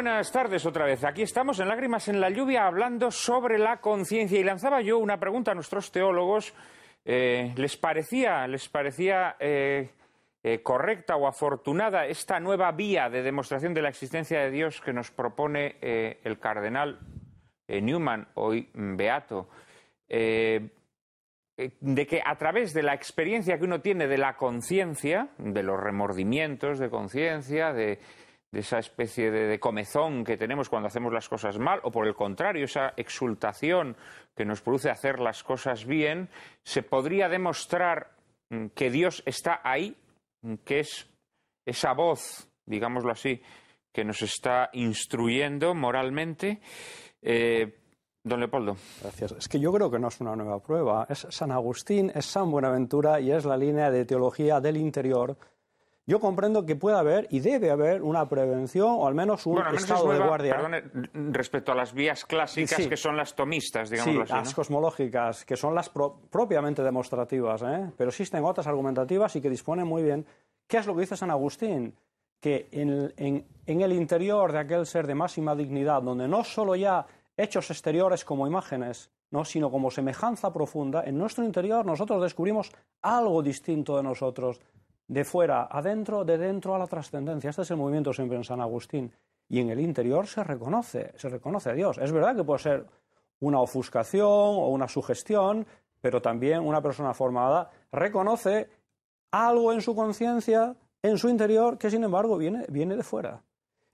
Speaker 1: buenas tardes otra vez. Aquí estamos en Lágrimas en la Lluvia hablando sobre la conciencia. Y lanzaba yo una pregunta a nuestros teólogos. Eh, ¿Les parecía, les parecía eh, eh, correcta o afortunada esta nueva vía de demostración de la existencia de Dios que nos propone el cardenal Newman, hoy beato? de que a través de la experiencia que uno tiene de la conciencia, de los remordimientos de conciencia, de, de esa especie de, comezón que tenemos cuando hacemos las cosas mal, o por el contrario, esa exultación que nos produce hacer las cosas bien, se podría demostrar mm, que Dios está ahí, mm, que es esa voz, digámoslo así, que nos está instruyendo moralmente. Eh, don Leopoldo. Gracias. Es
Speaker 4: que yo creo que no es una nueva prueba. Es San Agustín, es San Buenaventura y es la línea de teología del interior yo comprendo que puede haber y debe haber una prevención o al menos un estado de guardia.
Speaker 1: respecto a las vías clásicas que son las tomistas, digamos las
Speaker 4: cosmológicas, que son las propiamente demostrativas, ¿eh? pero existen otras argumentativas y que disponen muy bien. ¿Qué es lo que dice San Agustín? Que en, el interior de aquel ser de máxima dignidad, donde no solo ya hechos exteriores como imágenes, ¿no? sino como semejanza profunda, en nuestro interior nosotros descubrimos algo distinto de nosotros, de fuera adentro, de dentro a la trascendencia. Este es el movimiento siempre en San Agustín. Y en el interior se reconoce, se reconoce a Dios. Es verdad que puede ser una ofuscación o una sugestión, pero también una persona formada reconoce algo en su conciencia, en su interior, que sin embargo viene, de fuera.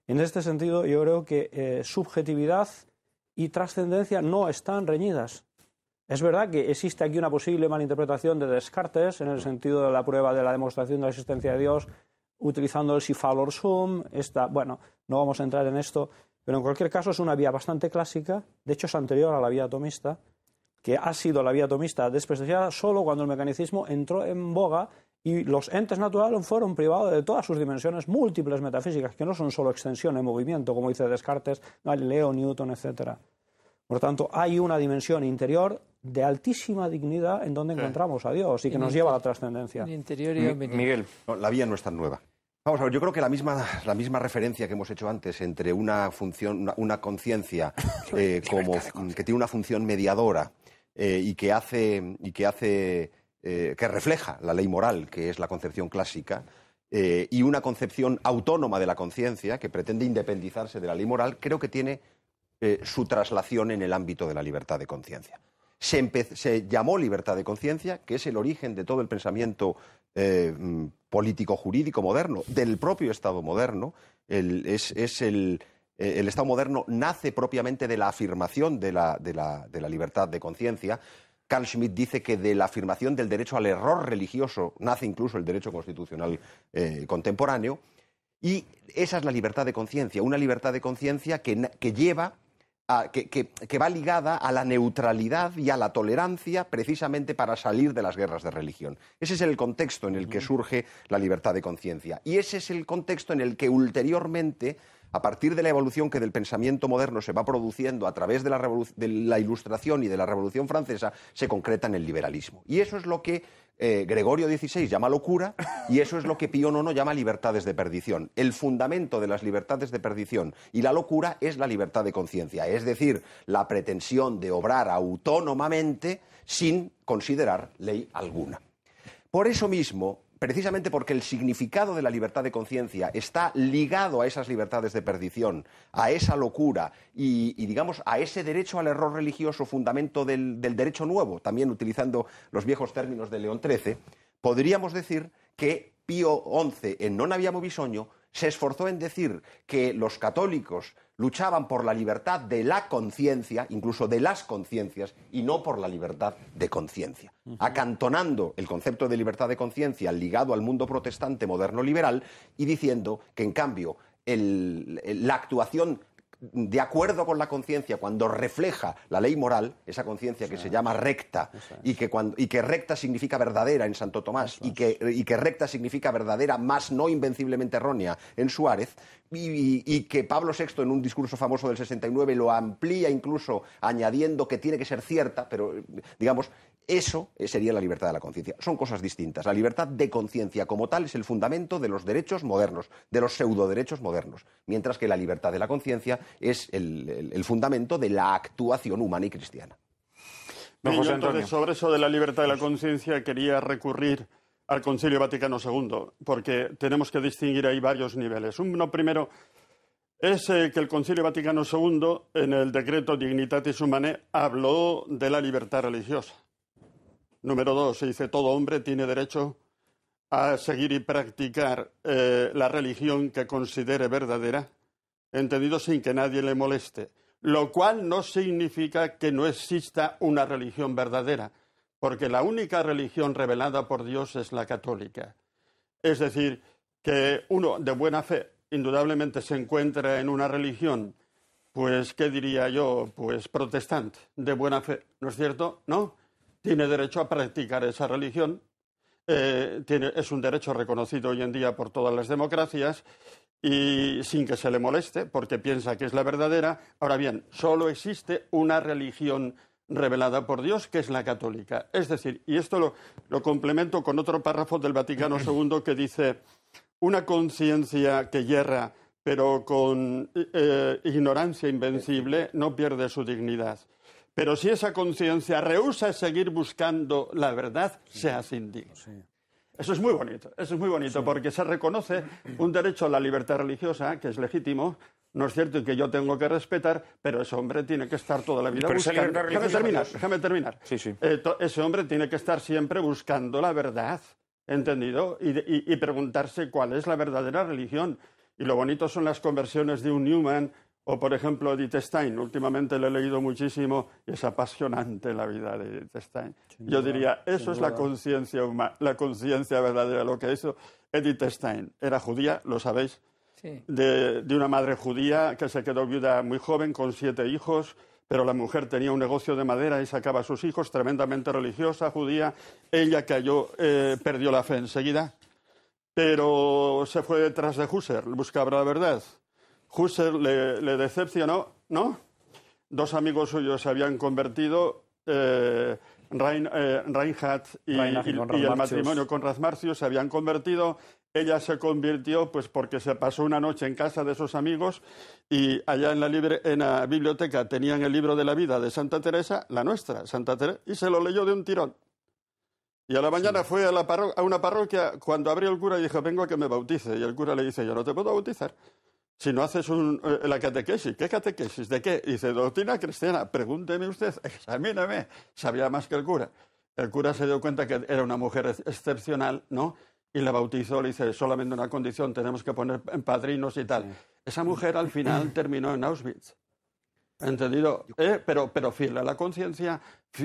Speaker 4: En este sentido, yo creo que eh, subjetividad y trascendencia no están reñidas. Es verdad que existe aquí una posible malinterpretación de Descartes en el sentido de la prueba de la demostración de la existencia de Dios utilizando el sifalor sum. Esta, bueno, no vamos a entrar en esto, pero en cualquier caso es una vía bastante clásica, de hecho es anterior a la vía atomista, que ha sido la vía atomista despreciada solo cuando el mecanicismo entró en boga y los entes naturales fueron privados de todas sus dimensiones múltiples metafísicas, que no son solo extensión en movimiento, como dice Descartes, Galileo, Newton, etc. Por lo tanto, hay una dimensión interior de altísima dignidad en donde encontramos a Dios y que nos lleva a la trascendencia. Miguel,
Speaker 5: la vía no es tan nueva. Vamos a ver, yo creo que la misma, la misma referencia que hemos hecho antes entre una función, una, conciencia [laughs] eh, que tiene una función mediadora eh, y que hace y que hace eh, que refleja la ley moral, que es la concepción clásica, y una concepción autónoma de la conciencia que pretende independizarse de la ley moral, creo que tiene su traslación en el ámbito de la libertad de conciencia se, llamó libertad de conciencia, que es el origen de todo el pensamiento eh, mm, político-jurídico moderno, del propio Estado moderno. Eh, el, Estado moderno nace propiamente de la afirmación de la, libertad de conciencia. Carl Schmitt dice que de la afirmación del derecho al error religioso nace incluso el derecho constitucional eh, contemporáneo. Y esa es la libertad de conciencia, una libertad de conciencia que lleva que, va ligada a la neutralidad y a la tolerancia precisamente para salir de las guerras de religión. Ese es el contexto en el que surge la libertad de conciencia. Y ese es el contexto en el que ulteriormente, a partir de la evolución que del pensamiento moderno se va produciendo a través de la, de la Ilustración y de la Revolución Francesa, se concreta en el liberalismo. Y eso es lo que eh, Gregorio XVI llama locura y eso es lo que Pío IX llama libertades de perdición. El fundamento de las libertades de perdición y la locura es la libertad de conciencia, es decir, la pretensión de obrar autónomamente sin considerar ley alguna. Por eso mismo, precisamente porque el significado de la libertad de conciencia está ligado a esas libertades de perdición, a esa locura y, digamos, a ese derecho al error religioso, fundamento del, derecho nuevo, también utilizando los viejos términos de León XIII, podríamos decir que Pío XI en Non habíamos bisoño, se esforzó en decir que los católicos luchaban por la libertad de la conciencia, incluso de las conciencias, y no por la libertad de conciencia. Acantonando el concepto de libertad de conciencia ligado al mundo protestante moderno liberal y diciendo que, en cambio, la actuación de acuerdo con la conciencia, cuando refleja la ley moral, esa conciencia que se llama recta, y, que y que recta significa verdadera en Santo Tomás, y, que, y que, recta significa verdadera, más no invenciblemente errónea en Suárez, y, y, que Pablo VI en un discurso famoso del 69 lo amplía incluso añadiendo que tiene que ser cierta, pero digamos, eso eh, sería la libertad de la conciencia. Son cosas distintas. La libertad de conciencia como tal es el fundamento de los derechos modernos, de los pseudoderechos modernos, mientras que la libertad de la conciencia es el, fundamento de la actuación humana y cristiana.
Speaker 6: entonces sobre eso de la libertad de la conciencia quería recurrir al Concilio Vaticano II, porque tenemos que distinguir ahí varios niveles. Uno primero es eh, que el Concilio Vaticano II, en el decreto Dignitatis Humanae, habló de la libertad religiosa Número dos, se dice, todo hombre tiene derecho a seguir y practicar eh, la religión que considere verdadera, entendido sin que nadie le moleste, lo cual no significa que no exista una religión verdadera, porque la única religión revelada por Dios es la católica. Es decir, que uno de buena fe indudablemente se encuentra en una religión, pues, ¿qué diría yo? Pues protestante, de buena fe, ¿no es cierto? ¿No? tiene derecho a practicar esa religión. Eh, es un derecho reconocido hoy en día por todas las democracias y sin que se le moleste porque piensa que es la verdadera. Ahora bien, solo existe una religión revelada por Dios, que es la católica. Es decir, y esto lo, complemento con otro párrafo del Vaticano II [clears throat] que dice, una conciencia que yerra, pero con eh, eh, ignorancia invencible, no pierde su dignidad. Pero si esa conciencia rehúsa seguir buscando la verdad, se hace indigno. Eso es muy bonito, eso es muy bonito, porque se reconoce un derecho a la libertad religiosa, que es legítimo, no es cierto y que yo tengo que respetar, pero ese hombre tiene que estar toda la vida buscando... déjame terminar, déjame terminar. Sí, sí. Eh, ese hombre tiene que estar siempre buscando la verdad, ¿entendido? Y, y preguntarse cuál es la verdadera religión. Y lo bonito son las conversiones de un Newman o, por ejemplo, Edith Stein. Últimamente le he leído muchísimo y es apasionante la vida de Edith Stein. Yo diría, eso es la conciencia humana, la conciencia verdadera, lo que hizo Edith Stein. Era judía, lo sabéis, de, una madre judía que se quedó viuda muy joven, con siete hijos, pero la mujer tenía un negocio de madera y sacaba a sus hijos, tremendamente religiosa, judía. Ella cayó, eh, perdió la fe enseguida, pero se fue detrás de Husserl, buscaba la verdad Husserl le, decepcionó, ¿no? Dos amigos suyos se habían convertido, eh, eh, Reinhardt y, el matrimonio con Marcio se habían convertido. Ella se convirtió pues porque se pasó una noche en casa de esos amigos y allá en la, biblioteca tenían el libro de la vida de Santa Teresa, la nuestra, Santa Teresa, y se lo leyó de un tirón. Y a la mañana fue a, a, una parroquia, cuando abrió el cura y dijo, vengo a que me bautice. Y el cura le dice, yo no te puedo bautizar si no haces eh, la catequesis. ¿Qué catequesis? ¿De qué? Dice, doctrina cristiana. Pregúnteme usted, [laughs] examíname. Sabía más que el cura. El cura se dio cuenta que era una mujer excepcional, ¿no? Y la bautizó, le dice, solamente una condición, tenemos que poner padrinos y tal. Esa mujer al final [clears throat] terminó en Auschwitz. ¿Entendido? Eh, pero, pero fiel a la conciencia,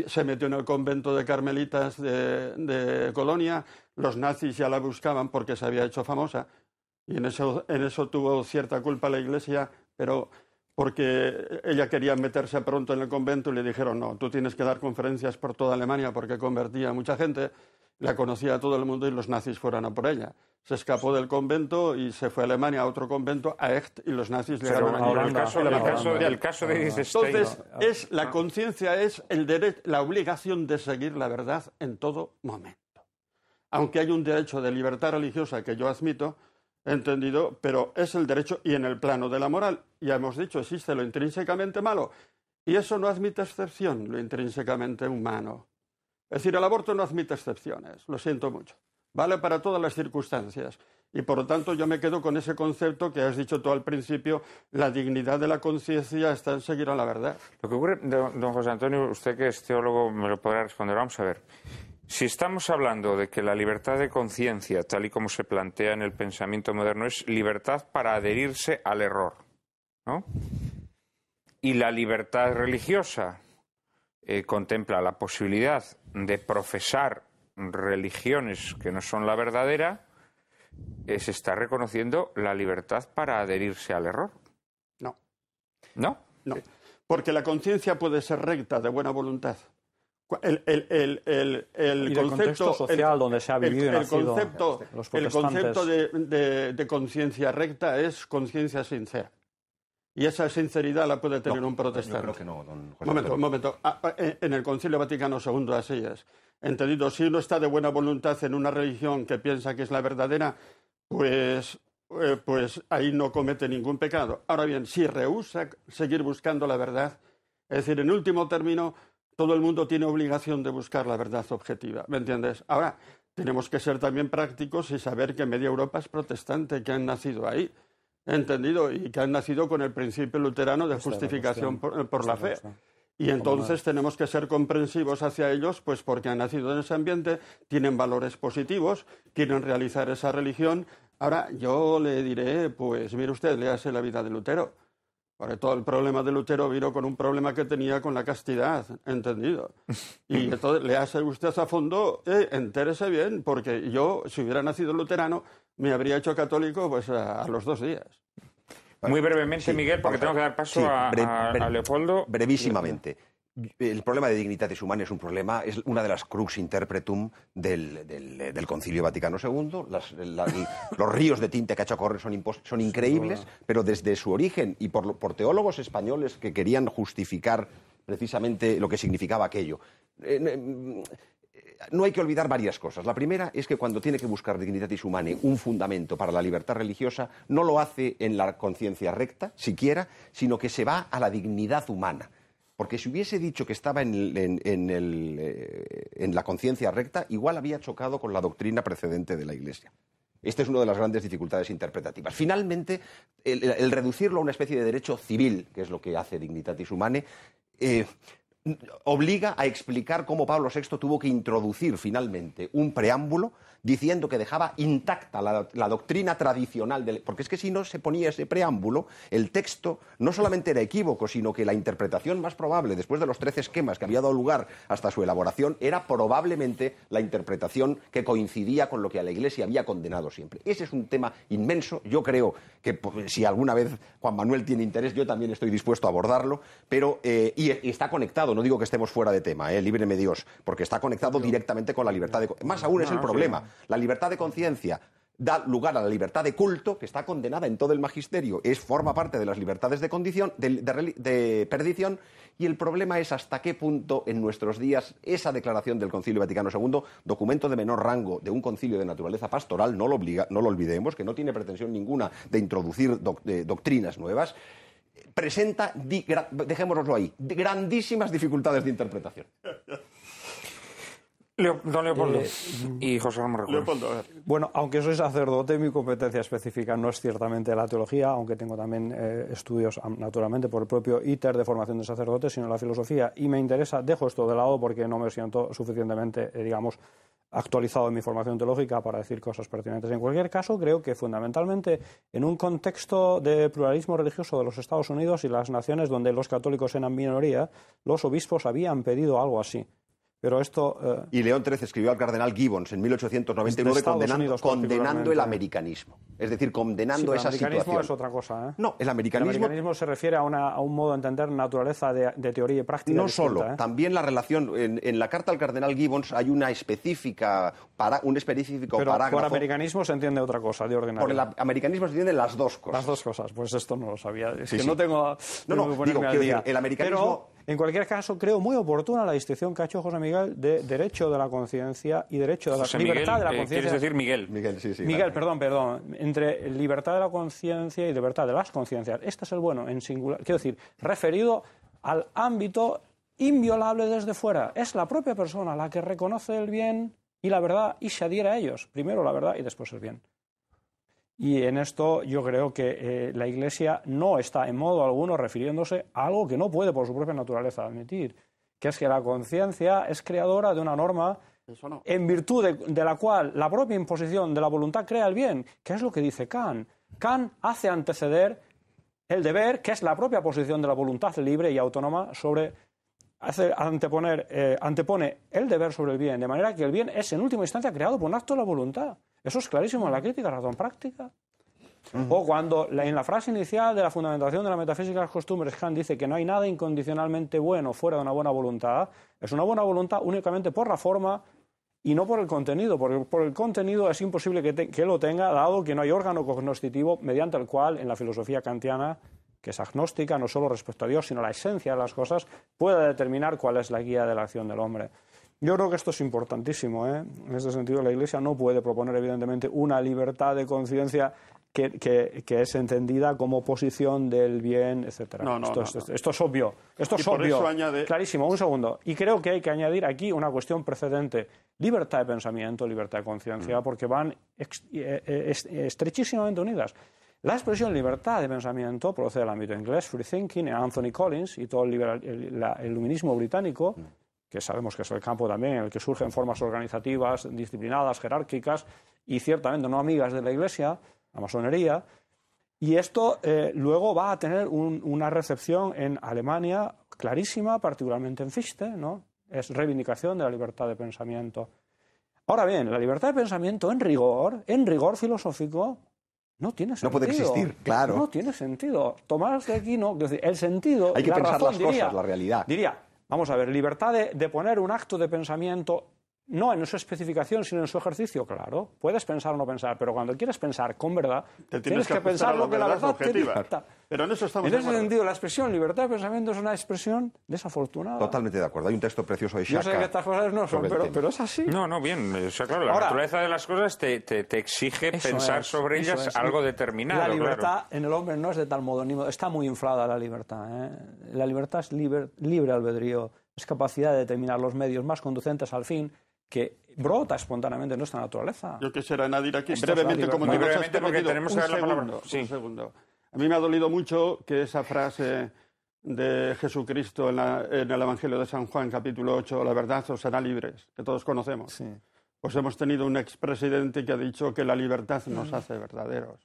Speaker 6: se metió en el convento de carmelitas de Colonia, los nazis ya la buscaban porque se había hecho famosa, y en eso, en eso tuvo cierta culpa la Iglesia, pero porque ella quería meterse pronto en el convento y le dijeron, no, tú tienes que dar conferencias por toda Alemania porque convertía a mucha gente, la conocía a todo el mundo y los nazis fueron a por ella. Se escapó del convento y se fue a Alemania a otro convento, a Echt, y los nazis le a El caso, el caso, de Entonces, ah. es, la conciencia es el derecho, la obligación de seguir la verdad en todo momento. Aunque hay un derecho de libertad religiosa que yo admito, entendido, pero es el derecho y en el plano de la moral. Ya hemos dicho, existe lo intrínsecamente malo y eso no admite excepción, lo intrínsecamente humano. Es decir, el aborto no admite excepciones, lo siento mucho. Vale para todas las circunstancias. Y por lo tanto yo me quedo con ese concepto que has dicho tú al principio, la dignidad de la conciencia está en seguir a la verdad. Lo que ocurre, don José Antonio, usted que es teólogo me lo podrá
Speaker 1: responder. Vamos a ver. Si estamos hablando de que la libertad de conciencia, tal y como se plantea en el pensamiento moderno, es libertad para adherirse al error, ¿no? Y la libertad religiosa eh, contempla la posibilidad de profesar religiones que no son la verdadera, eh, se está reconociendo la libertad para adherirse al error.
Speaker 6: No. ¿No? No. Porque la conciencia puede ser recta, de buena voluntad. El, concepto social donde se ha vivido el, concepto, el concepto de, conciencia recta es conciencia sincera. Y esa sinceridad la puede tener un protestante. Yo no, Momento, un momento. Ah, ah, eh, en el Concilio Vaticano II, así es. Entendido, si uno está de buena voluntad en una religión que piensa que es la verdadera, pues, eh, pues ahí no comete ningún pecado. Ahora bien, si rehúsa seguir buscando la verdad, es decir, en último término, todo el mundo tiene obligación de buscar la verdad objetiva, ¿me entiendes? Ahora, tenemos que ser también prácticos y saber que media Europa es protestante, que han nacido ahí, ¿entendido? Y que han nacido con el principio luterano de justificación por, la fe. Y entonces tenemos que ser comprensivos hacia ellos, pues porque han nacido en ese ambiente, tienen valores positivos, quieren realizar esa religión. Ahora, yo le diré, pues mire usted, léase la vida de Lutero porque todo el problema de Lutero vino con un problema que tenía con la castidad, ¿entendido? Y [laughs] entonces le hace usted a fondo, eh, entérese bien, porque yo, si hubiera nacido luterano, me habría hecho católico pues a, los dos días. Muy brevemente, Miguel, porque tengo que dar paso a,
Speaker 5: Leopoldo. Brevísimamente el problema de dignitatis humana es un problema, es una de las crux interpretum del, Concilio Vaticano II. los ríos de tinte que ha hecho correr son, increíbles, pero desde su origen y por, teólogos españoles que querían justificar precisamente lo que significaba aquello. Eh, mm, no hay que olvidar varias cosas. La primera es que cuando tiene que buscar dignitatis humanae un fundamento para la libertad religiosa, no lo hace en la conciencia recta, siquiera, sino que se va a la dignidad humana. Porque si hubiese dicho que estaba eh, en, la conciencia recta, igual había chocado con la doctrina precedente de la Iglesia. Esta es una de las grandes dificultades interpretativas. Finalmente, el, reducirlo a una especie de derecho civil, que es lo que hace Dignitatis Humane, eh, obliga a explicar cómo Pablo VI tuvo que introducir finalmente un preámbulo diciendo que dejaba intacta la, doctrina tradicional, del, porque es que si no se ponía ese preámbulo, el texto no solamente era equívoco, sino que la interpretación más probable, después de los trece esquemas que había dado lugar hasta su elaboración, era probablemente la interpretación que coincidía con lo que a la Iglesia había condenado siempre. Ese es un tema inmenso, yo creo que pues, si alguna vez Juan Manuel tiene interés, yo también estoy dispuesto a abordarlo, pero eh, y, está conectado, no digo que estemos fuera de tema, eh, líbreme Dios, porque está conectado directamente con la libertad de... Más aún es el problema, la libertad de conciencia da lugar a la libertad de culto, que está condenada en todo el magisterio, es, forma parte de las libertades de, condición, de, perdición, y el problema es hasta qué punto en nuestros días esa declaración del Concilio Vaticano II, documento de menor rango de un concilio de naturaleza pastoral, no lo, no lo olvidemos, que no tiene pretensión ninguna de introducir doctrinas nuevas, presenta, dejémoslo ahí, grandísimas dificultades de interpretación.
Speaker 6: [laughs]
Speaker 1: don Leopoldo eh, y José Ramón
Speaker 4: Bueno, aunque soy sacerdote, mi competencia específica no es ciertamente la teología, aunque tengo también eh, estudios, naturalmente, por el propio ITER de formación de sacerdotes, sino la filosofía. Y me interesa, dejo esto de lado porque no me siento suficientemente, eh, digamos, actualizado en mi formación teológica para decir cosas pertinentes. En cualquier caso, creo que fundamentalmente en un contexto de pluralismo religioso de los Estados Unidos y las naciones donde los católicos eran minoría, los obispos habían pedido algo así pero esto, eh,
Speaker 5: y León XIII escribió al cardenal Gibbons en 1899 condenando, el americanismo. Es decir, condenando esa situación. El americanismo es otra
Speaker 4: cosa. ¿eh? No,
Speaker 5: el americanismo... el americanismo
Speaker 4: se refiere a, un modo de entender naturaleza de, teoría y práctica. No solo, ¿eh?
Speaker 5: también la relación. En, la carta al cardenal Gibbons hay una específica para, un específico Pero parágrafo. Por
Speaker 4: americanismo se entiende otra cosa, de ordinario. Por el americanismo se entienden las dos cosas. Las dos cosas, pues esto no lo sabía. Es que no tengo. No, no, digo, al el americanismo. En cualquier caso, creo muy oportuna la distinción que ha hecho José Miguel de derecho de la conciencia y derecho de la libertad de la eh, conciencia. es decir Miguel. Miguel, sí, sí. Miguel, perdón, perdón. Entre libertad de la conciencia y libertad de las conciencias. Este es el bueno, en singular. Quiero decir, referido al ámbito inviolable desde fuera. Es la propia persona la que reconoce el bien y la verdad y se adhiere a ellos. Primero la verdad y después el bien. Y en esto yo creo que eh, la Iglesia no está en modo alguno refiriéndose a algo que no puede por su propia naturaleza admitir, que es que la conciencia es creadora de una norma en virtud de, la cual la propia imposición de la voluntad crea el bien, que es lo que dice Kant. Kant hace anteceder el deber, que es la propia posición de la voluntad libre y autónoma sobre hace anteponer, eh, antepone el deber sobre el bien, de manera que el bien es en última instancia creado por un acto de la voluntad. Eso es clarísimo en la crítica, razón práctica. O cuando en la frase inicial de la fundamentación de la metafísica de las costumbres, Kant dice que no hay nada incondicionalmente bueno fuera de una buena voluntad, es una buena voluntad únicamente por la forma y no por el contenido, porque por el contenido es imposible que, lo tenga, dado que no hay órgano cognoscitivo mediante el cual en la filosofía kantiana que es agnóstica, no solo respecto a Dios, sino a la esencia de las cosas, pueda determinar cuál es la guía de la acción del hombre. Yo creo que esto es importantísimo. ¿eh? En este sentido, la Iglesia no puede proponer, evidentemente, una libertad de conciencia que, es entendida como posición del bien, etcétera. esto, esto, es obvio. Esto es obvio. Clarísimo, un segundo. Y creo que hay que añadir aquí una cuestión precedente. Libertad de pensamiento, libertad de conciencia, mm. porque van eh, eh, estrechísimamente unidas. La expresión libertad de pensamiento procede del ámbito inglés, free thinking, Anthony Collins y todo el, liberal, el, iluminismo británico. Mm que sabemos que es el campo también en el que surgen formas organizativas, disciplinadas, jerárquicas y ciertamente no amigas de la Iglesia, la masonería. Y esto eh, luego va a tener una recepción en Alemania clarísima, particularmente en Fichte, ¿no? Es reivindicación de la libertad de pensamiento. Ahora bien, la libertad de pensamiento en rigor, en rigor filosófico, no tiene sentido. No puede existir, claro. No tiene sentido. Tomás de Aquino, el sentido. Hay que pensar las cosas, la realidad. Diría, Vamos a ver, libertad de, poner un acto de pensamiento no en su especificación, sino en su ejercicio, claro. Puedes pensar o no pensar, pero cuando quieres pensar con verdad, tienes, que, pensar lo que la verdad te dicta.
Speaker 6: Pero en eso estamos En ese sentido, la expresión libertad
Speaker 4: de pensamiento es una expresión desafortunada. Totalmente de acuerdo. Hay un texto precioso de Shaka. Yo sé que estas cosas no son, pero, pero, es así.
Speaker 1: No, no, bien. O claro, la naturaleza de las cosas te, exige pensar sobre ellas algo determinado. La libertad
Speaker 4: en el hombre no es de tal modo, Está muy inflada la libertad. ¿eh? La libertad es libre albedrío. Es capacidad de determinar los medios más conducentes al fin que brota espontáneamente en nuestra naturaleza.
Speaker 6: Yo quisiera, Nadir, aquí brevemente, como diversamente este porque tenemos que dar la palabra. Sí. Un segundo. A mí me ha dolido mucho que esa frase de Jesucristo en, en, el Evangelio de San Juan, capítulo 8, la verdad os hará libres, que todos conocemos. Pues hemos tenido un expresidente que ha dicho que la libertad nos mm. hace verdaderos.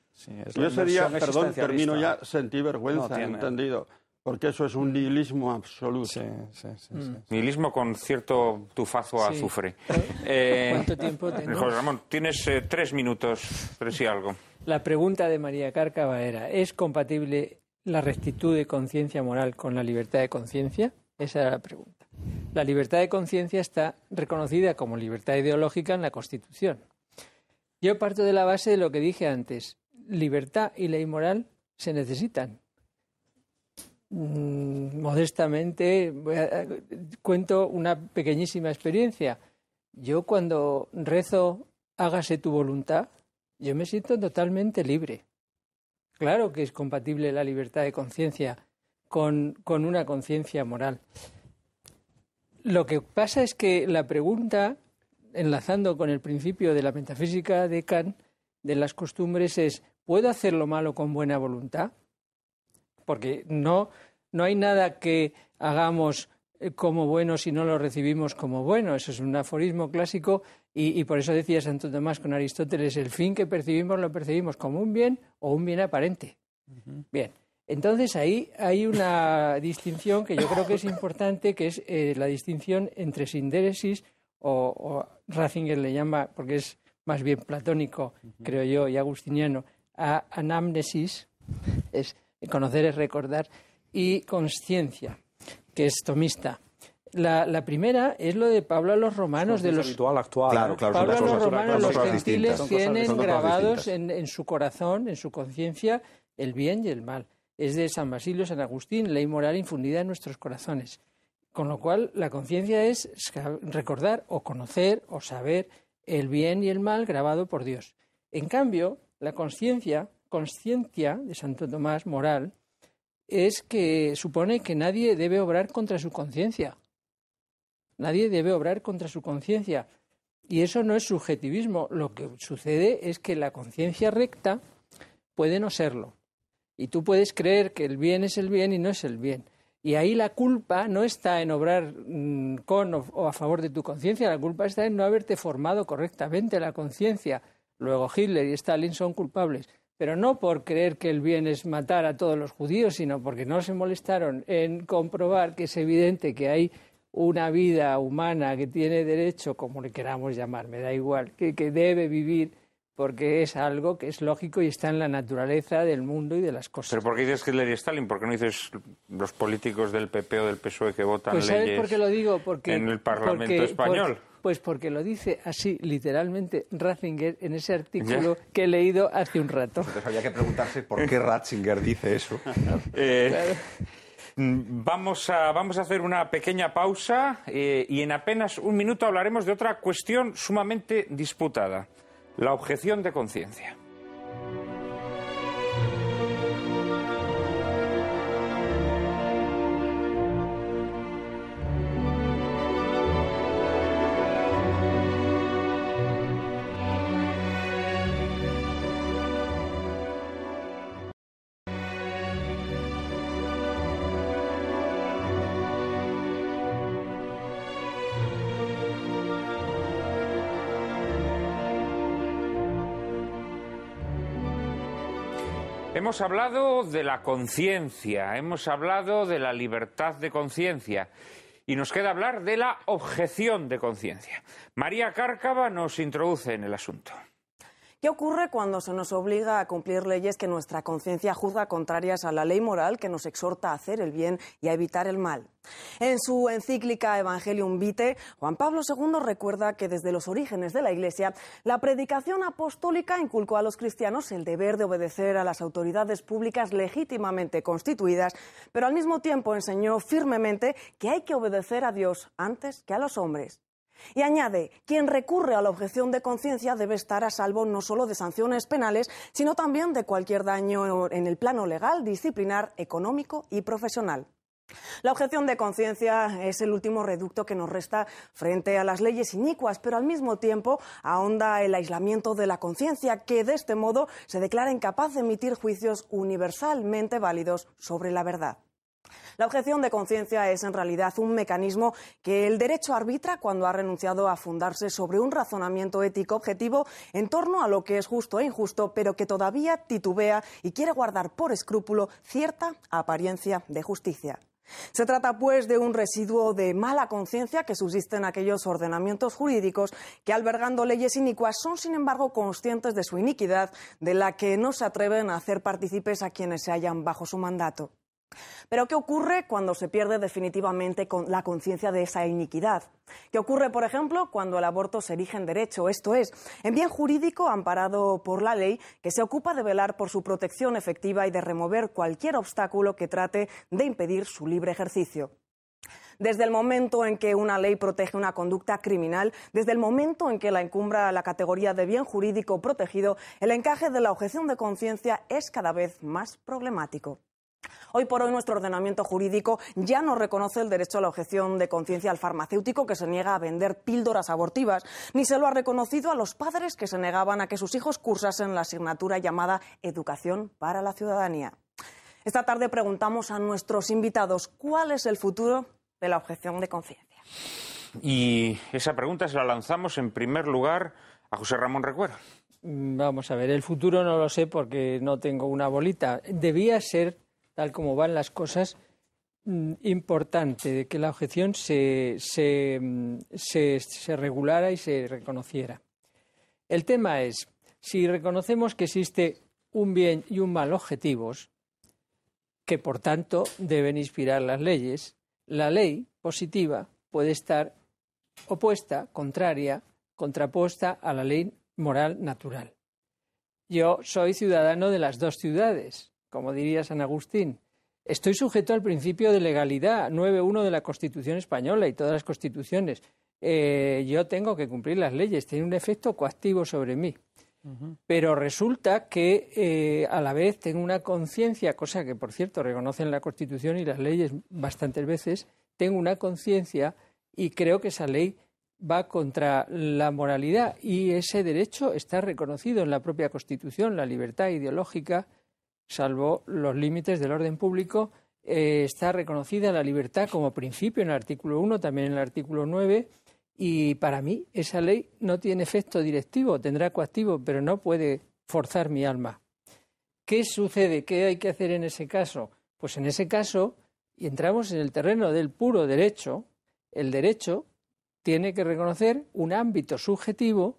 Speaker 6: yo ese día, perdón, termino ya, sentí vergüenza, ¿entendido? porque eso es un nihilismo absoluto. Mm.
Speaker 1: Nihilismo con cierto tufazo a azufre. [laughs] Eh, ¿Cuánto tiempo tenemos? Ramón, tienes eh, tres minutos, tres y algo.
Speaker 3: La pregunta de María Cárcava era, ¿es compatible la rectitud de conciencia moral con la libertad de conciencia? Esa era la pregunta. La libertad de conciencia está reconocida como libertad ideológica en la Constitución. Yo parto de la base de lo que dije antes. Libertad y ley moral se necesitan Mm, modestamente cuento una pequeñísima experiencia. Yo cuando rezo hágase tu voluntad, yo me siento totalmente libre. Claro que es compatible la libertad de conciencia con, con una conciencia moral. Lo que pasa es que la pregunta, enlazando con el principio de la metafísica de Kant, de las costumbres, es ¿puedo hacer lo malo con buena voluntad? porque no, no hay nada que hagamos eh, como bueno si no lo recibimos como bueno. Eso es un aforismo clásico y, por eso decía Santo Tomás con Aristóteles, el fin que percibimos lo percibimos como un bien o un bien aparente. Bien, entonces ahí hay una distinción que yo creo que es importante, que es eh, la distinción entre sindéresis o, Ratzinger le llama, porque es más bien platónico, creo yo, y agustiniano, a anamnesis. Es Conocer es recordar. Y conciencia, que es tomista. La, primera es lo de Pablo a los romanos. de los actual. Pablo a los romanos, los gentiles tienen grabados en, en, su corazón, en su conciencia, el bien y el mal. Es de San Basilio, San Agustín, ley moral infundida en nuestros corazones. Con lo cual, la conciencia es recordar o conocer o saber el bien y el mal grabado por Dios. En cambio, la conciencia Conciencia de Santo Tomás moral es que supone que nadie debe obrar contra su conciencia. Nadie debe obrar contra su conciencia. Y eso no es subjetivismo. Lo que sucede es que la conciencia recta puede no serlo. Y tú puedes creer que el bien es el bien y no es el bien. Y ahí la culpa no está en obrar mm, con o a favor de tu conciencia, la culpa está en no haberte formado correctamente la conciencia. Luego Hitler y Stalin son culpables pero no por creer que el bien es matar a todos los judíos, sino porque no se molestaron en comprobar que es evidente que hay una vida humana que tiene derecho, como le queramos llamar, me da igual, que, debe vivir porque es algo que es lógico y está en la naturaleza del mundo y de las cosas.
Speaker 1: ¿Pero por qué dices Hitler y Stalin? ¿Por qué no dices los políticos del PP o del PSOE que votan pues, leyes lo digo? Porque, en el Parlamento español?
Speaker 3: Pues porque lo dice así literalmente Ratzinger en ese artículo que he leído hace un rato. Entonces había que
Speaker 5: preguntarse por qué Ratzinger dice eso. [laughs]
Speaker 1: Eh, mm, vamos, a, vamos a hacer una pequeña pausa eh, y en apenas un minuto hablaremos de otra cuestión sumamente disputada, la objeción de conciencia. Hemos hablado de la conciencia, hemos hablado de la libertad de conciencia y nos queda hablar de la objeción de conciencia. María Cárcava nos introduce en el asunto.
Speaker 2: ¿Qué ocurre cuando se nos obliga a cumplir leyes que nuestra conciencia juzga contrarias a la ley moral que nos exhorta a hacer el bien y a evitar el mal? En su encíclica Evangelium Vitae, Juan Pablo II recuerda que desde los orígenes de la Iglesia, la predicación apostólica inculcó a los cristianos el deber de obedecer a las autoridades públicas legítimamente constituidas, pero al mismo tiempo enseñó firmemente que hay que obedecer a Dios antes que a los hombres. Y añade, quien recurre a la objeción de conciencia debe estar a salvo no solo de sanciones penales, sino también de cualquier daño en el plano legal, disciplinar, económico y profesional. La objeción de conciencia es el último reducto que nos resta frente a las leyes inicuas, pero al mismo tiempo ahonda el aislamiento de la conciencia, que de este modo se declara incapaz de emitir juicios universalmente válidos sobre la verdad. La objeción de conciencia es en realidad un mecanismo que el derecho arbitra cuando ha renunciado a fundarse sobre un razonamiento ético objetivo en torno a lo que es justo e injusto, pero que todavía titubea y quiere guardar por escrúpulo cierta apariencia de justicia. Se trata, pues, de un residuo de mala conciencia que subsiste en aquellos ordenamientos jurídicos que, albergando leyes inicuas, son, sin embargo, conscientes de su iniquidad, de la que no se atreven a hacer partícipes a quienes se hallan bajo su mandato. Pero ¿qué ocurre cuando se pierde definitivamente la conciencia de esa iniquidad? ¿Qué ocurre, por ejemplo, cuando el aborto se erige en derecho, esto es, en bien jurídico amparado por la ley que se ocupa de velar por su protección efectiva y de remover cualquier obstáculo que trate de impedir su libre ejercicio? desde el momento en que una ley protege una conducta criminal, desde el momento en que la encumbra la categoría de bien jurídico protegido, el encaje de la objeción de conciencia es cada vez más problemático. Hoy por hoy nuestro ordenamiento jurídico ya no reconoce el derecho a la objeción de conciencia al farmacéutico que se niega a vender píldoras abortivas, ni se lo ha reconocido a los padres que se negaban a que sus hijos cursasen la asignatura llamada Educación para la Ciudadanía. Esta tarde preguntamos a nuestros invitados cuál es el futuro de la objeción de conciencia.
Speaker 1: Y esa pregunta se la lanzamos en primer lugar a José Ramón Recuero.
Speaker 3: Vamos a ver, el futuro no lo sé porque no tengo una bolita. Debía ser tal como van las cosas, mm, importante de que la objeción mm, se, se regulara y se reconociera. El tema es, si reconocemos que existe un bien y un mal objetivos, que por tanto deben inspirar las leyes, la ley positiva puede estar opuesta, contraria, contrapuesta a la ley moral natural. Yo soy ciudadano de las dos ciudades como diría San Agustín, estoy sujeto al principio de legalidad 9.1 de la Constitución española y todas las constituciones. Eh, yo tengo que cumplir las leyes, tiene un efecto coactivo sobre mí. Pero resulta que eh, a la vez tengo una conciencia, cosa que por cierto reconocen la Constitución y las leyes bastantes veces, tengo una conciencia y creo que esa ley va contra la moralidad y ese derecho está reconocido en la propia Constitución, la libertad ideológica salvo los límites del orden público, eh, está reconocida la libertad como principio en el artículo 1, también en el artículo 9, y para mí esa ley no tiene efecto directivo, tendrá coactivo, pero no puede forzar mi alma. ¿Qué sucede? ¿Qué hay que hacer en ese caso? Pues en ese caso, y entramos en el terreno del puro derecho, el derecho tiene que reconocer un ámbito subjetivo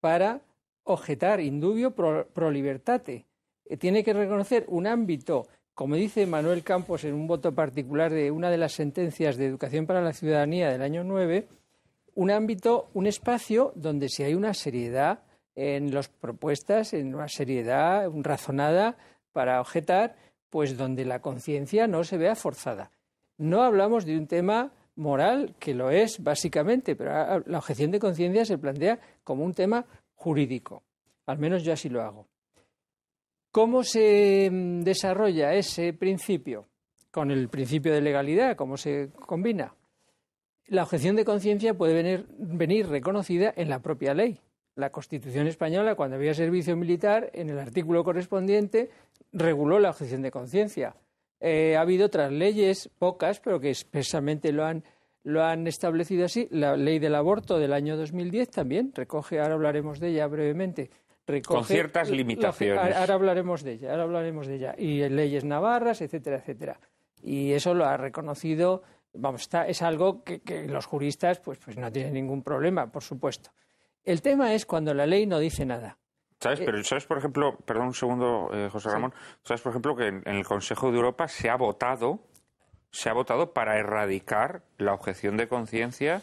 Speaker 3: para objetar indubio pro libertate eh, tiene que reconocer un ámbito, como dice Manuel Campos en un voto particular de una de las sentencias de Educación para la Ciudadanía del año 9, un ámbito, un espacio donde si hay una seriedad en las propuestas, en una seriedad razonada para objetar, pues donde la conciencia no se vea forzada. No hablamos de un tema moral, que lo es básicamente, pero la objeción de conciencia se plantea como un tema jurídico. Al menos yo así lo hago. ¿Cómo se mm, desarrolla ese principio? Con el principio de legalidad, ¿cómo se combina? La objeción de conciencia puede venir, reconocida en la propia ley. La Constitución española, cuando había servicio militar, en el artículo correspondiente reguló la objeción de conciencia. Eh, ha habido otras leyes, pocas, pero que expresamente lo han establecido así. La ley del aborto del año 2010 también recoge, ahora hablaremos de ella brevemente, con ciertas limitaciones. ahora hablaremos de ella, ahora hablaremos de ella y leyes navarras, etcétera, etcétera. Y eso lo ha reconocido, vamos, está, es algo que, los juristas pues, pues no tienen ningún problema, por supuesto. El tema es cuando la ley no dice nada.
Speaker 1: ¿Sabes? Eh, Pero sabes, por ejemplo, perdón un segundo, eh, José Ramón, sabes, por ejemplo, que en, en, el Consejo de Europa se ha votado, se ha votado para erradicar la objeción de conciencia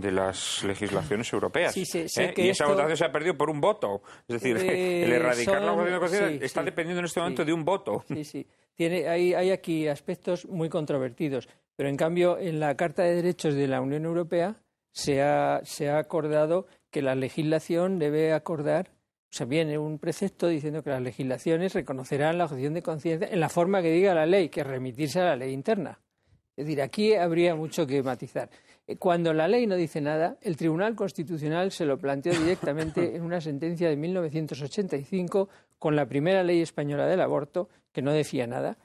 Speaker 1: de las legislaciones europeas. ¿eh? Y esa votación se ha perdido por un voto. Es decir, eh, [laughs] el erradicar la votación de conciencia está dependiendo en este momento de un voto. Sí, sí.
Speaker 3: Tiene, hay, aquí aspectos muy controvertidos. Pero en cambio, en la Carta de Derechos de la Unión Europea se ha, se ha acordado que la legislación debe acordar o sea, viene un precepto diciendo que las legislaciones reconocerán la objeción de conciencia en la forma que diga la ley, que remitirse a la ley interna. Es decir, aquí habría mucho que matizar. Eh, cuando la ley no dice nada, el Tribunal Constitucional se lo planteó directamente en una sentencia de 1985 con la primera ley española del aborto, que no decía nada,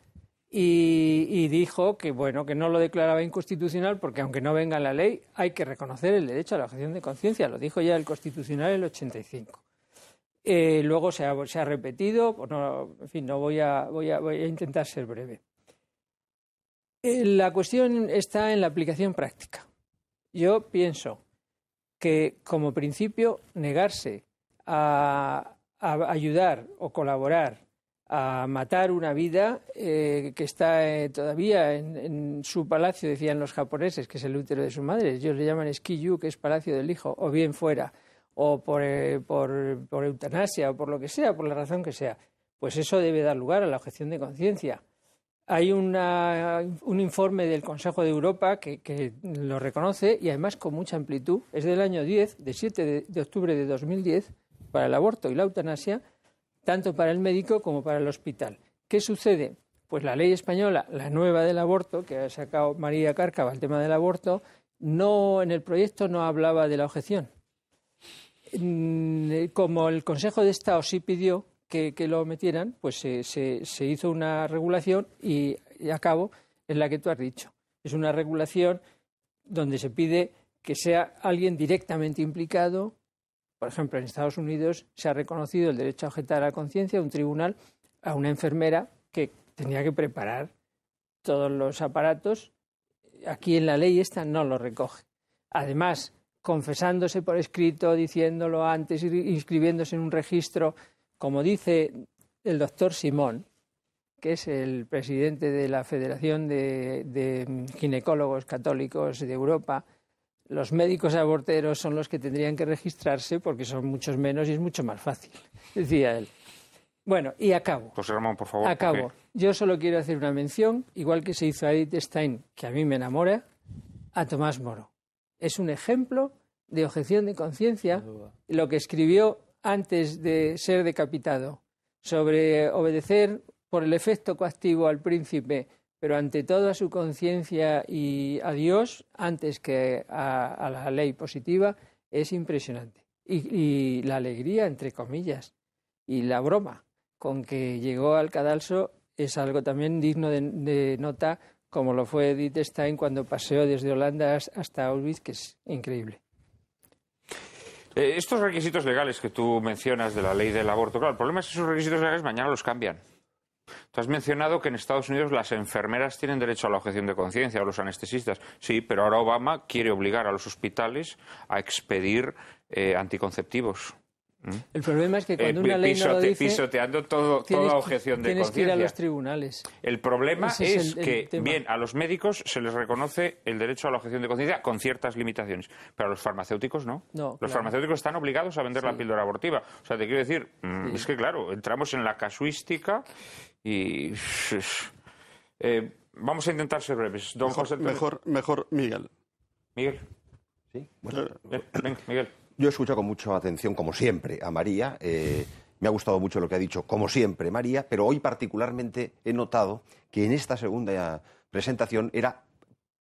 Speaker 3: y, dijo que, bueno, que no lo declaraba inconstitucional porque aunque no venga la ley, hay que reconocer el derecho a la objeción de conciencia. Lo dijo ya el Constitucional en el 85. Eh, luego se ha, repetido, pues en fin, no voy a, intentar ser breve. Eh, la cuestión está en la aplicación práctica. Yo pienso que como principio negarse a, ayudar o colaborar a matar una vida eh, que está eh, todavía en, su palacio, decían los japoneses, que es el útero de su madre. Ellos le llaman Skiyu, que es palacio del hijo, o bien fuera, o por, eh, por, por eutanasia, o por lo que sea, por la razón que sea. Pues eso debe dar lugar a la objeción de conciencia. Hay un informe del Consejo de Europa que, lo reconoce y además con mucha amplitud. Es del año 10, de 7 de, de octubre de 2010, para el aborto y la eutanasia, tanto para el médico como para el hospital. ¿Qué sucede? Pues la ley española, la nueva del aborto, que ha sacado María Cárcava el tema del aborto, no en el proyecto no hablaba de la objeción. Mm, como el Consejo de Estado sí pidió, que, lo metieran, pues se, hizo una regulación y, a cabo es la que tú has dicho. Es una regulación donde se pide que sea alguien directamente implicado. Por ejemplo, en Estados Unidos se ha reconocido el derecho a objetar a conciencia de un tribunal a una enfermera que tenía que preparar todos los aparatos. Aquí en la ley esta no lo recoge. Además, confesándose por escrito, diciéndolo antes, inscribiéndose en un registro, como dice el doctor Simón, que es el presidente de la Federación de, Ginecólogos Católicos de Europa, los médicos aborteros son los que tendrían que registrarse porque son muchos menos y es mucho más fácil, [laughs] decía él. Bueno, y acabo. José Ramón, por favor. Acabo. Yo solo quiero hacer una mención, igual que se hizo a Edith Stein, que a mí me enamora, a Tomás Moro. Es un ejemplo de objeción de conciencia. Lo que escribió antes de ser decapitado, sobre obedecer por el efecto coactivo al príncipe, pero ante todo a su conciencia y a Dios antes que a, la ley positiva, es impresionante. Y, la alegría, entre comillas, y la broma con que llegó al cadalso es algo también digno de, de nota, como lo fue Edith Stein cuando paseó desde Holanda hasta Auschwitz, que es increíble.
Speaker 1: Eh, estos requisitos legales que tú mencionas de la ley del aborto, claro, el problema es que esos requisitos legales mañana los cambian. Tú has mencionado que en Estados Unidos las enfermeras tienen derecho a la objeción de conciencia o los anestesistas. Sí, pero ahora Obama quiere obligar a los hospitales a expedir eh, anticonceptivos.
Speaker 3: El problema es que eh, cuando una ley no lo dice,
Speaker 1: pisoteando objeción de conciencia. que ir a los
Speaker 3: tribunales.
Speaker 1: El problema es, que, bien, a los médicos se les reconoce el derecho a la objeción de conciencia con ciertas limitaciones, pero a los farmacéuticos no. los farmacéuticos están obligados a vender la píldora abortiva. O sea, te quiero decir, mm, es que claro, entramos en la casuística y... Eh, vamos a intentar ser breves.
Speaker 6: Don mejor, José mejor, mejor, Miguel. Miguel. ¿Sí? Bueno, eh, Venga, Miguel.
Speaker 5: Yo he escuchado con mucha atención, como siempre, a María. Eh, me ha gustado mucho lo que ha dicho, como siempre, María, pero hoy particularmente he notado que en esta segunda presentación era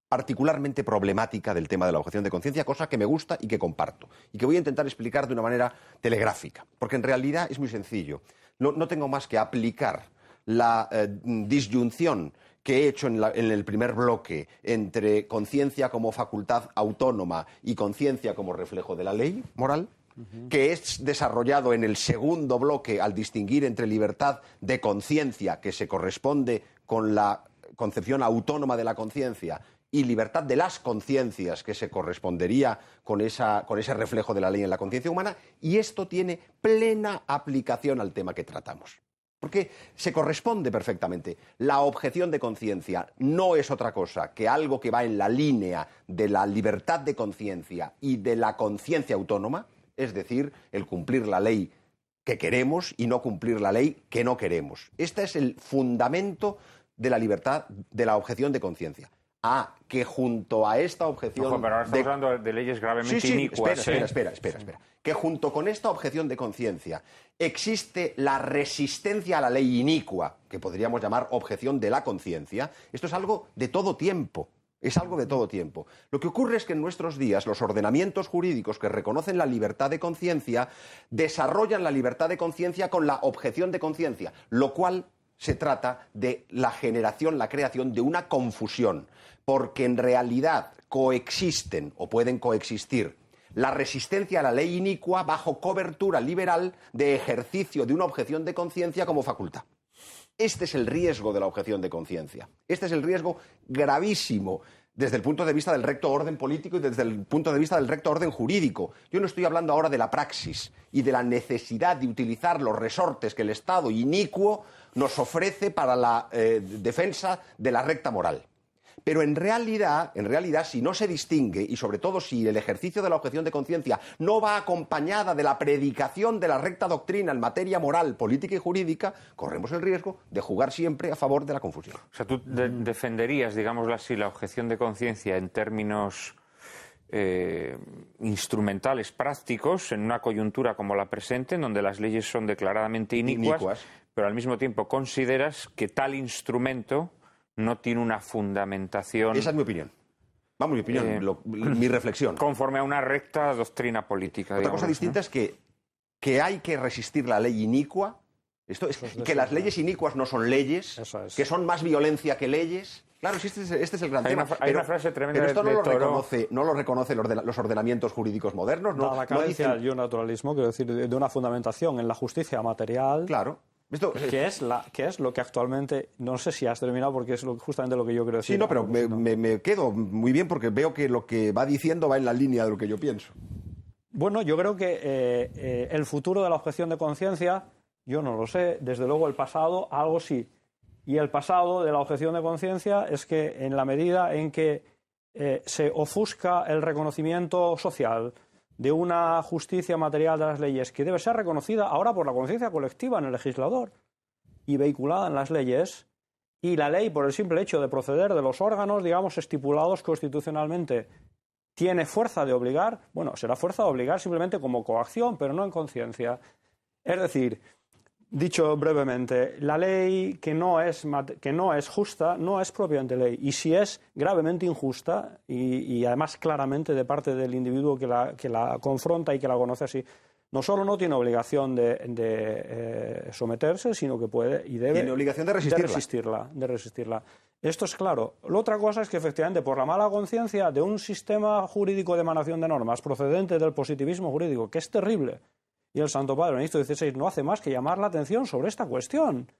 Speaker 5: particularmente problemática del tema de la objeción de conciencia, cosa que me gusta y que comparto, y que voy a intentar explicar de una manera telegráfica, porque en realidad es muy sencillo. No, tengo más que aplicar la eh, disyunción que he hecho en, el primer bloque entre conciencia como facultad autónoma y conciencia como reflejo de la ley moral, que es desarrollado en el segundo bloque al distinguir entre libertad de conciencia, que se corresponde con la concepción autónoma de la conciencia, y libertad de las conciencias, que se correspondería con, con ese reflejo de la ley en la conciencia humana, y esto tiene plena aplicación al tema que tratamos. Porque se corresponde perfectamente. La objeción de conciencia no es otra cosa que algo que va en la línea de la libertad de conciencia y de la conciencia autónoma, es decir, el cumplir la ley que queremos y no cumplir la ley que no queremos. Este es el fundamento de la libertad de la objeción de conciencia a que junto a esta objeción... pero ahora estamos de...
Speaker 1: hablando de leyes gravemente ¿eh? espera, espera, espera,
Speaker 5: Que junto con esta objeción de conciencia existe la resistencia a la ley inicua, que podríamos llamar objeción de la conciencia. Esto es algo de todo tiempo. Es algo de todo tiempo. Lo que ocurre es que en nuestros días los ordenamientos jurídicos que reconocen la libertad de conciencia desarrollan la libertad de conciencia con la objeción de conciencia, lo cual se trata de la generación, la creación de una confusión, porque en realidad coexisten o pueden coexistir la resistencia a la ley inicua bajo cobertura liberal de ejercicio de una objeción de conciencia como facultad. Este es el riesgo de la objeción de conciencia. Este es el riesgo gravísimo desde el punto de vista del recto orden político y desde el punto de vista del recto orden jurídico. Yo no estoy hablando ahora de la praxis y de la necesidad de utilizar los resortes que el Estado inicuo nos ofrece para la eh, defensa de la recta moral. Pero en realidad, en realidad, si no se distingue, y sobre todo si el ejercicio de la objeción de conciencia no va acompañada de la predicación de la recta doctrina en materia moral, política y jurídica, corremos el riesgo de jugar siempre a favor de la confusión.
Speaker 1: O sea, tú mm. defenderías, digámoslo así, la objeción de conciencia en términos eh, instrumentales prácticos en una coyuntura como la presente, en donde las leyes son declaradamente inicuas, pero al mismo tiempo consideras que tal instrumento no tiene una fundamentación. Esa es mi opinión. Vamos, mi opinión, eh, mi reflexión. Conforme a una recta doctrina política.
Speaker 5: Otra cosa distinta es que, que hay que resistir la ley inicua. Esto es, que las leyes inicuas no son leyes, que son más violencia que leyes. Claro, este, este es, el gran tema. hay una frase tremenda esto no, lo reconoce, no lo reconoce los, ordenamientos jurídicos modernos. No, lo la carencia
Speaker 4: naturalismo, quiero decir, de una fundamentación en la justicia material. Claro ¿Qué, es la, es lo que actualmente, no sé si has terminado porque es justamente lo que yo creo decir? Sí, no, pero ah,
Speaker 5: me, quedo muy bien porque veo que lo que va diciendo va en la línea de lo que yo pienso.
Speaker 4: Bueno, yo creo que eh, eh, el futuro de la objeción de conciencia, yo no lo sé, desde luego el pasado, algo sí. Y el pasado de la objeción de conciencia es que en la medida en que eh, se ofusca el reconocimiento social, de una justicia material de las leyes que debe ser reconocida ahora por la conciencia colectiva en el legislador y vehiculada en las leyes, y la ley, por el simple hecho de proceder de los órganos, digamos, estipulados constitucionalmente, tiene fuerza de obligar, bueno, será fuerza de obligar simplemente como coacción, pero no en conciencia. Es decir, Dicho brevemente, la ley que no, es, que no es justa no es propiamente ley. Y si es gravemente injusta, y, además claramente de parte del individuo que la, que la, confronta y que la conoce así, no solo no tiene obligación de, eh, someterse, sino que puede y debe. Tiene obligación resistirla. De resistirla, de resistirla. Esto es claro. La otra cosa es que efectivamente por la mala conciencia de un sistema jurídico de emanación de normas procedente del positivismo jurídico, que es terrible, y el Santo Padre Benedicto 16, no hace más que llamar la atención sobre esta cuestión.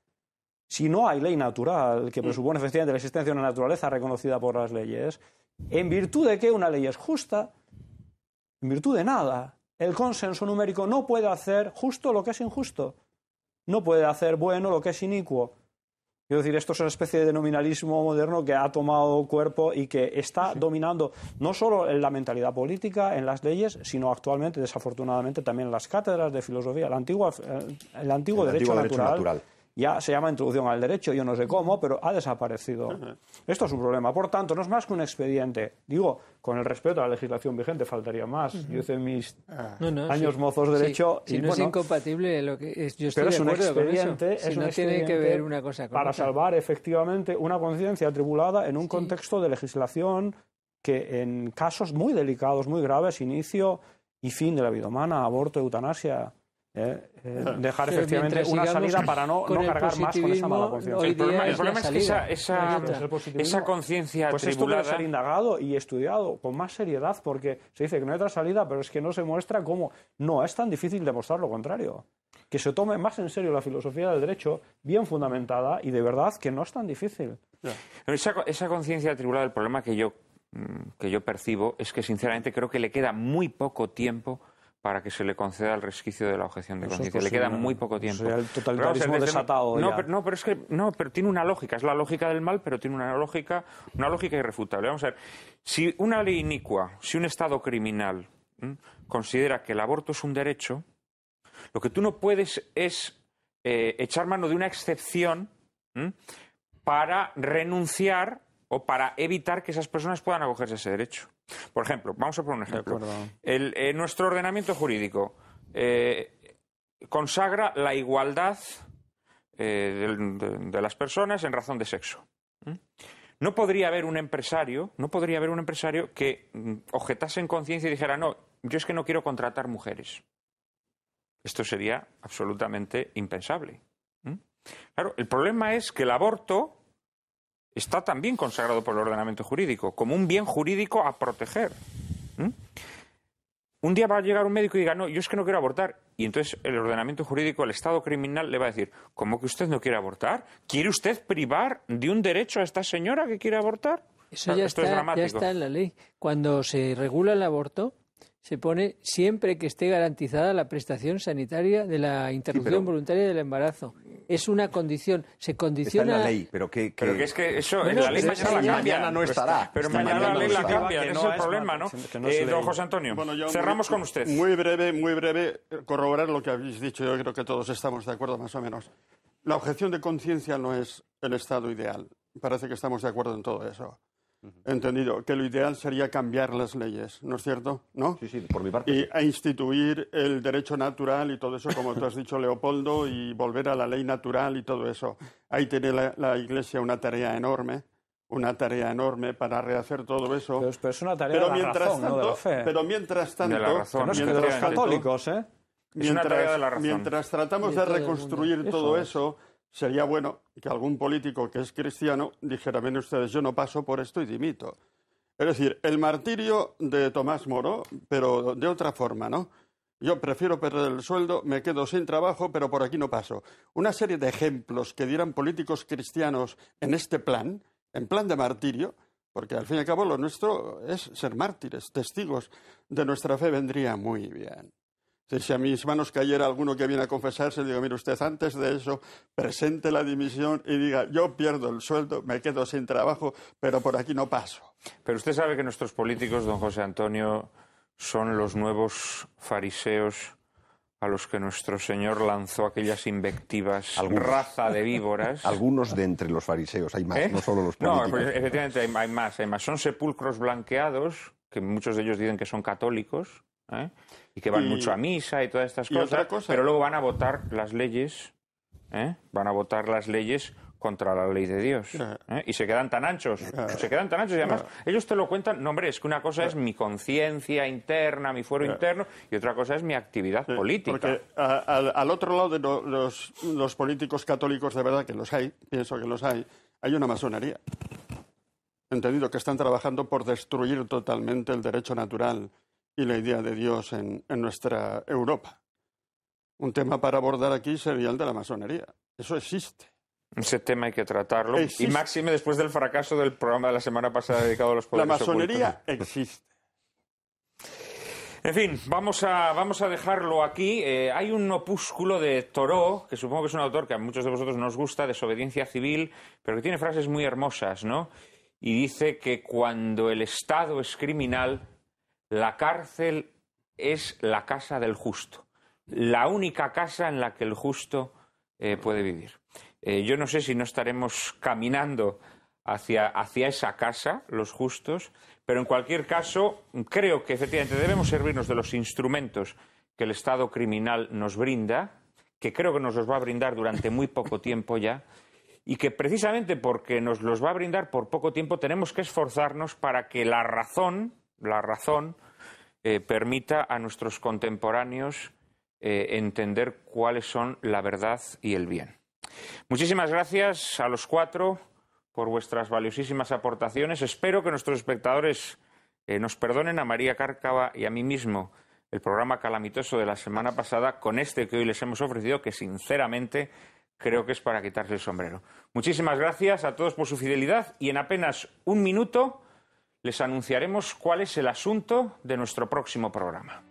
Speaker 4: Si no hay ley natural que mm. presupone efectivamente la existencia de una naturaleza reconocida por las leyes, ¿en virtud de qué una ley es justa? En virtud de nada. El consenso numérico no puede hacer justo lo que es injusto. No puede hacer bueno lo que es inicuo. Quiero decir, esto es una especie de nominalismo moderno que ha tomado cuerpo y que está dominando no solo en la mentalidad política, en las leyes, sino actualmente, desafortunadamente, también en las cátedras de filosofía, eh, el antiguo, el antiguo, derecho natural ya se llama introducción al derecho, yo no sé cómo, pero ha desaparecido. Esto es un problema. Por tanto, no es más que un expediente. Digo, con el respeto a la legislación vigente, faltaría más. Yo hice mis ah. años mozos de derecho. no es
Speaker 3: incompatible lo que yo estoy pero es un expediente, Si tiene que ver una cosa para salvar
Speaker 4: efectivamente una conciencia atribulada en un contexto de legislación que en casos muy delicados, muy graves, inicio y fin de la vida humana, aborto, eutanasia, ¿eh? Eh, eh, dejar efectivamente una salida para no, cargar más con esa mala conciencia. El problema, es, que esa,
Speaker 1: conciencia Pues esto ser
Speaker 4: indagado y estudiado con más seriedad, porque se dice que no hay otra salida, pero es que no se muestra cómo. No, es tan difícil demostrar lo contrario. Que se tome más en serio la filosofía del derecho, bien fundamentada, y de verdad que no es tan difícil.
Speaker 1: esa, conciencia atribulada, el problema que yo, mm, que yo percibo es que, sinceramente, creo que le queda muy poco tiempo para que se le conceda el resquicio de la objeción de conciencia. Le queda muy poco tiempo. Sería el totalitarismo desatado. No, Pero, es que no, pero tiene una lógica. Es la lógica del mal, pero tiene una lógica, una lógica irrefutable. Vamos a ver. Si una ley inicua, si un Estado criminal considera que el aborto es un derecho, lo que tú no puedes es eh, echar mano de una excepción para renunciar para evitar que esas personas puedan acogerse a ese derecho. Por ejemplo, vamos a poner un ejemplo. Eh, nuestro ordenamiento jurídico eh, consagra la igualdad eh, de, las personas en razón de sexo. No podría haber un empresario, no podría haber un empresario que mm, objetase en conciencia y dijera no, yo es que no quiero contratar mujeres. Esto sería absolutamente impensable. Claro, el problema es que el aborto está también consagrado por el ordenamiento jurídico, como un bien jurídico a proteger. Un día va a llegar un médico y diga, no, yo es que no quiero abortar. Y entonces el ordenamiento jurídico, el Estado criminal, le va a decir, ¿cómo que usted no quiere abortar? ¿Quiere usted privar de un derecho a esta señora que quiere abortar? Eso ya, está, ya está
Speaker 3: en la ley. Cuando se regula el aborto, se pone siempre que esté garantizada la prestación sanitaria de la interrupción voluntaria del embarazo. Es una condición, se condiciona. Está en la ley, pero que, es que eso, mañana no estará. Pero mañana, la ley la cambia, no es el problema, ¿no? Eh, José Antonio, cerramos con usted. Muy
Speaker 6: breve, muy breve, corroborar lo que habéis dicho, yo creo que todos estamos de acuerdo más o menos. La objeción de conciencia no es el estado ideal. Parece que estamos de acuerdo en todo eso entendido que lo ideal sería cambiar las leyes, ¿no es cierto? ¿No? Sí, sí, por mi parte. Y a instituir el derecho natural y todo eso, como tú has dicho, Leopoldo, y volver a la ley natural y todo eso. Ahí tiene la, Iglesia una tarea enorme, una tarea enorme para rehacer todo eso. Pero, es una tarea de la razón, de la fe. Pero mientras tanto, mientras tratamos de reconstruir todo eso, sería bueno que algún político que es cristiano dijera, miren ustedes, yo no paso por esto y dimito. Es decir, el martirio de Tomás Moro, pero de otra forma, ¿no? Yo prefiero perder el sueldo, me quedo sin trabajo, pero por aquí no paso. Una serie de ejemplos que dieran políticos cristianos en este plan, en plan de martirio, porque al fin y al cabo lo nuestro es ser mártires, testigos de nuestra fe vendría muy bien. Si a mis manos cayera alguno que viene a confesarse, le digo, mire usted, antes de eso, presente la dimisión y diga, yo pierdo el sueldo, me quedo sin trabajo, pero por aquí no paso.
Speaker 1: Pero usted sabe que nuestros políticos, don José Antonio, son los nuevos fariseos a los que nuestro Señor lanzó aquellas invectivas, ¿Al raza de víboras. [laughs]
Speaker 5: Algunos de entre los fariseos, hay más, ¿Eh? no solo los pues, políticos. No, efectivamente hay,
Speaker 1: más, hay más. Son sepulcros blanqueados, que muchos de ellos dicen que son católicos, ¿eh? y que van mucho a misa y todas estas cosas, pero luego van a votar las leyes, ¿eh? van a votar las leyes contra la ley de Dios. ¿eh? Y se quedan tan anchos, se quedan tan anchos. Y además, ellos te lo cuentan, no hombre, es que una cosa es mi conciencia interna, mi fuero interno, y otra cosa es mi actividad política. Porque
Speaker 6: al otro lado de los, los políticos católicos, de verdad que los hay, pienso que los hay, hay una masonería. Entendido que están trabajando por destruir totalmente el derecho natural y la idea de Dios en, nuestra Europa. Un tema para abordar aquí sería el de la masonería. Eso existe. Ese tema hay que tratarlo. Y máxime después del fracaso del programa de la semana pasada dedicado
Speaker 1: a los poderes La masonería existe. En fin, vamos a, vamos a dejarlo aquí. Eh, hay un opúsculo de Toró, que supongo que es un autor que a muchos de vosotros nos gusta, Desobediencia Civil, pero que tiene frases muy hermosas, ¿no? Y dice que cuando el Estado es criminal, la cárcel es la casa del justo, la única casa en la que el justo eh, puede vivir. Eh, yo no sé si no estaremos caminando hacia, hacia esa casa, los justos, pero en cualquier caso, creo que efectivamente debemos servirnos de los instrumentos que el Estado criminal nos brinda, que creo que nos los va a brindar durante muy poco tiempo ya, y que precisamente porque nos los va a brindar por poco tiempo tenemos que esforzarnos para que la razón, la razón, eh, permita a nuestros contemporáneos eh, entender cuáles son la verdad y el bien. Muchísimas gracias a los cuatro por vuestras valiosísimas aportaciones. Espero que nuestros espectadores eh, nos perdonen a María Cárcava y a mí mismo el programa calamitoso de la semana pasada con este que hoy les hemos ofrecido, que sinceramente creo que es para quitarse el sombrero. Muchísimas gracias a todos por su fidelidad y en apenas un minuto les anunciaremos cuál es el asunto de nuestro próximo programa.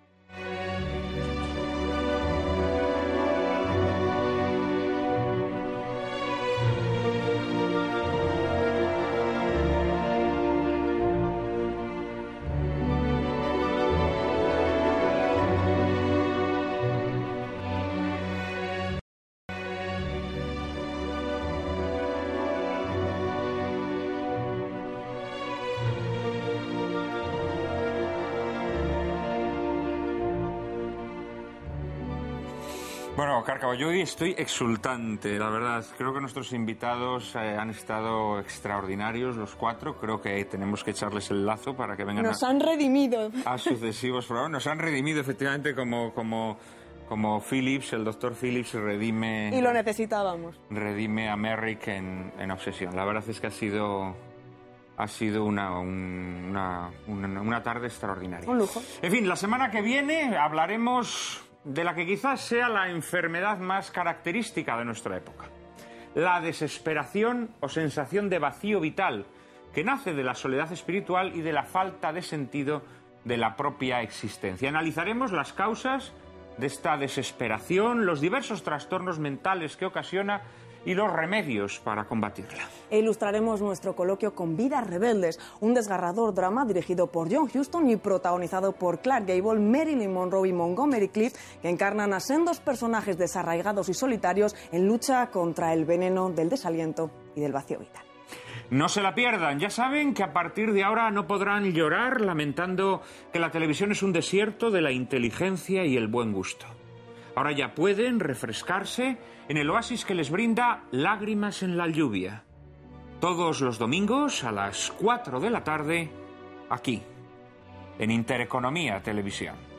Speaker 1: Yo hoy estoy exultante, la verdad. Creo que nuestros invitados eh, han estado extraordinarios, los cuatro. Creo que tenemos que echarles el lazo para que vengan Nos
Speaker 2: han redimido. A
Speaker 1: sucesivos programas. Nos han redimido, efectivamente, como, como, como Phillips, el doctor Phillips redime... Y lo
Speaker 2: necesitábamos.
Speaker 1: Redime a Merrick en, Obsesión. La verdad es que ha sido ha sido una, una, una, una, tarde extraordinaria. Un lujo. En fin, la semana que viene hablaremos de la que quizás sea la enfermedad más característica de nuestra época. La desesperación o sensación de vacío vital que nace de la soledad espiritual y de la falta de sentido de la propia existencia. Analizaremos las causas de esta desesperación, los diversos trastornos mentales que ocasiona y los remedios para combatirla.
Speaker 2: E ilustraremos nuestro coloquio con Vidas Rebeldes, un desgarrador drama dirigido por John Huston y protagonizado por Clark Gable, Marilyn Monroe y Montgomery Clift, que encarnan a sendos personajes desarraigados y solitarios en lucha contra el veneno del desaliento y del vacío vital.
Speaker 1: No se la pierdan. Ya saben que a partir de ahora no podrán llorar lamentando que la televisión es un desierto de la inteligencia y el buen gusto. Ahora ya pueden refrescarse en el oasis que les brinda Lágrimas en la lluvia. Todos los domingos a las 4 de la tarde, aquí, en Intereconomía Televisión.